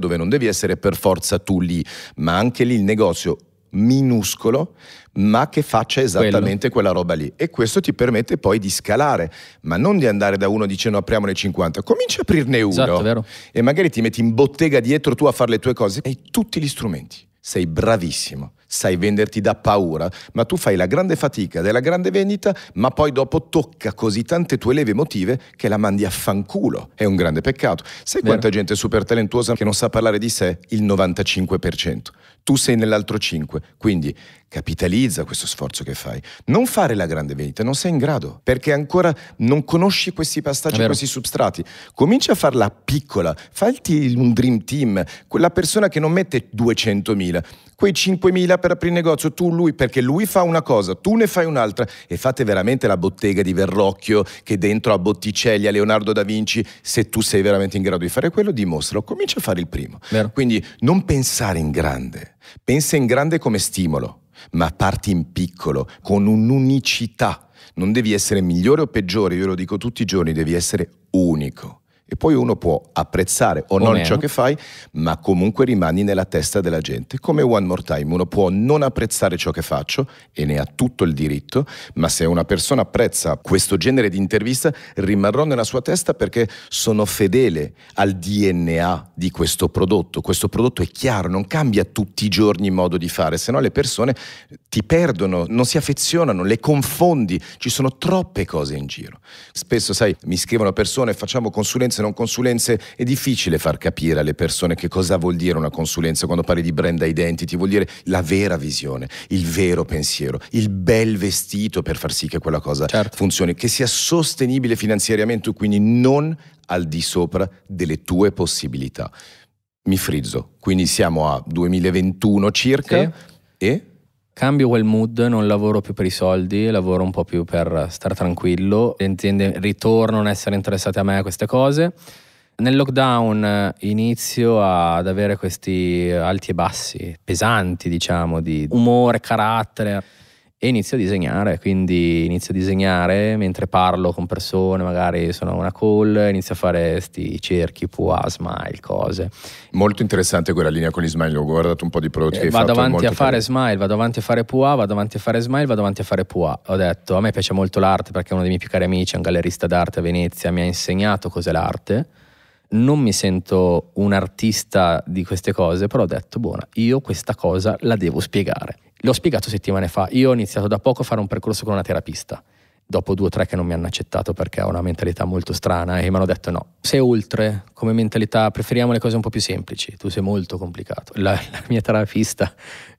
dove non devi essere per forza tu lì, ma anche lì il negozio minuscolo, ma che faccia esattamente Quello. quella roba lì. E questo ti permette poi di scalare, ma non di andare da uno dicendo apriamone 50, cominci a aprirne uno esatto, e magari ti metti in bottega dietro tu a fare le tue cose. Hai tutti gli strumenti, sei bravissimo sai venderti da paura, ma tu fai la grande fatica della grande vendita, ma poi dopo tocca così tante tue leve emotive che la mandi a fanculo. È un grande peccato. Sai Vero. quanta gente super talentuosa che non sa parlare di sé? Il 95%. Tu sei nell'altro 5%. Quindi capitalizza questo sforzo che fai. Non fare la grande vendita, non sei in grado, perché ancora non conosci questi passaggi, questi substrati. Comincia a farla piccola, falti un dream team, quella persona che non mette 200.000, quei 5.000 per aprire il negozio, tu lui, perché lui fa una cosa, tu ne fai un'altra e fate veramente la bottega di Verrocchio che dentro a Botticelli, a Leonardo da Vinci, se tu sei veramente in grado di fare quello, dimostralo, comincia a fare il primo. Vero. Quindi non pensare in grande, pensa in grande come stimolo ma parti in piccolo, con un'unicità. Non devi essere migliore o peggiore, io lo dico tutti i giorni, devi essere unico. E poi uno può apprezzare o, o non meno. ciò che fai, ma comunque rimani nella testa della gente. Come One More Time, uno può non apprezzare ciò che faccio e ne ha tutto il diritto, ma se una persona apprezza questo genere di intervista, rimarrò nella sua testa perché sono fedele al DNA di questo prodotto. Questo prodotto è chiaro, non cambia tutti i giorni il modo di fare, se no le persone ti perdono, non si affezionano, le confondi, ci sono troppe cose in giro. Spesso, sai, mi scrivono persone, facciamo consulenze consulenze, non consulenze è difficile far capire alle persone che cosa vuol dire una consulenza quando parli di brand identity, vuol dire la vera visione, il vero pensiero, il bel vestito per far sì che quella cosa certo. funzioni, che sia sostenibile finanziariamente, quindi non al di sopra delle tue possibilità. Mi frizzo, quindi siamo a 2021 circa sì. e cambio quel mood, non lavoro più per i soldi, lavoro un po' più per stare tranquillo, le aziende ritornano a essere interessate a me a queste cose. Nel lockdown eh, inizio ad avere questi alti e bassi, pesanti diciamo, di umore, carattere e inizio a disegnare, quindi inizio a disegnare mentre parlo con persone, magari sono a una call, inizio a fare questi cerchi, pua, smile, cose. Molto interessante quella linea con gli smile, ho guardato un po' di prodotti eh, che vado avanti a fare carino. smile, vado avanti a fare pua, vado avanti a fare smile, vado avanti a fare pua. Ho detto, a me piace molto l'arte perché uno dei miei più cari amici è un gallerista d'arte a Venezia, mi ha insegnato cos'è l'arte non mi sento un artista di queste cose, però ho detto, buona, io questa cosa la devo spiegare. L'ho spiegato settimane fa, io ho iniziato da poco a fare un percorso con una terapista, dopo due o tre che non mi hanno accettato perché ho una mentalità molto strana e mi hanno detto no, sei oltre come mentalità, preferiamo le cose un po' più semplici, tu sei molto complicato. La, la mia terapista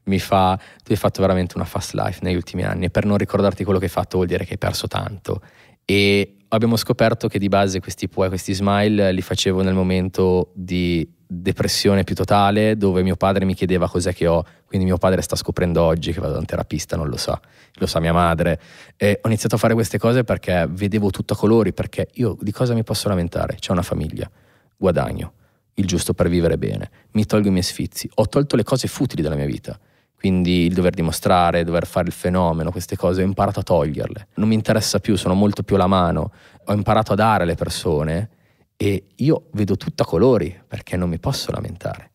mi fa, tu hai fatto veramente una fast life negli ultimi anni e per non ricordarti quello che hai fatto vuol dire che hai perso tanto e abbiamo scoperto che di base questi pue, questi smile li facevo nel momento di depressione più totale dove mio padre mi chiedeva cos'è che ho, quindi mio padre sta scoprendo oggi che vado in un terapista, non lo sa, lo sa mia madre. E ho iniziato a fare queste cose perché vedevo tutto a colori, perché io di cosa mi posso lamentare? C'è una famiglia, guadagno il giusto per vivere bene, mi tolgo i miei sfizi, ho tolto le cose futili della mia vita quindi il dover dimostrare, dover fare il fenomeno, queste cose, ho imparato a toglierle. Non mi interessa più, sono molto più la mano. Ho imparato a dare alle persone e io vedo tutto a colori perché non mi posso lamentare.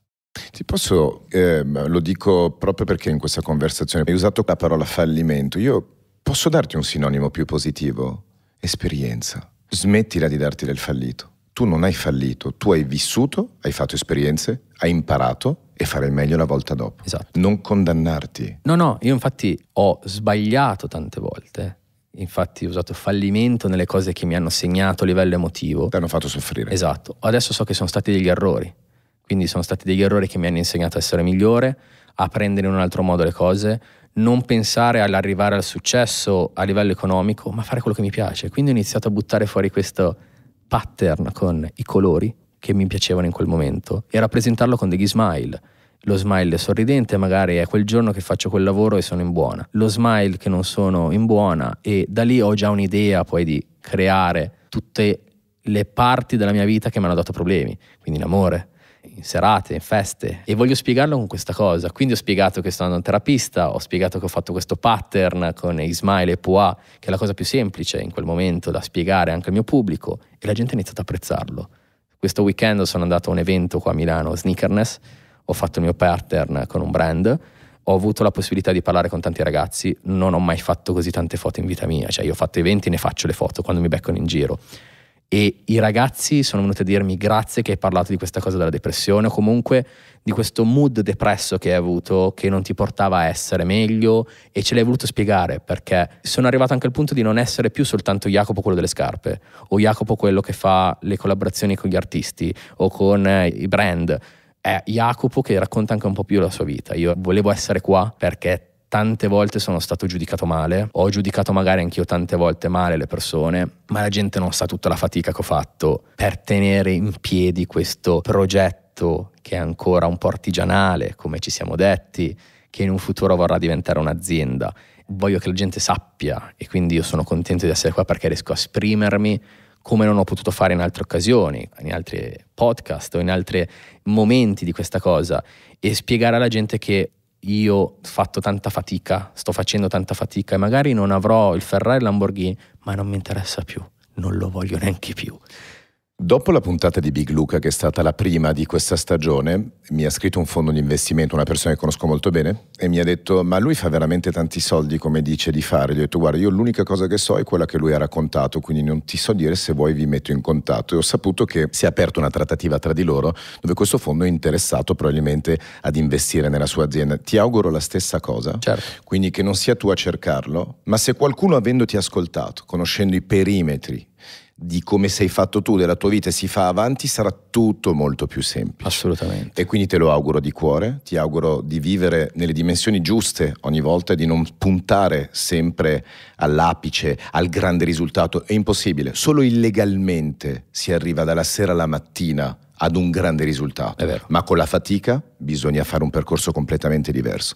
Ti posso, eh, lo dico proprio perché in questa conversazione hai usato la parola fallimento. Io posso darti un sinonimo più positivo? Esperienza. Smettila di darti del fallito tu non hai fallito, tu hai vissuto, hai fatto esperienze, hai imparato e farai meglio la volta dopo. Esatto. Non condannarti. No, no, io infatti ho sbagliato tante volte. Infatti ho usato fallimento nelle cose che mi hanno segnato a livello emotivo. Ti hanno fatto soffrire. Esatto. Adesso so che sono stati degli errori. Quindi sono stati degli errori che mi hanno insegnato a essere migliore, a prendere in un altro modo le cose, non pensare all'arrivare al successo a livello economico, ma fare quello che mi piace. Quindi ho iniziato a buttare fuori questo pattern con i colori che mi piacevano in quel momento e rappresentarlo con degli smile. Lo smile sorridente magari è quel giorno che faccio quel lavoro e sono in buona. Lo smile che non sono in buona e da lì ho già un'idea poi di creare tutte le parti della mia vita che mi hanno dato problemi, quindi in amore, in serate, in feste e voglio spiegarlo con questa cosa. Quindi ho spiegato che sto andando in terapista, ho spiegato che ho fatto questo pattern con Ismail e Pua, che è la cosa più semplice in quel momento da spiegare anche al mio pubblico e la gente ha iniziato ad apprezzarlo. Questo weekend sono andato a un evento qua a Milano, Sneakerness, ho fatto il mio pattern con un brand ho avuto la possibilità di parlare con tanti ragazzi, non ho mai fatto così tante foto in vita mia, cioè io ho fatto eventi e ne faccio le foto quando mi beccano in giro e i ragazzi sono venuti a dirmi grazie che hai parlato di questa cosa della depressione o comunque di questo mood depresso che hai avuto che non ti portava a essere meglio e ce l'hai voluto spiegare perché sono arrivato anche al punto di non essere più soltanto Jacopo quello delle scarpe o Jacopo quello che fa le collaborazioni con gli artisti o con eh, i brand. È Jacopo che racconta anche un po' più la sua vita. Io volevo essere qua perché tante volte sono stato giudicato male, ho giudicato magari anch'io tante volte male le persone, ma la gente non sa tutta la fatica che ho fatto per tenere in piedi questo progetto che è ancora un po' artigianale, come ci siamo detti, che in un futuro vorrà diventare un'azienda. Voglio che la gente sappia e quindi io sono contento di essere qua perché riesco a esprimermi come non ho potuto fare in altre occasioni, in altri podcast o in altri momenti di questa cosa e spiegare alla gente che io ho fatto tanta fatica, sto facendo tanta fatica e magari non avrò il Ferrari e il Lamborghini, ma non mi interessa più, non lo voglio neanche più. Dopo la puntata di Big Luca, che è stata la prima di questa stagione, mi ha scritto un fondo di investimento, una persona che conosco molto bene, e mi ha detto, ma lui fa veramente tanti soldi come dice di fare. Gli ho detto, guarda, io l'unica cosa che so è quella che lui ha raccontato, quindi non ti so dire se vuoi vi metto in contatto. E ho saputo che si è aperta una trattativa tra di loro dove questo fondo è interessato probabilmente ad investire nella sua azienda. Ti auguro la stessa cosa, certo. quindi che non sia tu a cercarlo, ma se qualcuno avendoti ascoltato, conoscendo i perimetri di come sei fatto tu, della tua vita e si fa avanti, sarà tutto molto più semplice. Assolutamente. E quindi te lo auguro di cuore, ti auguro di vivere nelle dimensioni giuste ogni volta e di non puntare sempre all'apice, al grande risultato. È impossibile, solo illegalmente si arriva dalla sera alla mattina ad un grande risultato. Ma con la fatica bisogna fare un percorso completamente diverso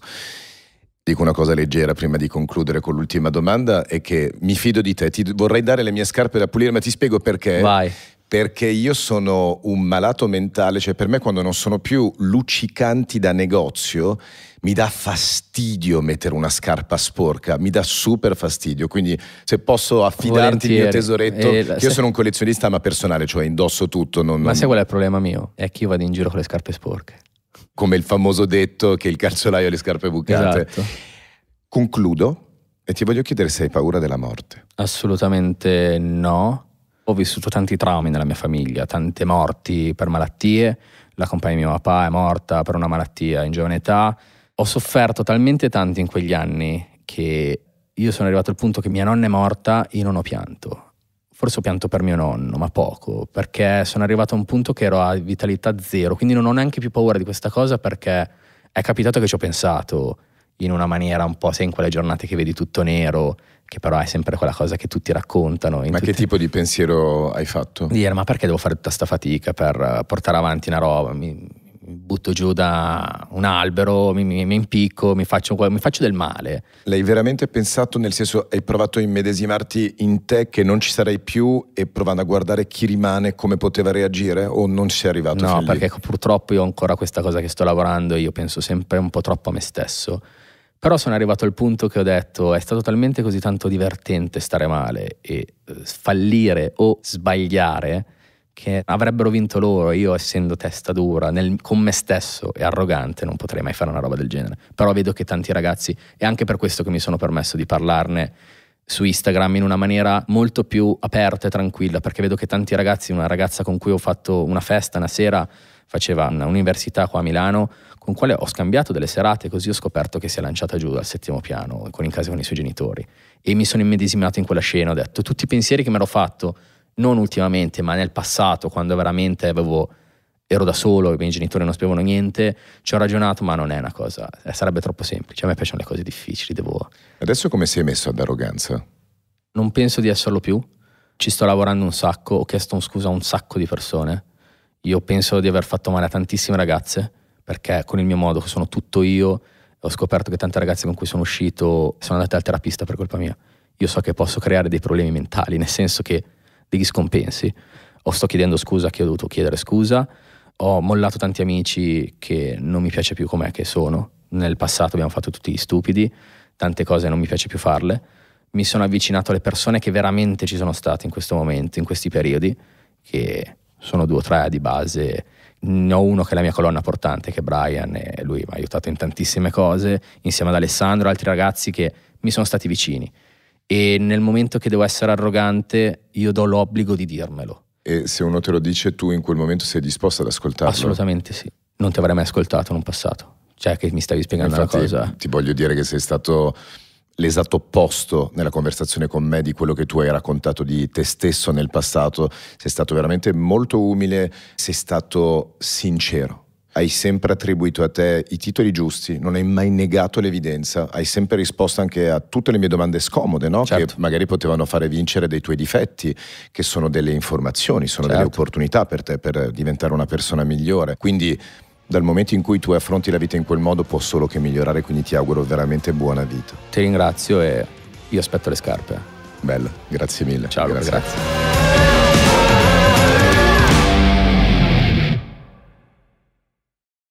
dico una cosa leggera prima di concludere con l'ultima domanda, è che mi fido di te, ti vorrei dare le mie scarpe da pulire, ma ti spiego perché. Vai perché io sono un malato mentale, cioè per me quando non sono più luccicanti da negozio mi dà fastidio mettere una scarpa sporca, mi dà super fastidio, quindi se posso affidarti Volentieri. il mio tesoretto, eh, se... io sono un collezionista ma personale, cioè indosso tutto. Non, ma non... sai qual è il problema mio? È che io vado in giro con le scarpe sporche come il famoso detto che il calzolaio ha le scarpe bucate. Esatto. Concludo e ti voglio chiedere se hai paura della morte. Assolutamente no. Ho vissuto tanti traumi nella mia famiglia, tante morti per malattie. La compagna di mio papà è morta per una malattia in giovane età. Ho sofferto talmente tanto in quegli anni che io sono arrivato al punto che mia nonna è morta, io non ho pianto Forse ho pianto per mio nonno, ma poco, perché sono arrivato a un punto che ero a vitalità zero, quindi non ho neanche più paura di questa cosa perché è capitato che ci ho pensato in una maniera un po', sei in quelle giornate che vedi tutto nero, che però è sempre quella cosa che tutti raccontano. ma tutti... che tipo di pensiero hai fatto? Dire, ma perché devo fare tutta questa fatica per portare avanti una roba? Mi butto giù da un albero, mi, mi, mi impicco, mi faccio, mi faccio, del male. L'hai veramente pensato, nel senso, hai provato a immedesimarti in te che non ci sarei più e provando a guardare chi rimane, come poteva reagire o non ci sei arrivato? No, perché lì? purtroppo io ho ancora questa cosa che sto lavorando e io penso sempre un po' troppo a me stesso. Però sono arrivato al punto che ho detto è stato talmente così tanto divertente stare male e eh, fallire o sbagliare perché avrebbero vinto loro, io essendo testa dura, nel, con me stesso e arrogante non potrei mai fare una roba del genere. Però vedo che tanti ragazzi, e anche per questo che mi sono permesso di parlarne su Instagram in una maniera molto più aperta e tranquilla, perché vedo che tanti ragazzi, una ragazza con cui ho fatto una festa una sera, faceva un'università qua a Milano, con quale ho scambiato delle serate, così ho scoperto che si è lanciata giù dal settimo piano, con in casa con i suoi genitori. E mi sono immedesimato in quella scena, ho detto tutti i pensieri che mi ero fatto non ultimamente, ma nel passato, quando veramente avevo, ero da solo, i miei genitori non spiegavano niente, ci ho ragionato, ma non è una cosa, eh, sarebbe troppo semplice, a me piacciono le cose difficili, devo... Adesso come sei messo ad arroganza? Non penso di esserlo più, ci sto lavorando un sacco, ho chiesto scusa a un sacco di persone, io penso di aver fatto male a tantissime ragazze, perché con il mio modo, che sono tutto io, ho scoperto che tante ragazze con cui sono uscito sono andate al terapista per colpa mia. Io so che posso creare dei problemi mentali, nel senso che degli scompensi. O sto chiedendo scusa che ho dovuto chiedere scusa, ho mollato tanti amici che non mi piace più com'è che sono. Nel passato abbiamo fatto tutti gli stupidi, tante cose non mi piace più farle. Mi sono avvicinato alle persone che veramente ci sono state in questo momento, in questi periodi, che sono due o tre di base. Ne ho uno che è la mia colonna portante, che è Brian, e lui mi ha aiutato in tantissime cose, insieme ad Alessandro e altri ragazzi che mi sono stati vicini e nel momento che devo essere arrogante io do l'obbligo di dirmelo. E se uno te lo dice tu in quel momento sei disposto ad ascoltarlo? Assolutamente sì, non ti avrei mai ascoltato in un passato, cioè che mi stavi spiegando Infatti, una cosa. Ti voglio dire che sei stato l'esatto opposto nella conversazione con me di quello che tu hai raccontato di te stesso nel passato, sei stato veramente molto umile, sei stato sincero hai sempre attribuito a te i titoli giusti, non hai mai negato l'evidenza, hai sempre risposto anche a tutte le mie domande scomode, no? certo. che magari potevano fare vincere dei tuoi difetti, che sono delle informazioni, sono certo. delle opportunità per te per diventare una persona migliore. Quindi dal momento in cui tu affronti la vita in quel modo può solo che migliorare, quindi ti auguro veramente buona vita. Ti ringrazio e io aspetto le scarpe. Bello, grazie mille. Ciao, grazie. grazie.